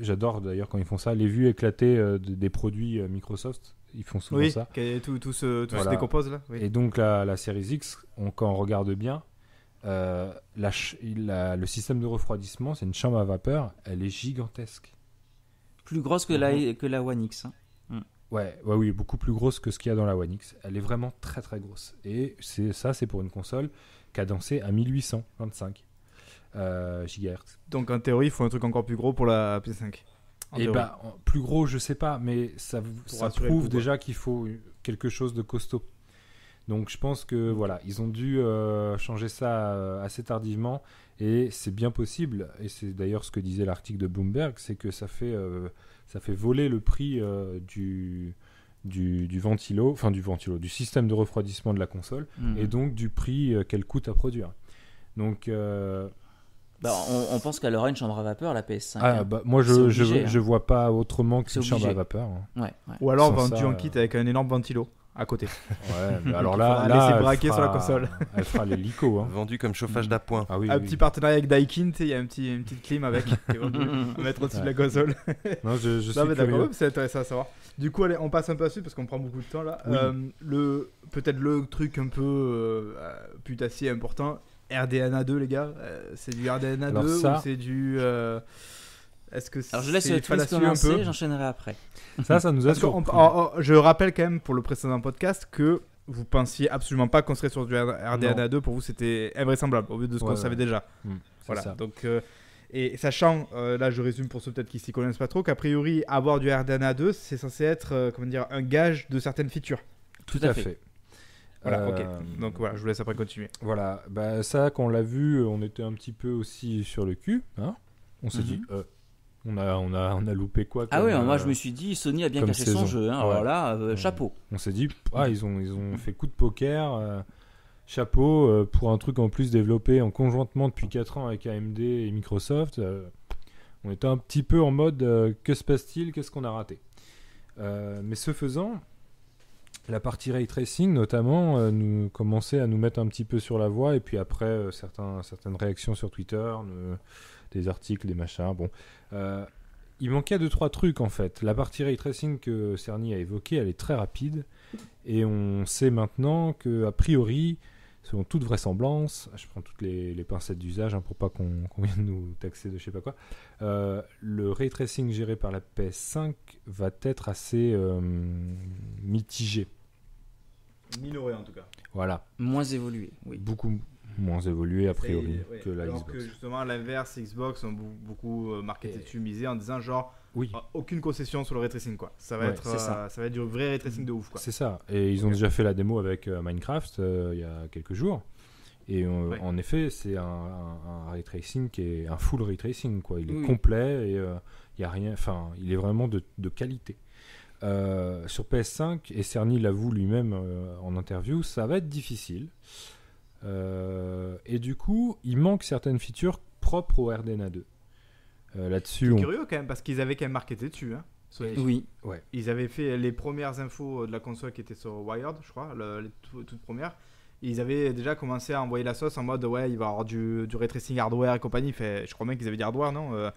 J'adore d'ailleurs quand ils font ça, les vues éclatées des produits Microsoft. Ils font souvent ça. Oui, tout, se, décompose là. Et donc la, série X, quand on regarde bien, le système de refroidissement, c'est une chambre à vapeur, elle est gigantesque. Plus grosse que, la, que la One X. Hein. Ouais, ouais, oui, beaucoup plus grosse que ce qu'il y a dans la One X. Elle est vraiment très très grosse. Et c'est ça, c'est pour une console cadencée à 1825 euh, GHz. Donc en théorie, il faut un truc encore plus gros pour la PS5. et eh ben, plus gros, je sais pas, mais ça, prouve déjà qu'il faut quelque chose de costaud. Donc je pense que voilà, ils ont dû euh, changer ça euh, assez tardivement et c'est bien possible. Et c'est d'ailleurs ce que disait l'article de Bloomberg, c'est que ça fait euh, ça fait voler le prix euh, du, du, ventilo, enfin du ventilo, du système de refroidissement de la console, hmm. et donc du prix euh, qu'elle coûte à produire. Donc. Euh, bah, on, pense qu'elle aura une chambre à vapeur, la PS5. Ah, hein. bah, moi, je, ne je, hein. vois pas autrement que qu'une chambre à vapeur. Hein. Ou alors vendue en kit avec un énorme ventilo à côté. Ouais, mais alors là, là braquer sur la console. Elle fera les lico, hein. Vendu comme chauffage mm. d'appoint. Ah un petit partenariat avec Daikin, il y a un petit, une petite clim avec à mettre au-dessus de la console. non, je, je non, suis d'accord, c'est intéressant à savoir. Du coup, allez, on passe un peu à suivre parce qu'on prend beaucoup de temps là. Euh, le peut-être le truc un peu euh, putassier important, RDNA 2 les gars, euh, c'est du RDNA 2 ou c'est du euh, que Alors je laisse le twist peu, j'enchaînerai après. Ça, ça nous assure. Oh, oh, je rappelle quand même pour le précédent podcast que vous pensiez absolument pas qu'on serait sur du RDNA 2. Pour vous, c'était invraisemblable au vu de ce qu'on savait déjà. Hmm, voilà. Donc, euh, et sachant, euh, là je résume pour ceux peut-être qui s'y connaissent pas trop, qu'a priori avoir du RDNA 2, c'est censé être euh, comment dire, un gage de certaines features. Tout, à fait. Voilà, ok. Donc voilà, je vous laisse après continuer. Voilà, bah, ça, qu'on l'a vu, on était un petit peu aussi sur le cul. Hein. on s'est mhm. dit, on a, on a, on a loupé quoi Ah oui, moi je euh, me suis dit, Sony a bien caché son jeu. Hein. Alors là, euh, chapeau. On s'est dit, ah, ils, ont, ils ont fait coup de poker, euh, chapeau, pour un truc en plus développé en conjointement depuis 4 ans avec AMD et Microsoft. on était un petit peu en mode, que se passe-t-il Qu'est-ce qu'on a raté Mais ce faisant, la partie ray tracing notamment nous commençait à nous mettre un petit peu sur la voie. Et puis après, certaines réactions sur Twitter des articles, des machins. Bon. Euh, il manquait deux trois trucs en fait. La partie ray tracing que Cerny a évoquée, elle est très rapide et on sait maintenant que a priori, selon toute vraisemblance, je prends toutes les, pincettes d'usage hein, pour pas qu'on vienne nous taxer de je sais pas quoi. Euh, le ray tracing géré par la PS5 va être assez euh, mitigé. Minoré en tout cas. Voilà. Moins évolué, oui. Beaucoup moins évolué a priori que la Xbox. que justement l'inverse, Xbox ont beaucoup euh, marketé dessus, misé en disant genre oui. Euh, aucune concession sur le ray quoi. Ça va être euh, ça. va être du vrai tracing de ouf quoi. C'est ça. Et ils ont déjà fait la démo avec Minecraft il y a quelques jours. Et en effet, c'est un, un, ray tracing qui est un full ray tracing quoi. Il est complet et il y a rien. Enfin, il est vraiment de, de qualité. sur PS5 et Cerny l'avoue lui-même en interview, ça va être difficile. Euh, et du coup, il manque certaines features propres au RDNA 2. Euh, là-dessus, curieux quand même parce qu'ils avaient quand même marketé dessus. Hein. Oui. Ouais. Ils avaient fait les premières infos de la console qui était sur Wired, je crois, les toutes premières. Ils avaient déjà commencé à envoyer la sauce en mode ouais, il va y avoir du, du retracing hardware et compagnie. Fait, je crois même qu'ils avaient du hardware, non euh,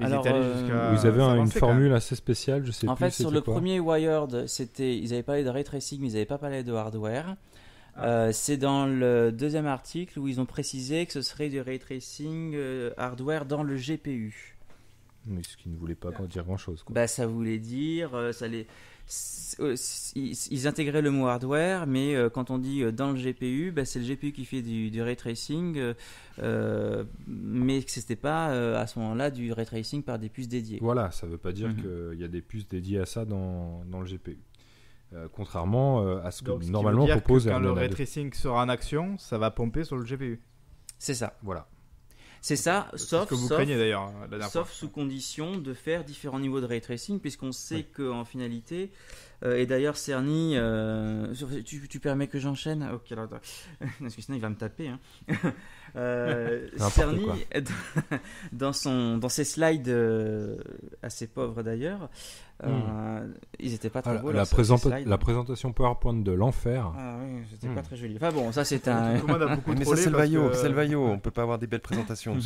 Ils étaient avaient une formule assez spéciale, je sais en plus. En fait, sur le premier Wired, c'était, ils avaient parlé de retracing, mais ils n'avaient pas parlé de hardware. Ah. Euh, c'est dans le deuxième article où ils ont précisé que ce serait du ray tracing euh, hardware dans le GPU. Mais ce qui ne voulait pas dire grand-chose. Bah, ça voulait dire, euh, ils, intégraient le mot hardware, mais quand on dit dans le GPU, bah, c'est le GPU qui fait du, du ray tracing, mais que ce n'était pas à ce moment-là du ray tracing par des puces dédiées. Voilà, ça ne veut pas dire mhm. qu'il y a des puces dédiées à ça dans, dans le GPU. Euh, contrairement euh, à ce que ce normalement propose quand le ray tracing sera en action, ça va pomper sur le GPU. C'est ça. Voilà. C'est ça, sauf, que vous sauf, d'ailleurs, sauf sous condition de faire différents niveaux de ray tracing, puisqu'on sait qu'en finalité, euh, et d'ailleurs Cerny, tu, permets que j'enchaîne Ok, oh, alors parce que sinon il va me taper. Hein. Cerny, dans, son, dans ses slides assez pauvres d'ailleurs, euh, hmm. ils pas très La, présentation PowerPoint de l'enfer. Ah oui, c'était hmm. pas très joli. Enfin bon, ça c'est un. mais ça c'est le vaillot, On peut pas avoir des belles présentations.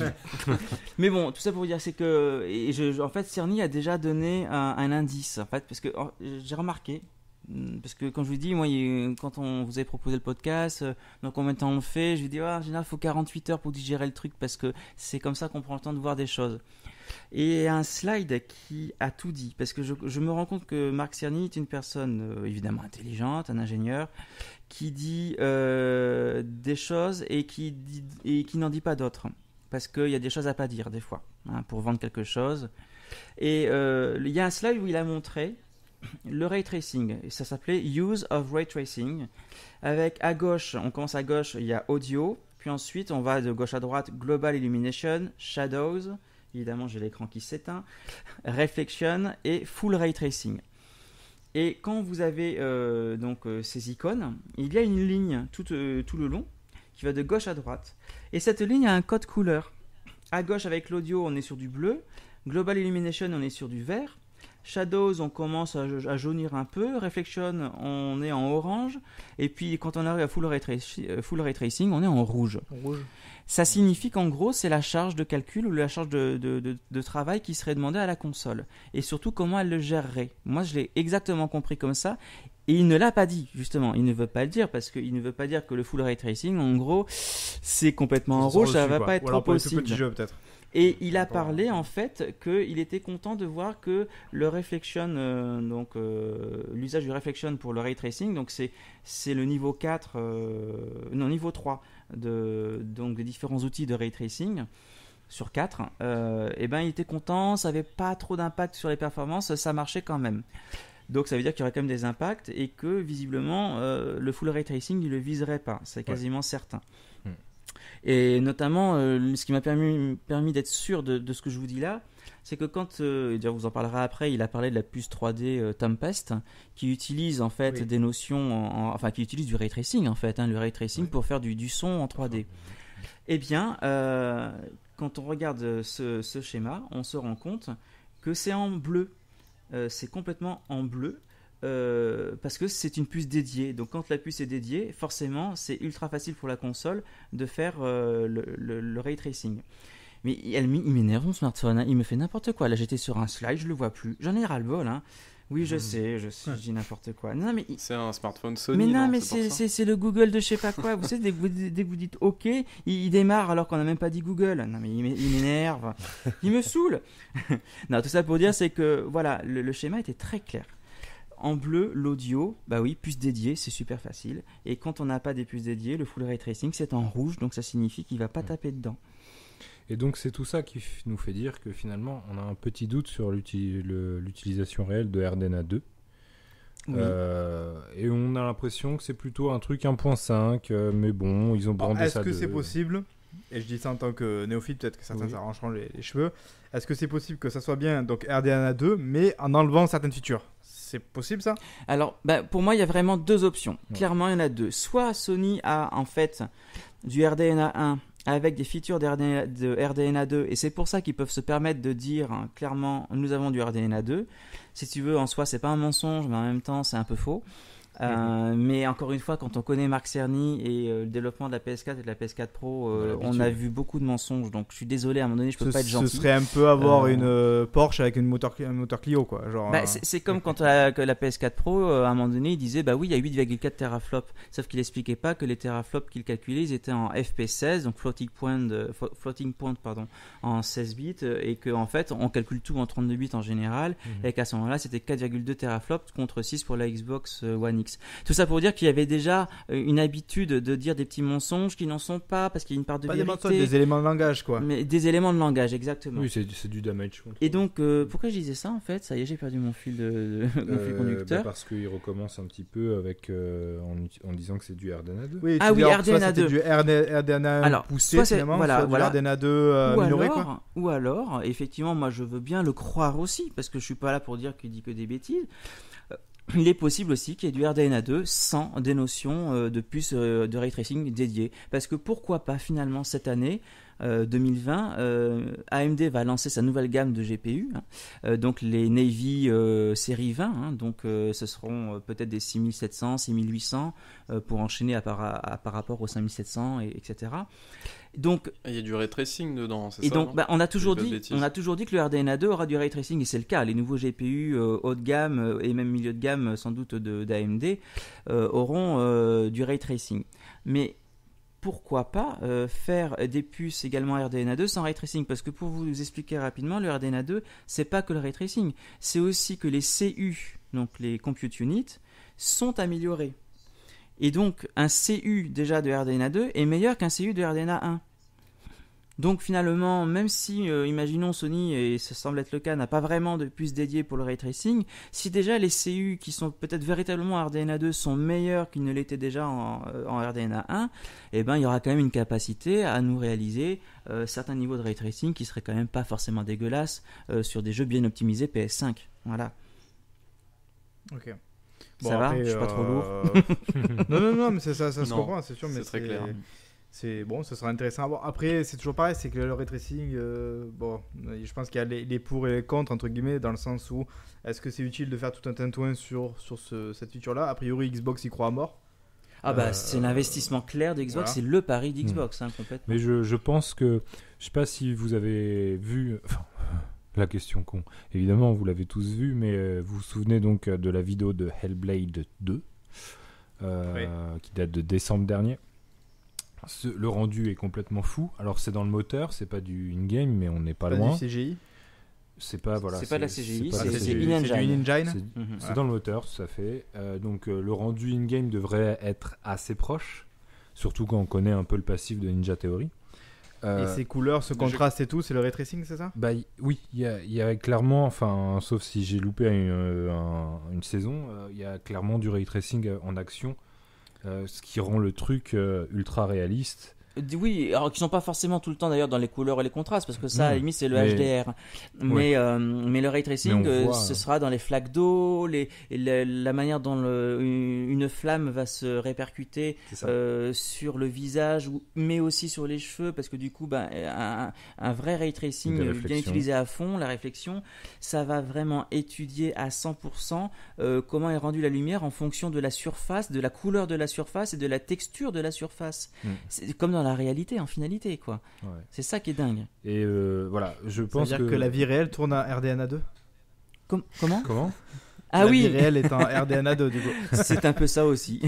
mais bon, tout ça pour vous dire, c'est que en fait, Cerny a déjà donné un, indice en fait, parce que j'ai remarqué. Hmm, parce que quand je vous dis, moi, quand on vous avait proposé le podcast, euh, donc combien de temps on le fait, je lui dis, dit ah, en général, il faut 48 heures pour digérer le truc parce que c'est comme ça qu'on prend le temps de voir des choses. Et un slide qui a tout dit, parce que je, me rends compte que Marc Cerny est une personne euh, évidemment intelligente, un ingénieur, qui dit euh, des choses et qui, n'en dit pas d'autres. Parce qu'il y a des choses à pas dire des fois, hein, pour vendre quelque chose. Et euh, il y a un slide où il a montré le ray tracing. Et ça s'appelait Use of Ray Tracing. Avec à gauche, on commence à gauche, il y a audio. Puis ensuite, on va de gauche à droite, Global Illumination, Shadows, Évidemment, j'ai l'écran qui s'éteint. Reflection et Full Ray Tracing. Et quand vous avez euh, donc euh, ces icônes, il y a une ligne euh, tout, le long qui va de gauche à droite. Et cette ligne a un code couleur. À gauche, avec l'audio, on est sur du bleu. Global Illumination, on est sur du vert. Shadows, on commence à, jaunir un peu. Reflection, on est en orange. Et puis, quand on arrive à Full Ray, Tracing, on est en rouge. rouge. Ça signifie qu'en gros, c'est la charge de calcul ou la charge de, travail qui serait demandée à la console. Et surtout, comment elle le gérerait. Moi, je l'ai exactement compris comme ça. Et il ne l'a pas dit, justement. Il ne veut pas le dire parce qu'il ne veut pas dire que le full ray tracing, en gros, c'est complètement en rouge, ça ne va pas être trop possible. être et il a parlé en fait qu'il était content de voir que le reflection, euh, donc euh, l'usage du reflection pour le ray tracing, donc c'est le niveau 4, euh, non niveau 3, de, donc, des différents outils de ray tracing sur 4, et euh, eh ben il était content, ça n'avait pas trop d'impact sur les performances, ça marchait quand même. Donc ça veut dire qu'il y aurait quand même des impacts et que visiblement euh, le full ray tracing il le viserait pas, c'est quasiment certain. Hmm. Et notamment euh, ce qui m'a permis, d'être sûr de, ce que je vous dis là, c'est que quand, On euh, vous en parlera après, il a parlé de la puce 3D euh, Tempest, qui utilise en fait des notions, enfin qui utilise du ray tracing en fait, hein, le ray tracing pour faire du, son en 3D. Eh bien, euh, quand on regarde ce, schéma, on se rend compte que c'est en bleu. c'est complètement en bleu. parce que c'est une puce dédiée. Donc quand la puce est dédiée, forcément, c'est ultra facile pour la console de faire le, ray tracing. Mais il m'énerve mon smartphone, hein. il me fait n'importe quoi. Là, j'étais sur un slide, je le vois plus. J'en ai ras-le-bol. Hein. Oui, hmm. je sais, je, dis n'importe quoi. Non, mais c'est un smartphone Sony. Mais non, mais c'est le Google de je sais pas quoi. vous savez, dès que vous, dites OK, il, démarre alors qu'on n'a même pas dit Google. Non, mais il m'énerve, il me saoule. non, tout ça pour dire, c'est que voilà, le, schéma était très clair. En bleu, l'audio, bah oui, puce dédiée, c'est super facile. Et quand on n'a pas des puces dédiées, le full ray tracing, c'est en rouge, donc ça signifie qu'il va pas hmm. taper dedans. Et donc c'est tout ça qui nous fait dire que finalement on a un petit doute sur l'utilisation réelle de RDNA 2. Euh, et on a l'impression que c'est plutôt un truc 1.5, euh, mais bon, ils ont brandé ça. Est-ce que c'est possible Et je dis ça en tant que néophyte, peut-être que certains oui. les, cheveux. Est-ce que c'est possible que ça soit bien donc RDNA 2, mais en enlevant certaines features c'est possible ça Alors, bah, pour moi, il y a vraiment deux options. Clairement, il y en a deux. Soit Sony a en fait du RDNA 1 avec des features de RDNA, 2, et c'est pour ça qu'ils peuvent se permettre de dire hein, clairement nous avons du RDNA 2. Si tu veux, en soi, c'est pas un mensonge, mais en même temps, c'est un peu faux. Euh, mhm. mais encore une fois, quand on connaît Marc Cerny et euh, le développement de la PS4 et de la PS4 Pro, euh, on a vu beaucoup de mensonges. Donc je suis désolé, à un moment donné, je peux pas être gentil. Ce serait un peu avoir une Porsche avec une moteur, un moteur Clio, quoi. Genre. Bah, c'est comme quand la, la PS4 Pro, à un moment donné, il disait bah oui, il y a 8,4 teraflops. Sauf qu'il expliquait pas que les teraflops qu'il calculait, ils étaient en FP16, donc floating point, floating point, pardon, en 16 bits, et qu'en en fait, on calcule tout en 32 bits en général, mhm. et qu'à ce moment-là, c'était 4,2 teraflops contre 6 pour la Xbox One X. Tout ça pour dire qu'il y avait déjà euh, une habitude de dire des petits mensonges qui n'en sont pas, parce qu'il y a une part de vérité. Des, éléments de langage, quoi. Mais des éléments de langage, exactement. Oui, c'est du damage. Et donc, euh, pourquoi je disais ça en fait Ça y est, j'ai perdu mon fil, de, fil euh, conducteur. Bah, parce qu'il recommence un petit peu avec en, disant que c'est du RDNA 2. ah oui, RDNA 2. Du RDNA, poussé voilà, RDNA 2 ou alors, Ou alors, effectivement, moi je veux bien le croire aussi, parce que je suis pas là pour dire qu'il dit que des bêtises il est possible aussi qu'il y ait du RDNA 2 sans des notions euh, de puces euh, de ray tracing dédiées. Parce que pourquoi pas finalement cette année, 2020, euh, AMD va lancer sa nouvelle gamme de GPU, hein. donc les Navy série 20, hein. donc ce seront peut-être des 6700, 6800 pour enchaîner à par, par rapport aux 5700, et, etc. Donc, il y a du ray tracing dedans, c'est ça donc, bah, on, a toujours dit, on a toujours dit que le RDNA 2 aura du ray tracing, et c'est le cas. Les nouveaux GPU euh, haut de gamme, euh, et même milieu de gamme, euh, sans doute d'AMD, auront du ray tracing. Mais pourquoi pas faire des puces également RDNA 2 sans ray tracing Parce que pour vous expliquer rapidement, le RDNA 2, c'est pas que le ray tracing, c'est aussi que les CU, donc les compute units, sont améliorés. Et donc, un CU déjà de RDNA 2 est meilleur qu'un CU de RDNA 1. Donc finalement, même si, euh, imaginons Sony, et ça semble être le cas, n'a pas vraiment de puce dédiée pour le ray tracing, si déjà les CU qui sont peut-être véritablement RDNA 2 sont meilleurs qu'ils ne l'étaient déjà en, euh, RDNA 1, eh ben, il y aura quand même une capacité à nous réaliser euh, certains niveaux de ray tracing qui seraient quand même pas forcément dégueulasses sur des jeux bien optimisés PS5. Voilà. Ok. Bon, ça va, je suis pas trop euh, lourd. non, non, non, mais ça, ça, se comprend, c'est sûr. C'est très clair. C'est bon, ce sera intéressant à voir. Après, c'est toujours pareil, c'est que le retracing euh, bon, je pense qu'il y a les, pour et les contre, entre guillemets, dans le sens où est-ce que c'est utile de faire tout un tintouin sur, sur cette feature-là A priori, Xbox y croit à mort. Ah bah euh, c'est l'investissement clair de Xbox, c'est le pari hmm. d'Xbox, hein, complètement. Mais je, je, pense que, je sais pas si vous avez vu, enfin, la question con. Évidemment, vous l'avez tous vu, mais euh, vous vous souvenez donc euh, de la vidéo de Hellblade 2, euh, qui date de décembre dernier. le rendu est complètement fou. Alors c'est dans le moteur, c'est pas du in-game, mais on n'est pas, loin. C'est CGI. C'est pas voilà. C'est pas de la CGI, c'est du in-engine. C'est mhm. dans le moteur, tout fait. donc le rendu in-game devrait être assez proche, surtout quand on connaît un peu le passif de Ninja Theory et euh, ces couleurs, ce contraste et tout, c'est le ray tracing, c'est ça bah, Oui, il y a, clairement, enfin, sauf si j'ai loupé euh, une, saison, il euh, y a clairement du ray tracing en action, ce qui rend le truc ultra réaliste oui, alors qui sont pas forcément tout le temps d'ailleurs dans les couleurs et les contrastes, parce que ça, hmm. à la c'est le HDR. Mais, euh, mais le ray tracing, euh, ce hein. sera dans les flaques d'eau, les, la manière dont une flamme va se répercuter euh, sur le visage, mais aussi sur les cheveux, parce que du coup, bah, un, vrai ray tracing bien utilisé à fond, la réflexion, ça va vraiment étudier à 100% comment est rendue la lumière en fonction de la surface, de la couleur de la surface et de la texture de la surface. Hmm. C'est comme la réalité en finalité, quoi. C'est ça qui est dingue. Et euh, voilà, je pense dire que... la vie réelle tourne à RDNA 2. comment Comment Ah oui. réelle est un RDNA 2 C'est un peu ça aussi.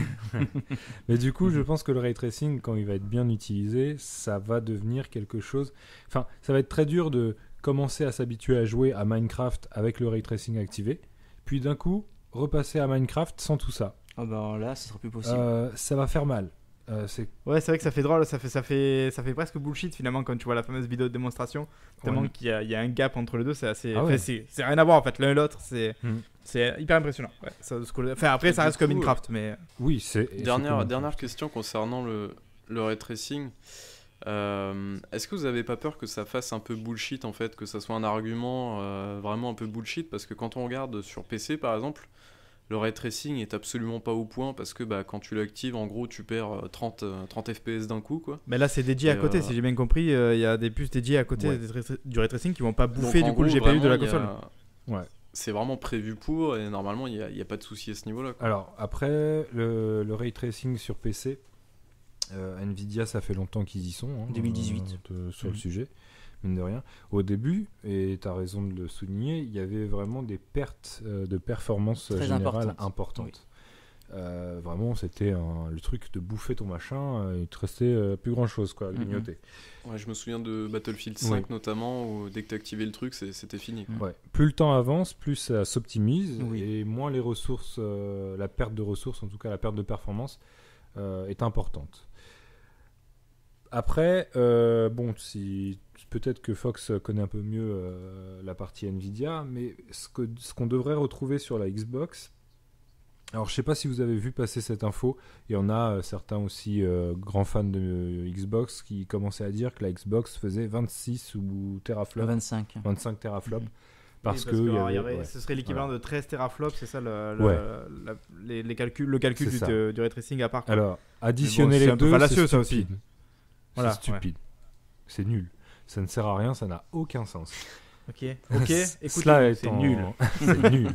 Mais du coup, je pense que le ray tracing, quand il va être bien utilisé, ça va devenir quelque chose. Enfin, ça va être très dur de commencer à s'habituer à jouer à Minecraft avec le ray tracing activé, puis d'un coup repasser à Minecraft sans tout ça. Ah ben là, sera plus possible. Euh, ça va faire mal. Euh, ouais, c'est vrai que ça fait drôle, ça fait, ça, fait, ça fait presque bullshit finalement quand tu vois la fameuse vidéo de démonstration. Tellement qu'il y, y, a un gap entre les deux, c'est assez. Ah c'est rien à voir en fait, l'un et l'autre, c'est hmm. c'est hyper impressionnant. enfin, après, ça reste comme Minecraft, mais. Oui, c'est. Euh, dernière, dernière question concernant le, le ray tracing. Euh, est-ce que vous avez pas peur que ça fasse un peu bullshit en fait, que ça soit un argument vraiment un peu bullshit Parce que quand on regarde sur PC par exemple, le ray tracing est absolument pas au point parce que bah, quand tu l'actives, en gros, tu perds 30, 30 FPS d'un coup. Quoi. Mais là, c'est dédié à côté, euh, si j'ai bien compris. Euh, il y a des puces dédiées à côté du ray tracing qui vont pas bouffer du coup le GPU de la console. c'est vraiment prévu pour et normalement il n'y a, pas de souci à ce niveau-là. Alors après, le, le, ray tracing sur PC, euh, Nvidia ça fait longtemps qu'ils y sont. 2018. Hein, sur le mmh. sujet mine de rien. Au début, et tu as raison de le souligner, il y avait vraiment des pertes euh, de performance générales générale importantes. Euh, vraiment, c'était le truc de bouffer ton machin, euh, il te restait plus grand chose quoi, mhm. je me souviens de Battlefield 5 notamment, où dès que tu activais le truc, c'était fini. Mhm. Plus le temps avance, plus ça s'optimise, et moins les ressources, la perte de ressources, en tout cas la perte de performance, est importante. Après, bon, si peut-être que Fox connaît un peu mieux euh, la partie Nvidia, mais ce qu'on ce qu'on devrait retrouver sur la Xbox, alors je ne sais pas si vous avez vu passer cette info, il y en a euh, certains aussi euh, grands fans de Xbox qui commençaient à dire que la Xbox faisait 26 ou teraflops. 25. 25 teraflops. Parce, que, ce serait l'équivalent de 13 teraflops, c'est ça le, les, calculs, le calcul du, du, ray tracing à part. Alors, additionner les deux, c'est stupide. Aussi. Voilà, stupide. C'est nul. Ça ne sert à rien, ça n'a aucun sens. Ok, ok, écoutez, c'est nul. nul.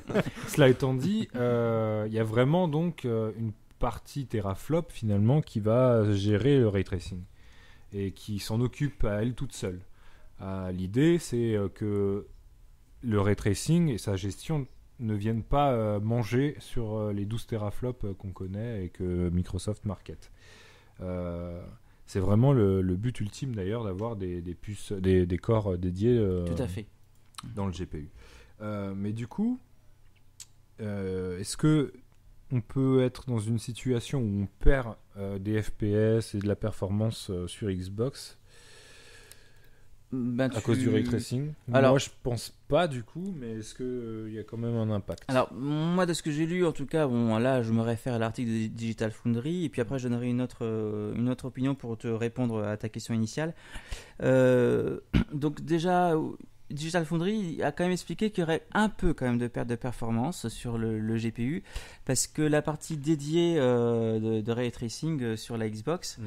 Cela étant dit, il euh, y a vraiment donc euh, une partie teraflop finalement qui va gérer le ray tracing et qui s'en occupe à elle toute seule. Euh, l'idée, c'est que le ray tracing et sa gestion ne viennent pas manger sur les 12 teraflops qu'on connaît et que Microsoft market. C'est vraiment le, but ultime d'ailleurs d'avoir des, puces, des, corps euh, dédiés. Euh, Tout à fait. Dans le GPU. Euh, mais du coup, est-ce que on peut être dans une situation où on perd des FPS et de la performance sur Xbox ben, à cause du ray tracing Alors, Moi, je pense pas du coup, mais est-ce qu'il il euh, y a quand même un impact Alors, moi, de ce que j'ai lu, en tout cas, bon, là, je me réfère à l'article de Digital Foundry, et puis après, je donnerai une autre, euh, une autre opinion pour te répondre à ta question initiale. Euh, donc, déjà, Digital Foundry a quand même expliqué qu'il y aurait un peu quand même de perte de performance sur le, GPU parce que la partie dédiée de, ray tracing sur la Xbox mmh.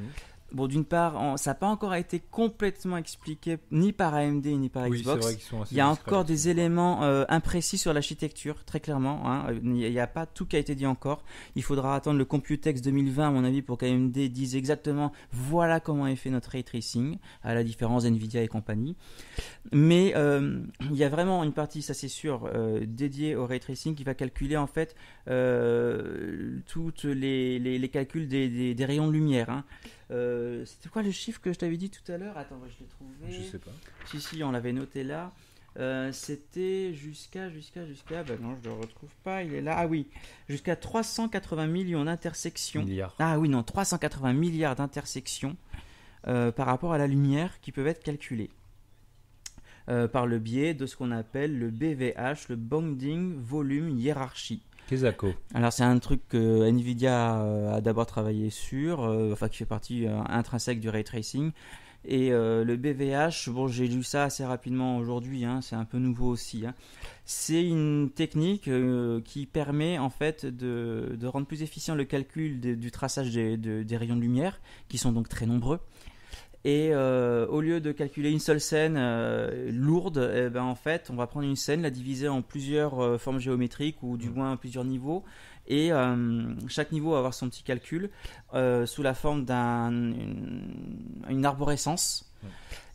Bon, d'une part, ça n'a pas encore été complètement expliqué ni par AMD ni par Xbox. Il y a encore des éléments euh, imprécis sur l'architecture, très clairement. Hein. Il n'y a pas tout qui a été dit encore. Il faudra attendre le Computex 2020, à mon avis, pour qu'AMD dise exactement voilà comment est fait notre ray tracing, à la différence Nvidia et compagnie. Mais euh, il y a vraiment une partie, ça c'est sûr, euh, dédiée au ray tracing qui va calculer en fait euh, toutes les, calculs des, rayons de lumière. Hein. Euh, c'était quoi le chiffre que je t'avais dit tout à l'heure Attends, je l'ai trouvé. Je sais pas. Si, si, on l'avait noté là. Euh, c'était jusqu'à, jusqu'à, jusqu'à, ben non, je ne le retrouve pas, il est là. Ah oui, jusqu'à 380 millions d'intersections. Ah oui, non, 380 milliards d'intersections par rapport à la lumière qui peuvent être calculées. par le biais de ce qu'on appelle le BVH, le Bounding Volume Hierarchy. Alors c'est un truc que Nvidia a euh, d'abord travaillé sur, euh, enfin qui fait partie euh, intrinsèque du ray tracing. Et le BVH, bon j'ai lu ça assez rapidement aujourd'hui, hein, c'est un peu nouveau aussi. Hein. C'est une technique qui permet en fait de, rendre plus efficient le calcul du traçage des, rayons de lumière, qui sont donc très nombreux. Et euh, au lieu de calculer une seule scène euh, lourde, eh ben, en fait, on va prendre une scène, la diviser en plusieurs euh, formes géométriques ou du mm. moins plusieurs niveaux. Et chaque niveau va avoir son petit calcul sous la forme d'une arborescence. Mm.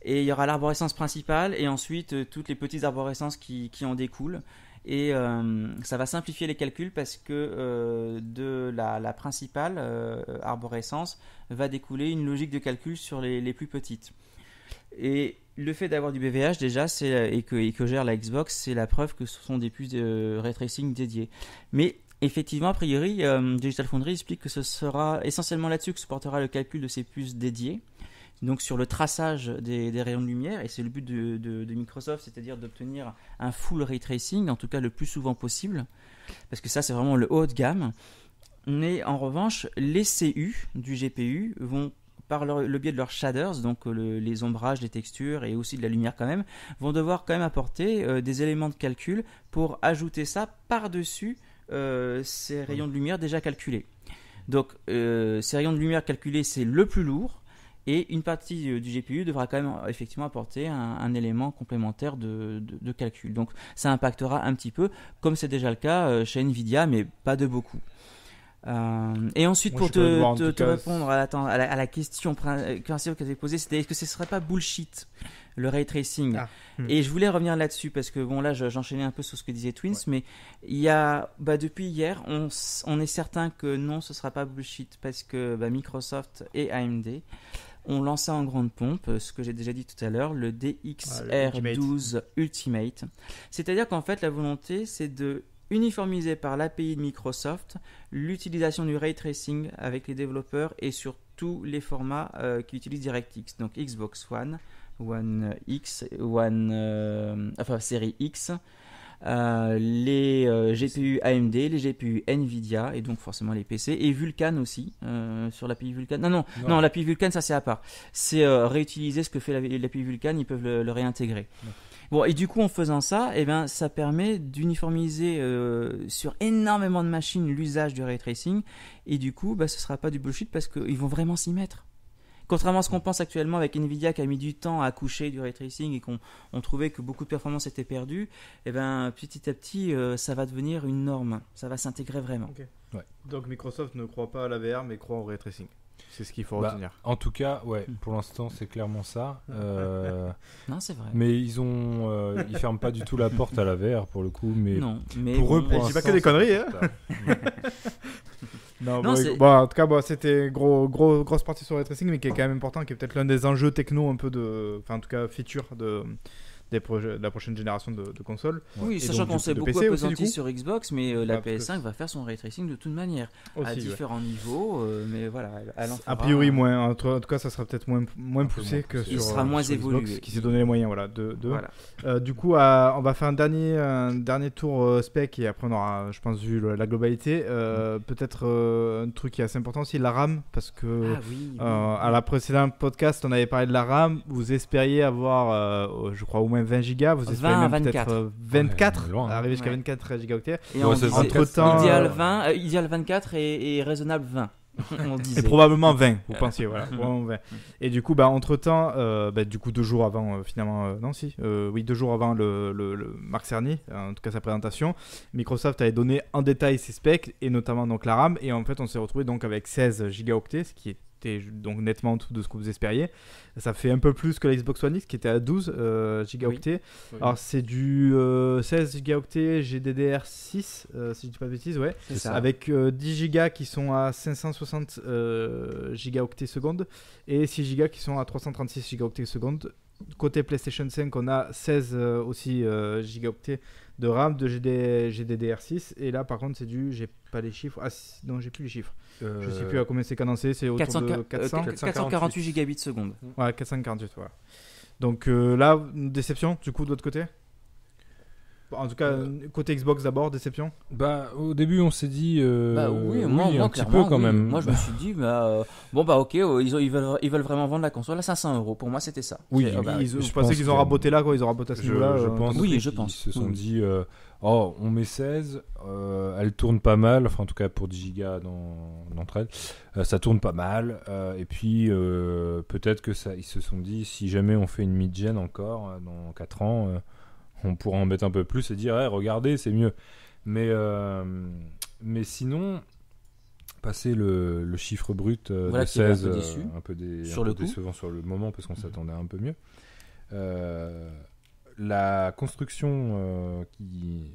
Et il y aura l'arborescence principale et ensuite toutes les petites arborescences qui en découlent. Et euh, ça va simplifier les calculs parce que euh, de la, principale, euh, arborescence, va découler une logique de calcul sur les, plus petites. Et le fait d'avoir du BVH déjà et que, gère la Xbox, c'est la preuve que ce sont des puces de tracing dédiées. Mais effectivement, a priori, Digital Foundry explique que ce sera essentiellement là-dessus que se portera le calcul de ces puces dédiées donc sur le traçage des, rayons de lumière, et c'est le but de, Microsoft, c'est-à-dire d'obtenir un full ray tracing, en tout cas le plus souvent possible, parce que ça c'est vraiment le haut de gamme. Mais en revanche, les CU du GPU vont par le biais de leurs shaders, donc les ombrages, les textures et aussi de la lumière quand même, vont devoir quand même apporter euh, des éléments de calcul pour ajouter ça par-dessus euh, ces rayons de lumière déjà calculés. Donc euh, ces rayons de lumière calculés, c'est le plus lourd, et une partie euh, du GPU devra quand même euh, effectivement apporter un, élément complémentaire de, de, calcul. Donc ça impactera un petit peu, comme c'est déjà le cas euh, chez Nvidia, mais pas de beaucoup. et ensuite, pour te, te, répondre à, la, à la, question principale que tu posée, c'était est-ce que ce ne serait pas bullshit le ray tracing ah, hmm. Et je voulais revenir là-dessus parce que bon, là, j'enchaînais un peu sur ce que disait Twins, mais il y a, bah, depuis hier, on, on, est certain que non, ce ne sera pas bullshit parce que bah, Microsoft et AMD on lançait en grande pompe ce que j'ai déjà dit tout à l'heure, le DXR12 ah, Ultimate. C'est-à-dire qu'en fait, la volonté, c'est de uniformiser par l'API de Microsoft l'utilisation du ray tracing avec les développeurs et sur tous les formats euh, qui utilisent DirectX, donc Xbox One, One X, One, euh, enfin série X, euh, les euh, GPU AMD, les GPU Nvidia et donc forcément les PC et Vulkan aussi euh, sur l'API Vulkan. Non non non, l'API Vulkan ça c'est à part. C'est réutiliser ce que fait l'API Vulkan, ils peuvent le, réintégrer. Bon et du coup en faisant ça, eh ben ça permet d'uniformiser sur énormément de machines l'usage du ray tracing et du coup bah ce sera pas du bullshit parce qu'ils vont vraiment s'y mettre. Contrairement à ce qu'on pense actuellement avec Nvidia qui a mis du temps à coucher du ray tracing et qu'on trouvait que beaucoup de performances étaient perdues, et eh ben petit à petit euh, ça va devenir une norme, ça va s'intégrer vraiment. Donc Microsoft ne croit pas à la VR mais croit au ray tracing. C'est ce qu'il faut bah, retenir. En tout cas, ouais, hmm. pour l'instant, c'est clairement ça. Hmm. Euh, non, c'est vrai. Mais ils ont, euh, ils ferment pas du tout la porte à la verre pour le coup, mais, non, mais pour eux, pas que des conneries. Hein. non, bah, bah, en tout cas, c'était gros, gros, grosse partie sur le tracing, mais qui est quand même important, qui est peut-être l'un des enjeux techno un peu de, enfin en tout cas, feature de des de la prochaine génération de, consoles. Oui, sachant qu'on s'est beaucoup apesanti sur Xbox, mais euh, la bah, PS5 va faire son ray tracing de toute manière, à différents niveaux, euh, mais voilà. à a priori moins, en tout cas, ça sera peut-être moins, moins poussé que sur, sera moins évolué. qui s'est donné les moyens, voilà. De, Voilà. Euh, du coup, on va faire un dernier, un dernier tour spec et après on aura, je pense, vu la globalité. Mm. Peut-être un truc qui est assez important aussi, la RAM, parce que ah oui, à la précédente podcast, on avait parlé de la RAM. Vous espériez avoir, je crois, au moins 20 gigas, vous espérez 24. peut-être 24, euh, hein. arriver jusqu'à 24 gigaoctets. Et entre temps, idéal 20, 24 et, raisonnable 20. on Et probablement 20, vous pensiez, Et du coup, bah, entre-temps, euh, bah, du coup, deux jours avant, euh, finalement, non, si, oui, deux jours avant le, Marc Cerny, en tout cas sa présentation, Microsoft avait donné en détail ses specs, et notamment donc la RAM, et en fait, on s'est retrouvé donc avec 16 gigaoctets, ce qui est donc nettement en dessous de ce que vous espériez. Ça fait un peu plus que la Xbox One X qui était à 12 euh, gigaoctets. Alors c'est du 16 euh, gigaoctets GDDR6, euh, si je ne dis pas de bêtises, ouais. Avec 10 gigas qui sont à 560 gigaoctets secondes et 6 gigas qui sont à 336 gigaoctets secondes côté PlayStation 5, on a 16 euh, aussi euh, gigaoctets de RAM, de GDDR6. Et là, par contre, c'est du. J'ai pas les chiffres. Ah, non, j'ai plus les chiffres. Je sais plus à euh, combien c'est cadencé. C'est autour de 448. seconde. Ouais, 448, voilà. Donc là, déception, du coup, de l'autre côté en tout cas, euh, côté Xbox d'abord, déception Bah, au début, on s'est dit. Euh, bah oui, moi, un petit peu quand même. Moi, je me suis dit, bah, euh, bon, bah, ok, ils, ont, ils, veulent, ils veulent vraiment vendre la console à 500 euros. Pour moi, c'était ça. Oui, bah, je, pensais qu'ils ont raboté là, quoi. Ils ont raboté à ce niveau-là. Je pense. Oui, je pense. Ils se sont dit, oh, on met 16, elle tourne pas mal. Enfin, en tout cas, pour 10 gigas d'entre elles, ça tourne pas mal. et puis, peut-être que ça, ils se sont dit, si jamais on fait une mid-gen encore dans 4 ans on pourrait en mettre un peu plus et dire eh, regardez, c'est mieux. Mais, euh, sinon, passer le, chiffre brut euh, de 16, un peu, décevant sur le moment parce qu'on mhm. s'attendait un peu mieux. Euh, la construction qui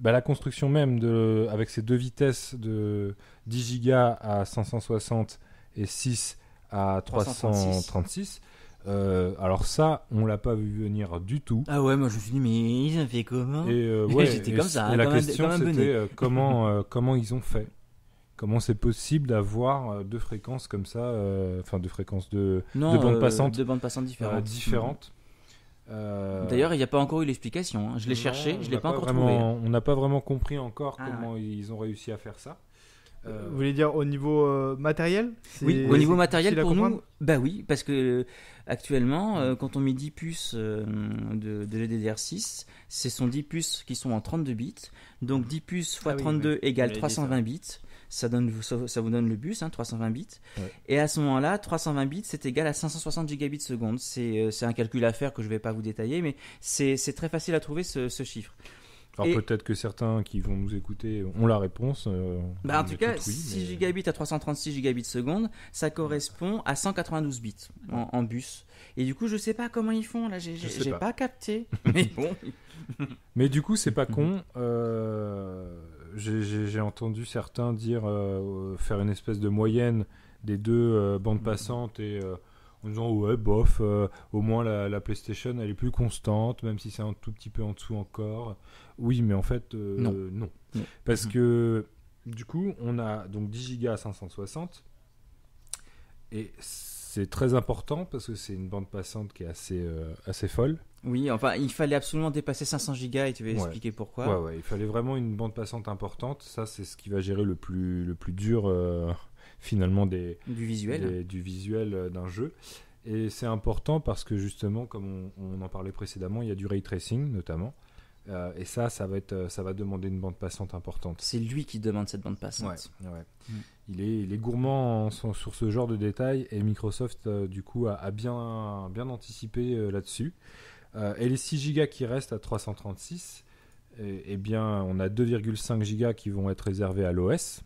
bah, la construction même de avec ces deux vitesses de 10 gigas à 560 et 6 à 336 euh, alors ça, on l'a pas vu venir du tout. Ah ouais, moi je me suis dit mais ils ont fait comment Et euh, ça. Hein, la question c'était euh, comment comment ils ont fait Comment c'est possible d'avoir deux fréquences comme ça, enfin deux fréquences de bandes passantes, de bandes passantes différentes. D'ailleurs, il n'y a pas encore eu l'explication. Hein. Je l'ai cherché, je l'ai pas, encore trouvé. On n'a pas vraiment compris encore ah, comment ils ont réussi à faire ça. Euh, vous voulez dire au niveau euh, matériel Oui, au niveau matériel pour nous, bah oui, parce que euh, actuellement, quand on met 10 puces de, de 6 ce sont 10 puces qui sont en 32 bits. Donc 10 puces ah x 32 égale 320 bits. Ça, donne, ça, vous donne le bus, 320 hein, bits. Et à ce moment-là, 320 bits, c'est égal à 560 gigabits seconde. C'est un calcul à faire que je ne vais pas vous détailler, mais c'est très facile à trouver ce, ce chiffre. Alors peut-être que certains qui vont nous écouter ont la réponse. Euh, bah, en tout cas, 6 gigabits à 336 gigabits seconde, ça correspond à 192 bits en, bus. Et du coup, je sais pas comment ils font, là, j'ai pas. pas. capté. mais bon. mais du coup, c'est pas mhm. con. Euh, j'ai entendu certains dire euh, faire une espèce de moyenne des deux bandes mhm. passantes et en disant ouais bof au moins la, la, PlayStation elle est plus constante même si c'est un tout petit peu en dessous encore oui, mais en fait, euh, non. Parce mm. que du coup, on a donc 10 Go à 560. Et c'est très important parce que c'est une bande passante qui est assez, euh, assez folle. Oui, enfin, il fallait absolument dépasser 500 go et tu vas expliquer pourquoi. Oui, il fallait vraiment une bande passante importante. Ça, c'est ce qui va gérer le plus, le plus dur, euh, finalement, des, du visuel, du d'un jeu. Et c'est important parce que, justement, comme on en parlait précédemment, il y a du ray tracing, notamment. Euh, et ça, ça va, être, euh, ça va demander une bande passante importante. C'est lui qui demande cette bande passante. Mm. Il, est, gourmand sur ce genre de détails et Microsoft, euh, du coup, a, bien, bien anticipé là-dessus. et les 6 gigas qui restent à 336, eh, eh, bien, on a 2,5 gigas qui vont être réservés à l'OS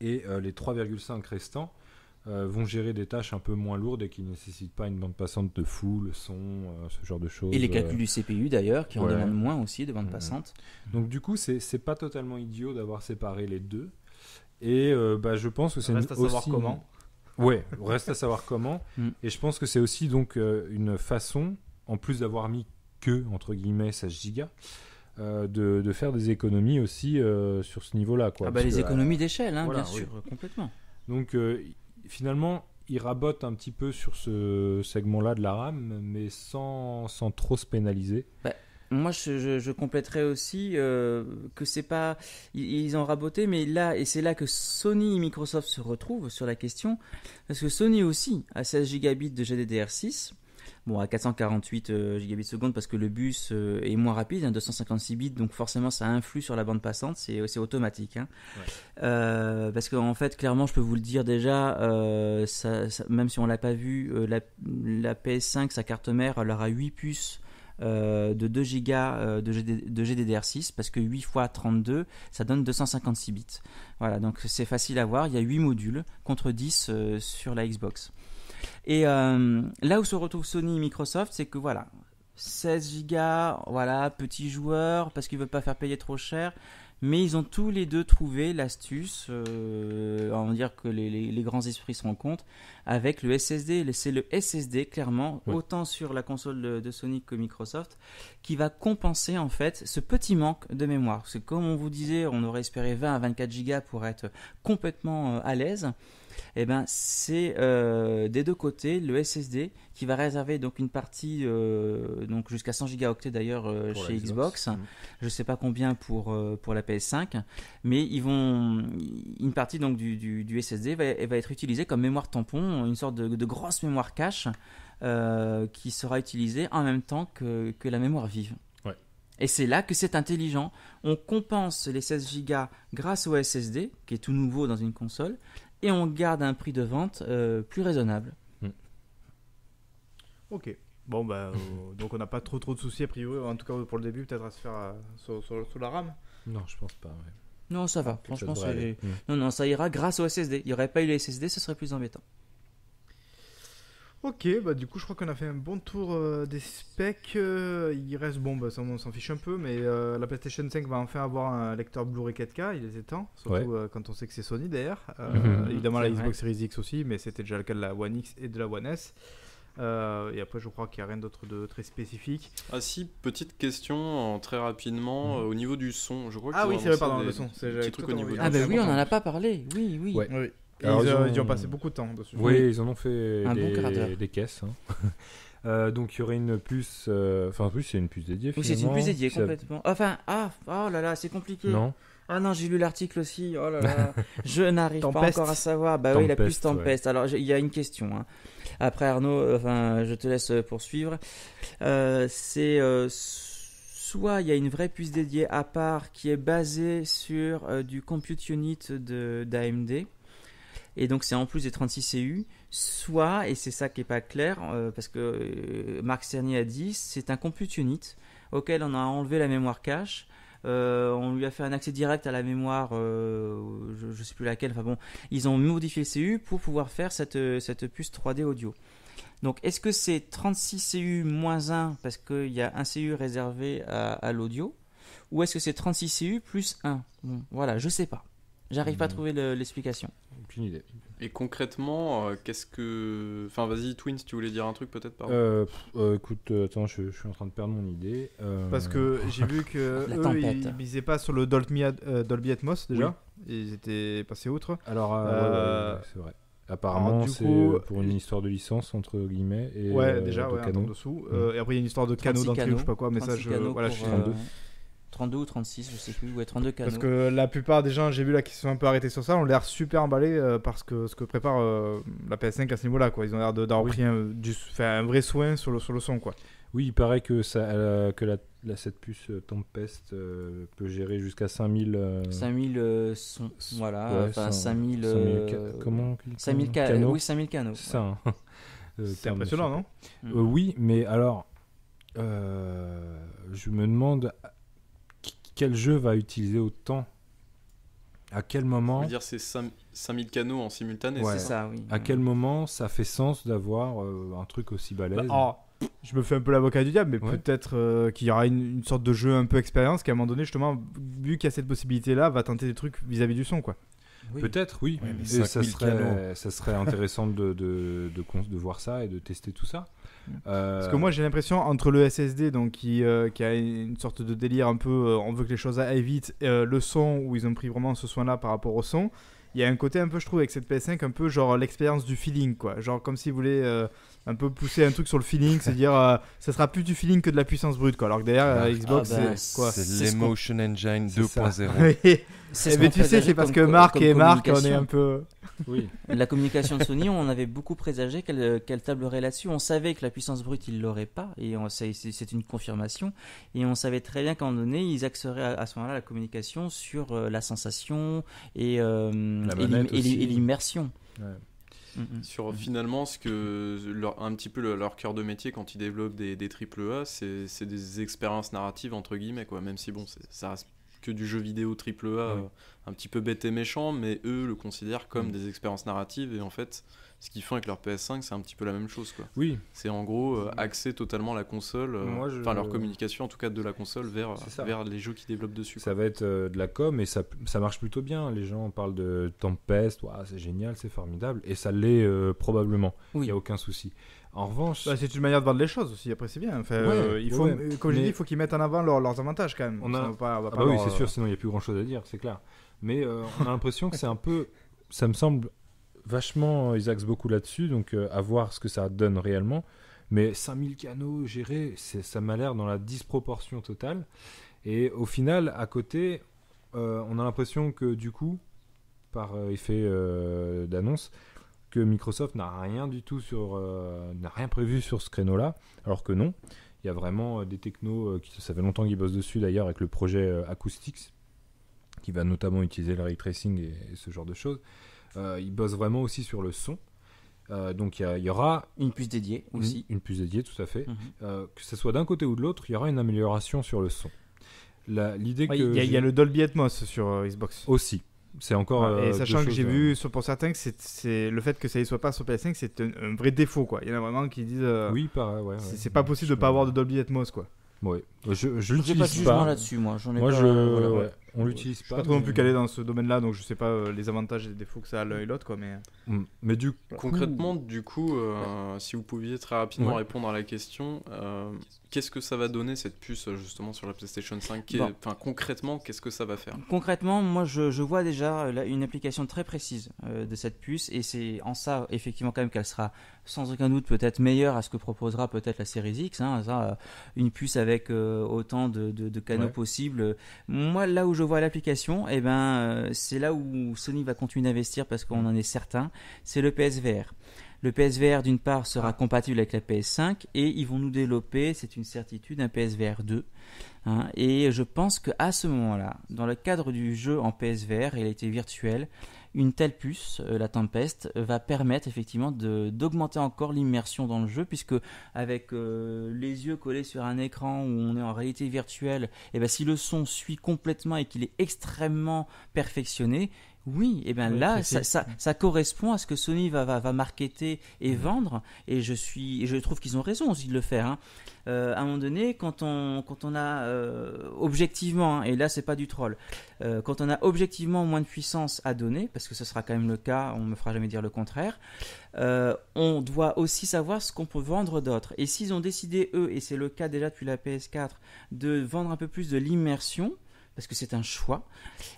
et les 3,5 restants euh, vont gérer des tâches un peu moins lourdes et qui ne nécessitent pas une bande passante de fou, le son, euh, ce genre de choses. Et les euh, calculs du CPU d'ailleurs, qui en demandent moins aussi de bande mhm. passante. Donc du coup, c'est pas totalement idiot d'avoir séparé les deux. Et bah, je pense que c'est Reste à savoir comment. comment. Ouais, reste à savoir comment. Mm. Et je pense que c'est aussi donc une façon, en plus d'avoir mis que, entre guillemets, 16 gigas, de, de, faire des économies aussi sur ce niveau-là. Quoi, ah bah les économies d'échelle, hein, bien sûr, complètement. Donc finalement, ils rabotent un petit peu sur ce segment-là de la RAM, mais sans, sans trop se pénaliser. Bah, moi, je, compléterais aussi euh, que c'est pas. Ils, ont raboté, mais là, et c'est là que Sony et Microsoft se retrouvent sur la question, parce que Sony aussi a 16 gigabits de GDDR6 bon à 448 euh, gigabits secondes parce que le bus euh, est moins rapide, 256 hein, bits, donc forcément ça influe sur la bande passante, c'est automatique. Hein. Euh, parce qu'en en fait, clairement, je peux vous le dire déjà, même si on l'a pas vu, la, PS5, sa carte mère, elle aura 8 puces. de 2 Go de, GDDR6 parce que 8 x 32 ça donne 256 bits voilà donc c'est facile à voir il y a 8 modules contre 10 sur la Xbox et euh, là où se retrouvent Sony et Microsoft, c'est que voilà, 16 gigas, voilà, petit joueur, parce qu'ils veulent pas faire payer trop cher. Mais ils ont tous les deux trouvé l'astuce, on euh, va dire que les, grands esprits se rencontrent, avec le SSD. C'est le SSD, clairement, autant sur la console de, Sony que Microsoft, qui va compenser en fait ce petit manque de mémoire. Parce comme on vous disait, on aurait espéré 20 à 24 gigas pour être complètement euh, à l'aise et eh ben, c'est euh, des deux côtés le SSD qui va réserver donc une partie euh, donc jusqu'à 100 gigaoctets d'ailleurs euh, chez Xbox. je ne mmh. Je sais pas combien pour la PS5, mais ils vont une partie donc du, SSD va, être utilisée comme mémoire tampon, une sorte de, grosse mémoire cache qui sera utilisée en même temps que, la mémoire vive. Et c'est là que c'est intelligent. On compense les 16 Go grâce au SSD, qui est tout nouveau dans une console, et on garde un prix de vente euh, plus raisonnable. Mm. Ok. Bon, bah, euh, donc on n'a pas trop trop de soucis à priori, en tout cas pour le début, peut-être à se faire euh, sous sur, la RAM Non, je pense pas. Non, ça va. Mm. non, non, ça ira grâce au SSD. Il n'y aurait pas eu le SSD, ce serait plus embêtant. Ok, bah du coup je crois qu'on a fait un bon tour euh, des specs. Euh, il reste, bon, bah, on s'en fiche un peu, mais euh, la PlayStation 5 va enfin avoir un lecteur Blu-ray 4K, il était temps, surtout quand on sait que c'est Sony d'ailleurs. Mhm. évidemment la Xbox Series X aussi, mais c'était déjà le cas de la One X et de la One S. et après je crois qu'il n'y a rien d'autre de très spécifique. Ah si, petite question très rapidement, mhm. au niveau du son, je crois Ah oui, c'est vrai, pardon, des... le son. ah bah oui, on n'en a pas parlé, oui, oui. oui ils, euh, ont... passé beaucoup de temps dessus. Oui, ils en ont fait des, caisses. Hein. Euh, donc il y aurait une puce, euh, enfin en plus c'est une puce dédiée. Oui c'est une puce dédiée complètement. Enfin ah oh là là c'est compliqué. Non. Ah non j'ai lu l'article aussi. Oh là là. je n'arrive pas encore à savoir. Bah oui la puce tempeste Alors il y a une question. Hein. Après Arnaud, enfin je te laisse poursuivre. c'est soit il y a une vraie puce dédiée à part qui est basée sur du compute unit d'AMD et donc c'est en plus des 36 CU, soit, et c'est ça qui n'est pas clair, euh, parce que euh, Marc Cernier a dit, c'est un compute unit auquel on a enlevé la mémoire cache. Euh, on lui a fait un accès direct à la mémoire, je ne sais plus laquelle, enfin bon, ils ont modifié le CU pour pouvoir faire cette, cette puce 3D audio. Donc est-ce que c'est 36 CU moins 1 parce qu'il y a un CU réservé à, l'audio, ou est-ce que c'est 36 CU plus 1 bon, Voilà, je sais pas. J'arrive pas à hmm. trouver l'explication. Aucune idée. Et concrètement, euh, qu'est-ce que. Enfin, vas-y, Twins, tu voulais dire un truc peut-être par euh, euh, Écoute, euh, attends, je, suis en train de perdre mon idée. Parce que j'ai vu que eux, ils, misaient pas sur le Dolby, Atmos déjà. Ils étaient passés outre. Alors, c'est vrai. Apparemment, c'est pour une histoire de licence entre guillemets et ouais, déjà, de canon. dessous. Hmm. et après, il y a une histoire de canaux le ou je sais pas quoi, mais ça, je. Voilà, je 32 ou 36, je sais plus, ouais, 32 canaux. Parce que la plupart des gens, j'ai vu là, qui sont un peu arrêtés sur ça, ont l'air super emballés euh, parce que ce que prépare euh, la PS5 à ce niveau-là, quoi. Ils ont l'air d'avoir pris un, vrai soin sur le, son, quoi. Oui, il paraît que, ça, euh, que la, 7 cette puce Tempest peut gérer jusqu'à 5000... 5000 sons, voilà. enfin, 5000... comment 5000 canaux Oui, 5000 canaux. C'est hein. impressionnant, non mm. Oui, mais alors... je me demande quel jeu va utiliser autant à quel moment veut dire c'est 5000 canaux en simultané à quel moment ça fait sens d'avoir euh, un truc aussi balèze bah, je me fais un peu l'avocat du diable mais peut-être euh, qu'il y aura une, sorte de jeu un peu expérience qui à un moment donné justement vu qu'il y a cette possibilité là va tenter des trucs vis-à-vis du son quoi Peut-être, oui. ça serait, intéressant de, voir ça et de tester tout ça. Euh, Parce que moi j'ai l'impression entre le SSD donc qui, euh, qui a une sorte de délire un peu euh, on veut que les choses aillent vite, le son où ils ont pris vraiment ce soin là par rapport au son, il y a un côté un peu je trouve avec cette PS5 un peu genre l'expérience du feeling quoi, genre comme si vous voulez un peu pousser un truc sur le feeling, c'est à dire euh, ça sera plus du feeling que de la puissance brute quoi. Alors que derrière ah, euh, Xbox ah, bah, c'est quoi C'est l'Emotion Engine 2.0. mais tu sais, c'est parce que Marc et Marc on est un peu oui. La communication de Sony, on avait beaucoup présagé qu'elle euh, tablerait là-dessus. On savait que la puissance brute, ils l'aurait pas, et c'est une confirmation. Et on savait très bien qu'en donné, ils axeraient à, ce moment-là la communication sur la sensation et l'immersion. Ouais sur finalement ce que un petit peu leur, cœur de métier quand ils développent des, triple A, c'est des expériences narratives entre guillemets quoi. Même si bon, ça reste que du jeu vidéo triple A, euh, un petit peu bête et méchant, mais eux le considèrent comme mm. des expériences narratives et en fait ce qu'ils font avec leur PS5, c'est un petit peu la même chose. Quoi. Oui. C'est en gros accès euh, axer totalement la console, euh, enfin leur communication en tout cas de la console vers, vers les jeux qui développent dessus. Ça va être euh, de la com et ça, ça marche plutôt bien. Les gens parlent de Tempest, c'est génial, c'est formidable, et ça l'est probablement. Il n'y a aucun souci. En revanche, bah, c'est une manière de vendre les choses aussi. Après, c'est bien. il faut, comme je l'ai dit, il faut qu'ils mettent en avant leurs avantages quand même. On pas, ah bah oui, c'est sûr. Sinon, il n'y a plus grand chose à dire, c'est clair. Mais on a l'impression que c'est un peu, ça me semble vachement, euh, ils axent beaucoup là-dessus, donc euh, à voir ce que ça donne réellement. Mais 5000 canaux gérés, ça m'a l'air dans la disproportion totale. Et au final, à côté, euh, on a l'impression que du coup, par effet d'annonce, que Microsoft n'a rien du tout sur, n'a rien prévu sur ce créneau-là, alors que non. Il y a vraiment des technos qui ça fait longtemps qu'ils bossent dessus d'ailleurs avec le projet Acoustics, qui va notamment utiliser le ray tracing et ce genre de choses. Euh, il bosse vraiment aussi sur le son. Euh, donc il y, aura une puce dédiée aussi. Une, puce dédiée, tout à fait. Mhm. Euh, que ce soit d'un côté ou de l'autre, il y aura une amélioration sur le son. L'idée que il y, a le Dolby Atmos sur Xbox aussi. C'est encore. et sachant que j'ai vu sur, pour certains que c'est le fait que ça ne soit pas sur PS5, c'est un, vrai défaut quoi. Il y en a vraiment qui disent. oui, pareil, c'est pas possible de ne pas avoir de Dolby Atmos quoi. Je, je l'utilise pas. jugement là-dessus moi. J'en ai pas, on l'utilise pas. pas trop non plus calé dans ce domaine-là, donc je sais pas euh, les avantages et les défauts que ça a l'un et l'autre, Mais, euh. mm. mais du concrètement, du coup, euh, si vous pouviez très rapidement répondre à la question, qu'est-ce que ça va donner cette puce justement sur la PlayStation 5 concrètement, qu'est-ce que ça va faire Concrètement, moi, je, vois déjà une application très précise de cette puce, et c'est en ça effectivement quand même qu'elle sera sans aucun doute peut-être meilleure à ce que proposera peut-être la série X. Hein, une puce avec autant de, canaux possibles. Moi, là où je l'application, et eh ben, euh, c'est là où Sony va continuer d'investir parce qu'on mm. en est certain, c'est le PSVR. Le PSVR, d'une part, sera ah. compatible avec la PS5 et ils vont nous développer, c'est une certitude, un PSVR 2 Hein, et je pense qu'à ce moment-là, dans le cadre du jeu en PSVR, et a virtuel, une telle puce, euh, la Tempest, euh, va permettre effectivement d'augmenter encore l'immersion dans le jeu, puisque avec euh, les yeux collés sur un écran où on est en réalité virtuelle, et eh ben, si le son suit complètement et qu'il est extrêmement perfectionné, oui, et eh bien là, ça, correspond à ce que Sony va, va, marketer et mhm. vendre, et je, suis, je trouve qu'ils ont raison aussi de le faire. Hein. Euh, à un moment donné, quand on, quand on a euh, objectivement, hein, et là c'est pas du troll, euh, quand on a objectivement moins de puissance à donner, parce que ce sera quand même le cas, on me fera jamais dire le contraire, on doit aussi savoir ce qu'on peut vendre d'autres. Et s'ils ont décidé, eux, et c'est le cas déjà depuis la PS4, de vendre un peu plus de l'immersion, parce que c'est un choix,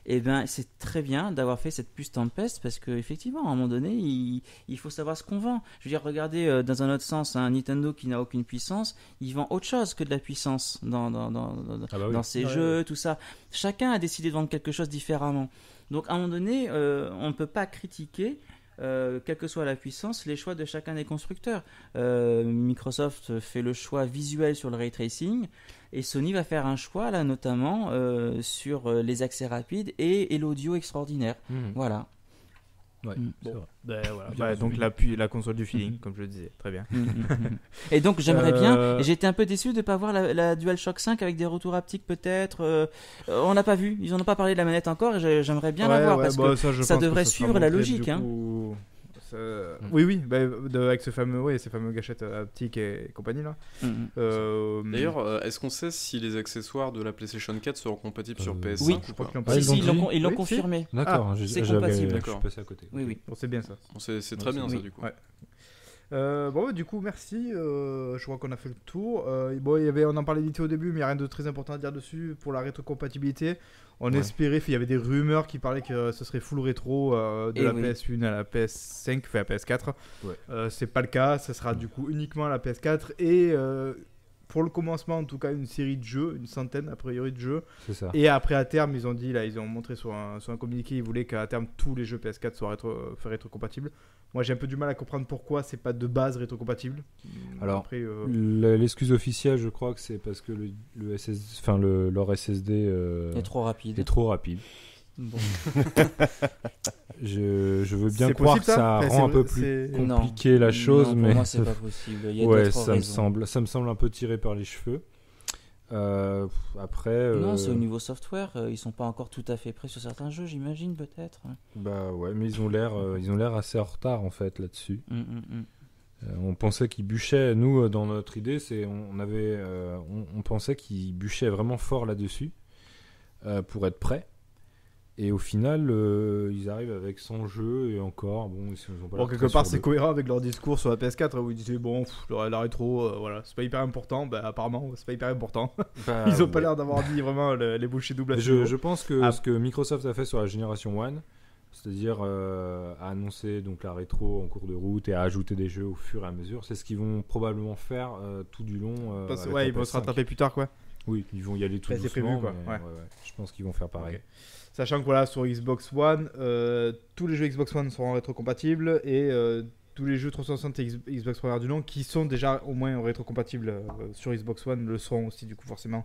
et eh ben c'est très bien d'avoir fait cette puce tempête parce que effectivement, à un moment donné, il, faut savoir ce qu'on vend. Je veux dire, regardez euh, dans un autre sens, un Nintendo qui n'a aucune puissance, il vend autre chose que de la puissance dans, dans, dans, ah bah ses jeux, tout ça. Chacun a décidé de vendre quelque chose différemment. Donc à un moment donné, euh, on ne peut pas critiquer euh, quelle que soit la puissance, les choix de chacun des constructeurs. Euh, Microsoft fait le choix visuel sur le ray tracing et Sony va faire un choix là notamment euh, sur les accès rapides et, l'audio extraordinaire. Mhm. Voilà. Mm. Ben, bah, donc la, console du feeling, comme je le disais, très bien. Mm, mm, et donc j'aimerais bien, euh, j'étais un peu déçu de ne pas voir la, DualShock 5 avec des retours haptiques peut-être. Euh, euh, on n'a pas vu, ils n'en ont pas parlé de la manette encore, j'aimerais bien la voir parce bah, que ça, devrait suivre la logique. Hein. Euh, oui, oui, bah, avec ce fameux, ouais, ces fameux gâchettes euh, haptiques et, compagnie là. Mm, mm. Euh, hum. D'ailleurs, est-ce qu'on sait si les accessoires de la PlayStation 4 seront compatibles sur PS5 Oui, ah, ils l'ont confirmé. Ah, D'accord, ah, c'est compatible. Je passe à côté. Oui, oui. On sait bien ça. C'est très bien ça du coup. Euh, bon, bah du coup, merci. Euh, je crois qu'on a fait le tour. Euh, bon, il y avait, on en parlait dit au début, mais il n'y a rien de très important à dire dessus pour la rétrocompatibilité. On espérait, il y avait des rumeurs qui parlaient que ce serait full rétro de eh la PS1 à la PS5, enfin la PS4. c'est pas le cas, ce sera du coup uniquement la PS4 et pour le commencement en tout cas une série de jeux, une centaine a priori de jeux. Ça. Et après à terme, ils ont dit là, ils ont montré sur un, sur un communiqué, ils voulaient qu'à terme tous les jeux PS4 soient rétro, euh, rétrocompatibles. Moi, j'ai un peu du mal à comprendre pourquoi c'est pas de base rétrocompatible. Hmm, Alors, euh, l'excuse officielle, je crois que c'est parce que le, enfin, le leur SSD euh, est trop rapide. Est trop rapide. je, veux bien croire que ça rend un peu plus compliqué la chose, pour mais moi, c'est pas possible. ouais, ça me semble, ça me semble un peu tiré par les cheveux. Euh, après. Euh, non, c'est au niveau software. Euh, ils sont pas encore tout à fait prêts sur certains jeux, j'imagine peut-être. Hein. Bah ouais, mais ils ont l'air, ils ont l'air assez en retard en fait là-dessus. Hum, hum, hum. on pensait qu'ils bûchaient. Nous, dans notre idée, c'est on avait, on, on, pensait qu'ils bûchaient vraiment fort là-dessus pour être prêts. Et au final, euh, ils arrivent avec 100 jeux et encore. Bon, quelque part, c'est cohérent avec leur discours sur la PS4 où ils disaient bon, la rétro, euh, voilà, c'est pas hyper important. Bah, apparemment, c'est pas hyper important. Bah, ils ont pas l'air d'avoir dit vraiment les bouchées doubles je, pense que ah. ce que Microsoft a fait sur la génération One, c'est-à-dire euh, annoncer donc la rétro en cours de route et à ajouter des jeux au fur et à mesure, c'est ce qu'ils vont probablement faire tout du long. ouais, ils vont se rattraper plus tard, quoi. Oui, ils vont y aller tout bah, doucement. Prévu, quoi. je pense qu'ils vont faire pareil. Sachant que voilà, sur Xbox One, euh, tous les jeux Xbox One seront rétrocompatibles et euh, tous les jeux 360 et Xbox One du long qui sont déjà au moins rétrocompatibles compatibles euh, sur Xbox One le seront aussi du coup forcément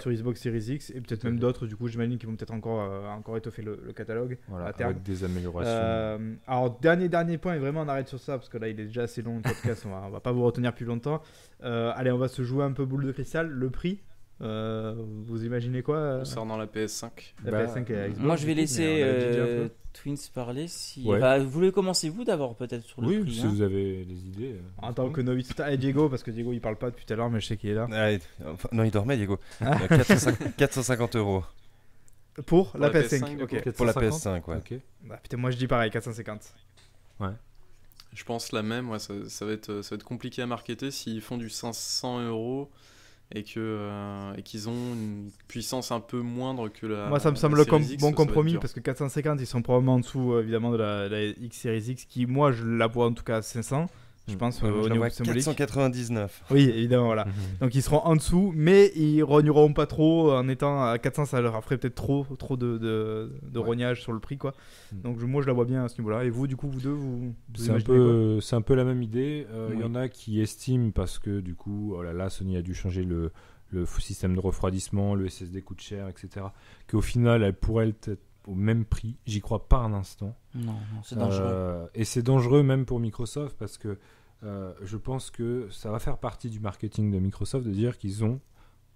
sur Xbox Series X et peut-être même d'autres du coup j'imagine qu'ils vont peut-être encore encore étoffer le, catalogue avec des améliorations. alors dernier dernier point et vraiment on arrête sur ça parce que là il est déjà assez long le podcast on va, on va pas vous retenir plus longtemps. allez on va se jouer un peu boule de cristal le prix euh, vous imaginez quoi euh, dans la PS5. La bah, PS5 moi, je vais laisser euh, Twins parler. Si... Bah, vous voulez commencer, vous d'abord, peut-être sur le Oui, si hein. vous avez des idées. En tant que novice. Diego, parce que Diego, il parle pas depuis tout à l'heure, mais je sais qu'il est là. Ah, non, il dormait, Diego. 450, euros. Pour, la, PS5, Pour la PS5, ouais. Bah, putain, moi, je dis pareil, 450. Ouais. Je pense la même, ouais, ça, ça, va être, ça va être compliqué à marketer s'ils font du 500 euros et que euh, et qu'ils ont une puissance un peu moindre que la. Moi, ça me semble le bon compromis parce que 450, ils sont probablement en dessous euh, évidemment de la, la X Series X qui, moi, je la vois en tout cas à 500 je mm. pense, euh, au 499. Oui, évidemment, voilà. Mm-hmm. Donc ils seront en dessous, mais ils rogneront pas trop. En étant à 400, ça leur ferait peut-être trop, trop de, de, rognage sur le prix, quoi. Mm. Donc moi, je la vois bien à ce niveau-là. Et vous, du coup, vous deux, vous. c'est un peu, c'est un peu la même idée. Euh, il y en a qui estiment parce que du coup, oh là là, Sony a dû changer le le système de refroidissement, le SSD coûte cher, etc. Qu'au final, elle pourrait être au même prix. J'y crois pas un instant. Non, c'est dangereux. Euh, et c'est dangereux même pour Microsoft parce que euh, je pense que ça va faire partie du marketing de Microsoft de dire qu'ils ont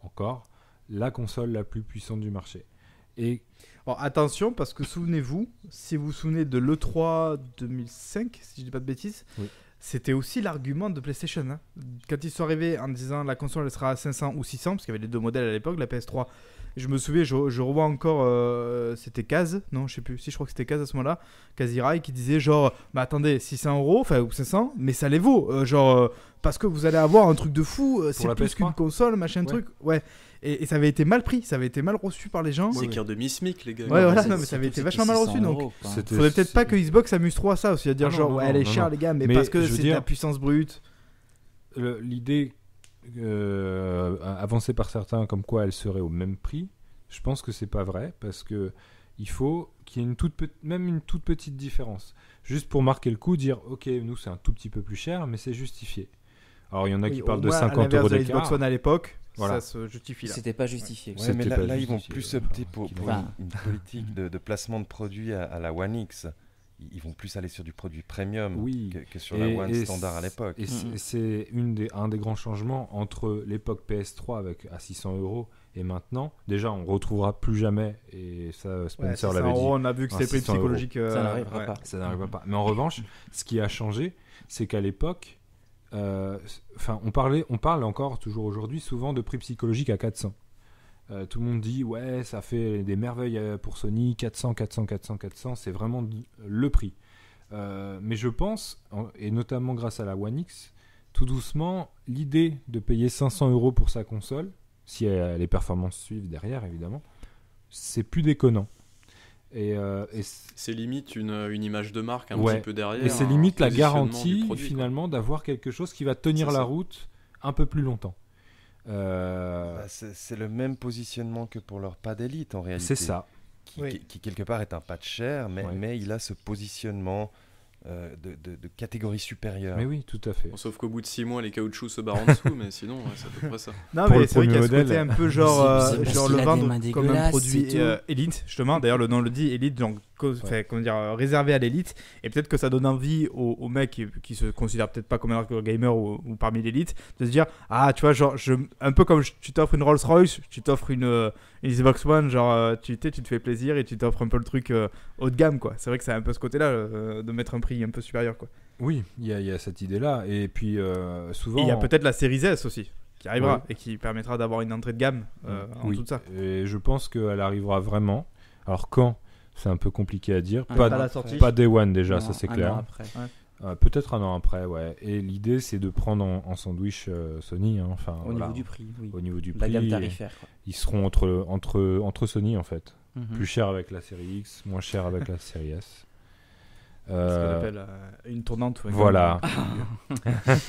encore la console la plus puissante du marché. Et attention, parce que souvenez-vous, si vous vous souvenez de l'E3 2005, si je ne dis pas de bêtises, c'était aussi l'argument de PlayStation. Hein. Quand ils sont arrivés en disant la console elle sera à 500 ou 600, parce qu'il y avait les deux modèles à l'époque, la PS3 je me souviens, je, revois encore, euh, c'était Kaz, non, je sais plus, si je crois que c'était Kaz à ce moment-là, Kazirai qui disait genre, bah attendez, 600 euros, enfin, ou 500, mais ça les vaut, euh, genre, euh, parce que vous allez avoir un truc de fou, c'est plus qu'une console, machin truc, ouais. Et, ça avait été mal pris, ça avait été mal reçu par les gens. C'est qu'un demi-smic, les gars. Ouais, voilà, non, mais ça avait été vachement mal reçu. Donc, faudrait peut-être pas que Xbox amuse trop à ça aussi, à ah dire genre, ouais, elle est chère, les gars, mais, parce que c'est la puissance brute l'idée euh, par certains comme quoi elle serait au même prix, je pense que c'est pas vrai parce que il faut qu'il y ait une toute même une toute petite différence, juste pour marquer le coup, dire ok nous c'est un tout petit peu plus cher, mais c'est justifié. Alors il y en a qui parlent de 50 euros d'écart. à l'époque, voilà. C'était pas justifié. mais là, ils vont plus opter pour, pour une, politique de, placement de produits à, à la One X ils vont plus aller sur du produit premium que, sur la One standard à l'époque. Et mm. c'est des, un des grands changements entre l'époque PS3 avec, à 600 euros et maintenant. Déjà, on retrouvera plus jamais, et ça, Spencer l'avait dit. on a vu que ces prix euh, ça n'arrivera pas. Ça n'arrivera pas. Mais en revanche, ce qui a changé, c'est qu'à l'époque, euh, enfin, on, parlait, on parle encore, toujours aujourd'hui, souvent de prix psychologique à 400. Euh, tout le monde dit ouais, ça fait des merveilles euh, pour Sony, 400, 400, 400, 400, c'est vraiment le prix. Euh, mais je pense, et notamment grâce à la One X, tout doucement, l'idée de payer 500 euros pour sa console, si les performances suivent derrière évidemment, c'est plus déconnant. Et, c'est limite une, image de marque un petit peu derrière. Et c'est limite la garantie finalement d'avoir quelque chose qui va tenir la route un peu plus longtemps. Euh, bah, c'est le même positionnement que pour leur pas d'élite en réalité. C'est ça. Qui, quelque part est un pas de chair, mais, il a ce positionnement euh, de, catégorie supérieure. Mais oui, tout à fait. sauf qu'au bout de 6 mois, les caoutchoucs se barrent en dessous, mais sinon, ça c'est à peu près ça. Non, mais c'est vrai qu'il y a ce côté un peu genre, euh, genre le vin comme un produit élite, justement. D'ailleurs, le nom le dit, élite, donc dire, euh, réservé à l'élite. Et peut-être que ça donne envie aux, mecs qui, se considèrent peut-être pas comme un gamer ou, parmi l'élite de se dire Ah, tu vois, genre, je, un peu comme tu t'offres une Rolls Royce, tu t'offres euh, une, Xbox One, genre, euh, tu, tu te fais plaisir et tu t'offres un peu le truc haut de gamme, quoi. C'est vrai que c'est un peu ce côté-là de mettre un prix un peu supérieur, quoi. Oui, il y, y, a cette idée-là. Et puis, souvent. Il y a peut-être la série S aussi qui arrivera et qui permettra d'avoir une entrée de gamme en tout ça. Et je pense qu'elle arrivera vraiment. Alors quand c'est un peu compliqué à dire. Pas, pas, Day One déjà, ça c'est clair. Euh, peut-être un an après, ouais. Et l'idée, c'est de prendre en, sandwich euh, Sony. Hein, enfin, au niveau du prix, Au niveau du la gamme tarifaire. Ils seront entre, entre, entre Sony, en fait. Mhm. Plus cher avec la série X, moins cher avec la série S. Euh, appelle euh, une tournante. voilà.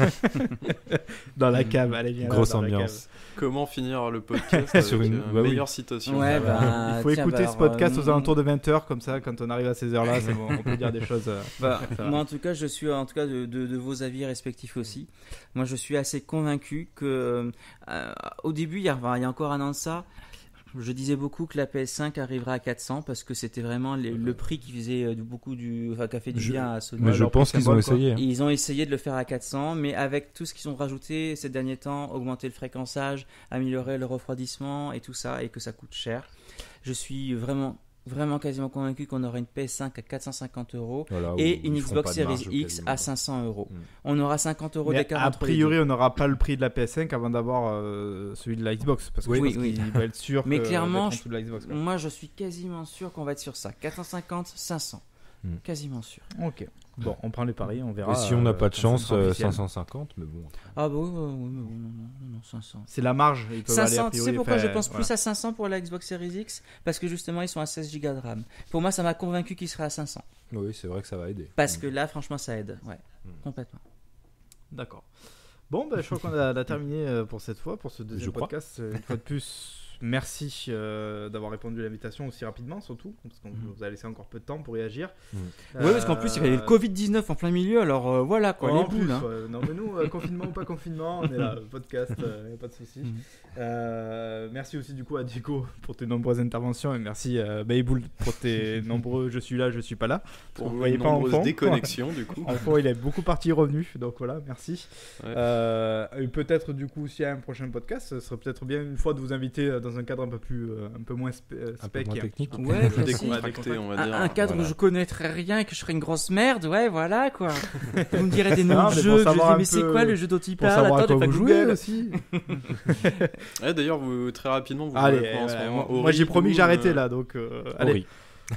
dans la cave, allez Grosse ambiance. Comment finir le podcast sur une euh, bah meilleure citation bah, Il faut écouter bah, ce podcast aux alentours de 20h, comme ça, quand on arrive à ces heures-là, on peut dire des choses. moi, en tout cas, je suis en tout cas de, vos avis respectifs aussi. Moi, je suis assez convaincu que au début, il y, il y a encore un an de ça je disais beaucoup que la PS5 arrivera à 400 parce que c'était vraiment le prix qui faisait euh, beaucoup du, enfin, a du bien à Sony. Mais je pense qu'ils ont essayé. Hein. Ils ont essayé de le faire à 400, mais avec tout ce qu'ils ont rajouté ces derniers temps, augmenter le fréquençage, améliorer le refroidissement et tout ça, et que ça coûte cher. Je suis vraiment vraiment quasiment convaincu qu'on aura une PS5 à 450 euros et une Xbox Series X à 500 euros. Mm. On aura 50 euros d'écart. A priori, on n'aura pas le prix de la PS5 avant d'avoir euh, celui de la Xbox parce que oui, oui. va être sûr. Mais clairement, moi, je suis quasiment sûr qu'on va être sur ça. 450, 500, mm. quasiment sûr. Ok. Bon, on prend les paris, on verra. Et si on n'a euh, pas de chance, 550, euh, mais bon. Ah bon, bah non, non 500. C'est la marge. Ils 500, tu pourquoi je pense plus à 500 pour la Xbox Series X Parce que justement, ils sont à 16 Go de RAM. Pour moi, ça m'a convaincu qu'ils seraient à 500. Oui, c'est vrai que ça va aider. Parce mm. que là, franchement, ça aide. Ouais, mm. complètement. D'accord. Bon, ben, je crois qu'on a, terminé euh, pour cette fois, pour ce deuxième podcast. Une fois de plus Merci euh, d'avoir répondu à l'invitation aussi rapidement, surtout, parce qu'on mhm. vous a laissé encore peu de temps pour réagir. Mhm. oui, euh, parce qu'en plus, il y avait le Covid-19 en plein milieu, alors euh, voilà quoi, les hein. Non, mais nous, confinement ou pas confinement, on est là, podcast, pas de soucis mhm. Euh, merci aussi du coup à Diego pour tes nombreuses interventions et merci à euh, pour tes nombreux je suis là, je suis pas là. Pour vous voyez pas déconnexions du coup. fond il est beaucoup parti revenu, donc voilà, merci. Euh, et peut-être du coup s'il y a un prochain podcast, ce serait peut-être bien une fois de vous inviter dans un cadre un peu plus, un peu moins spec, un on va dire. Un, cadre où je connaîtrais rien et que je serais une grosse merde, ouais, voilà quoi. vous me direz des noms de jeux, mais c'est quoi le jeu dont il parle Attends, vous aussi. Eh, d'ailleurs, vous, très rapidement, vous allez, Moi, j'ai promis que j'arrêtais euh, là, donc euh, allez,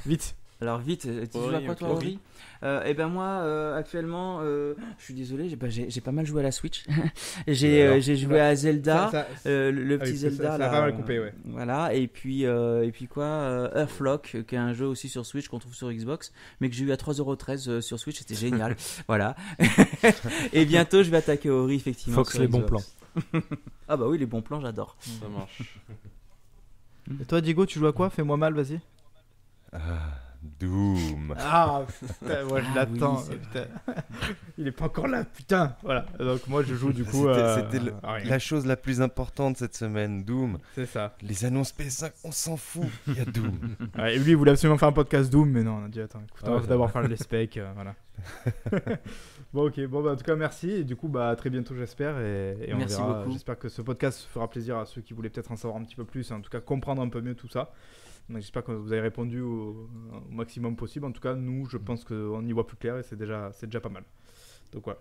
vite. Alors vite, euh, tu joues à quoi toi, Ori Eh ben moi, actuellement, je suis désolé, j'ai pas, mal joué à la Switch. j'ai joué à Zelda, le ah petit Zelda. Ça, là, pas mal ouais. Voilà, et puis, et puis quoi Earthlock, qui est un jeu aussi sur Switch qu'on trouve sur Xbox, mais que j'ai eu à 3,13€ sur Switch, c'était génial. voilà. et bientôt, je vais attaquer Ori, effectivement. Fox, les bons plans. ah bah oui, les bons plans, j'adore. Ça mm. marche. Et toi, Diego, tu joues à quoi Fais-moi mal, vas-y. Ah, Doom. Ah putain, moi je ah l'attends. Il est pas encore là, putain. Voilà. Donc moi je joue du coup. C'était euh, ah la chose la plus importante cette semaine, Doom. C'est ça. Les annonces PS5, on s'en fout. Il y a Doom. et lui, il voulait absolument faire un podcast Doom, mais non, on a dit attends, écoute, on va d'abord faire les specs, euh, voilà. Bon, ok. Bon, bah, en tout cas, merci. Et du coup, bah, à très bientôt, j'espère. Et, merci beaucoup. J'espère que ce podcast fera plaisir à ceux qui voulaient peut-être en savoir un petit peu plus, en tout cas, comprendre un peu mieux tout ça. J'espère que vous avez répondu au, maximum possible. En tout cas, nous, je mm. pense qu'on y voit plus clair et c'est déjà, déjà pas mal. Donc, voilà.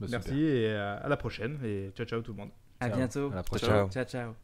Bah, merci et à, la prochaine. Et ciao, ciao, tout le monde. À bientôt. À la prochaine. ciao. ciao.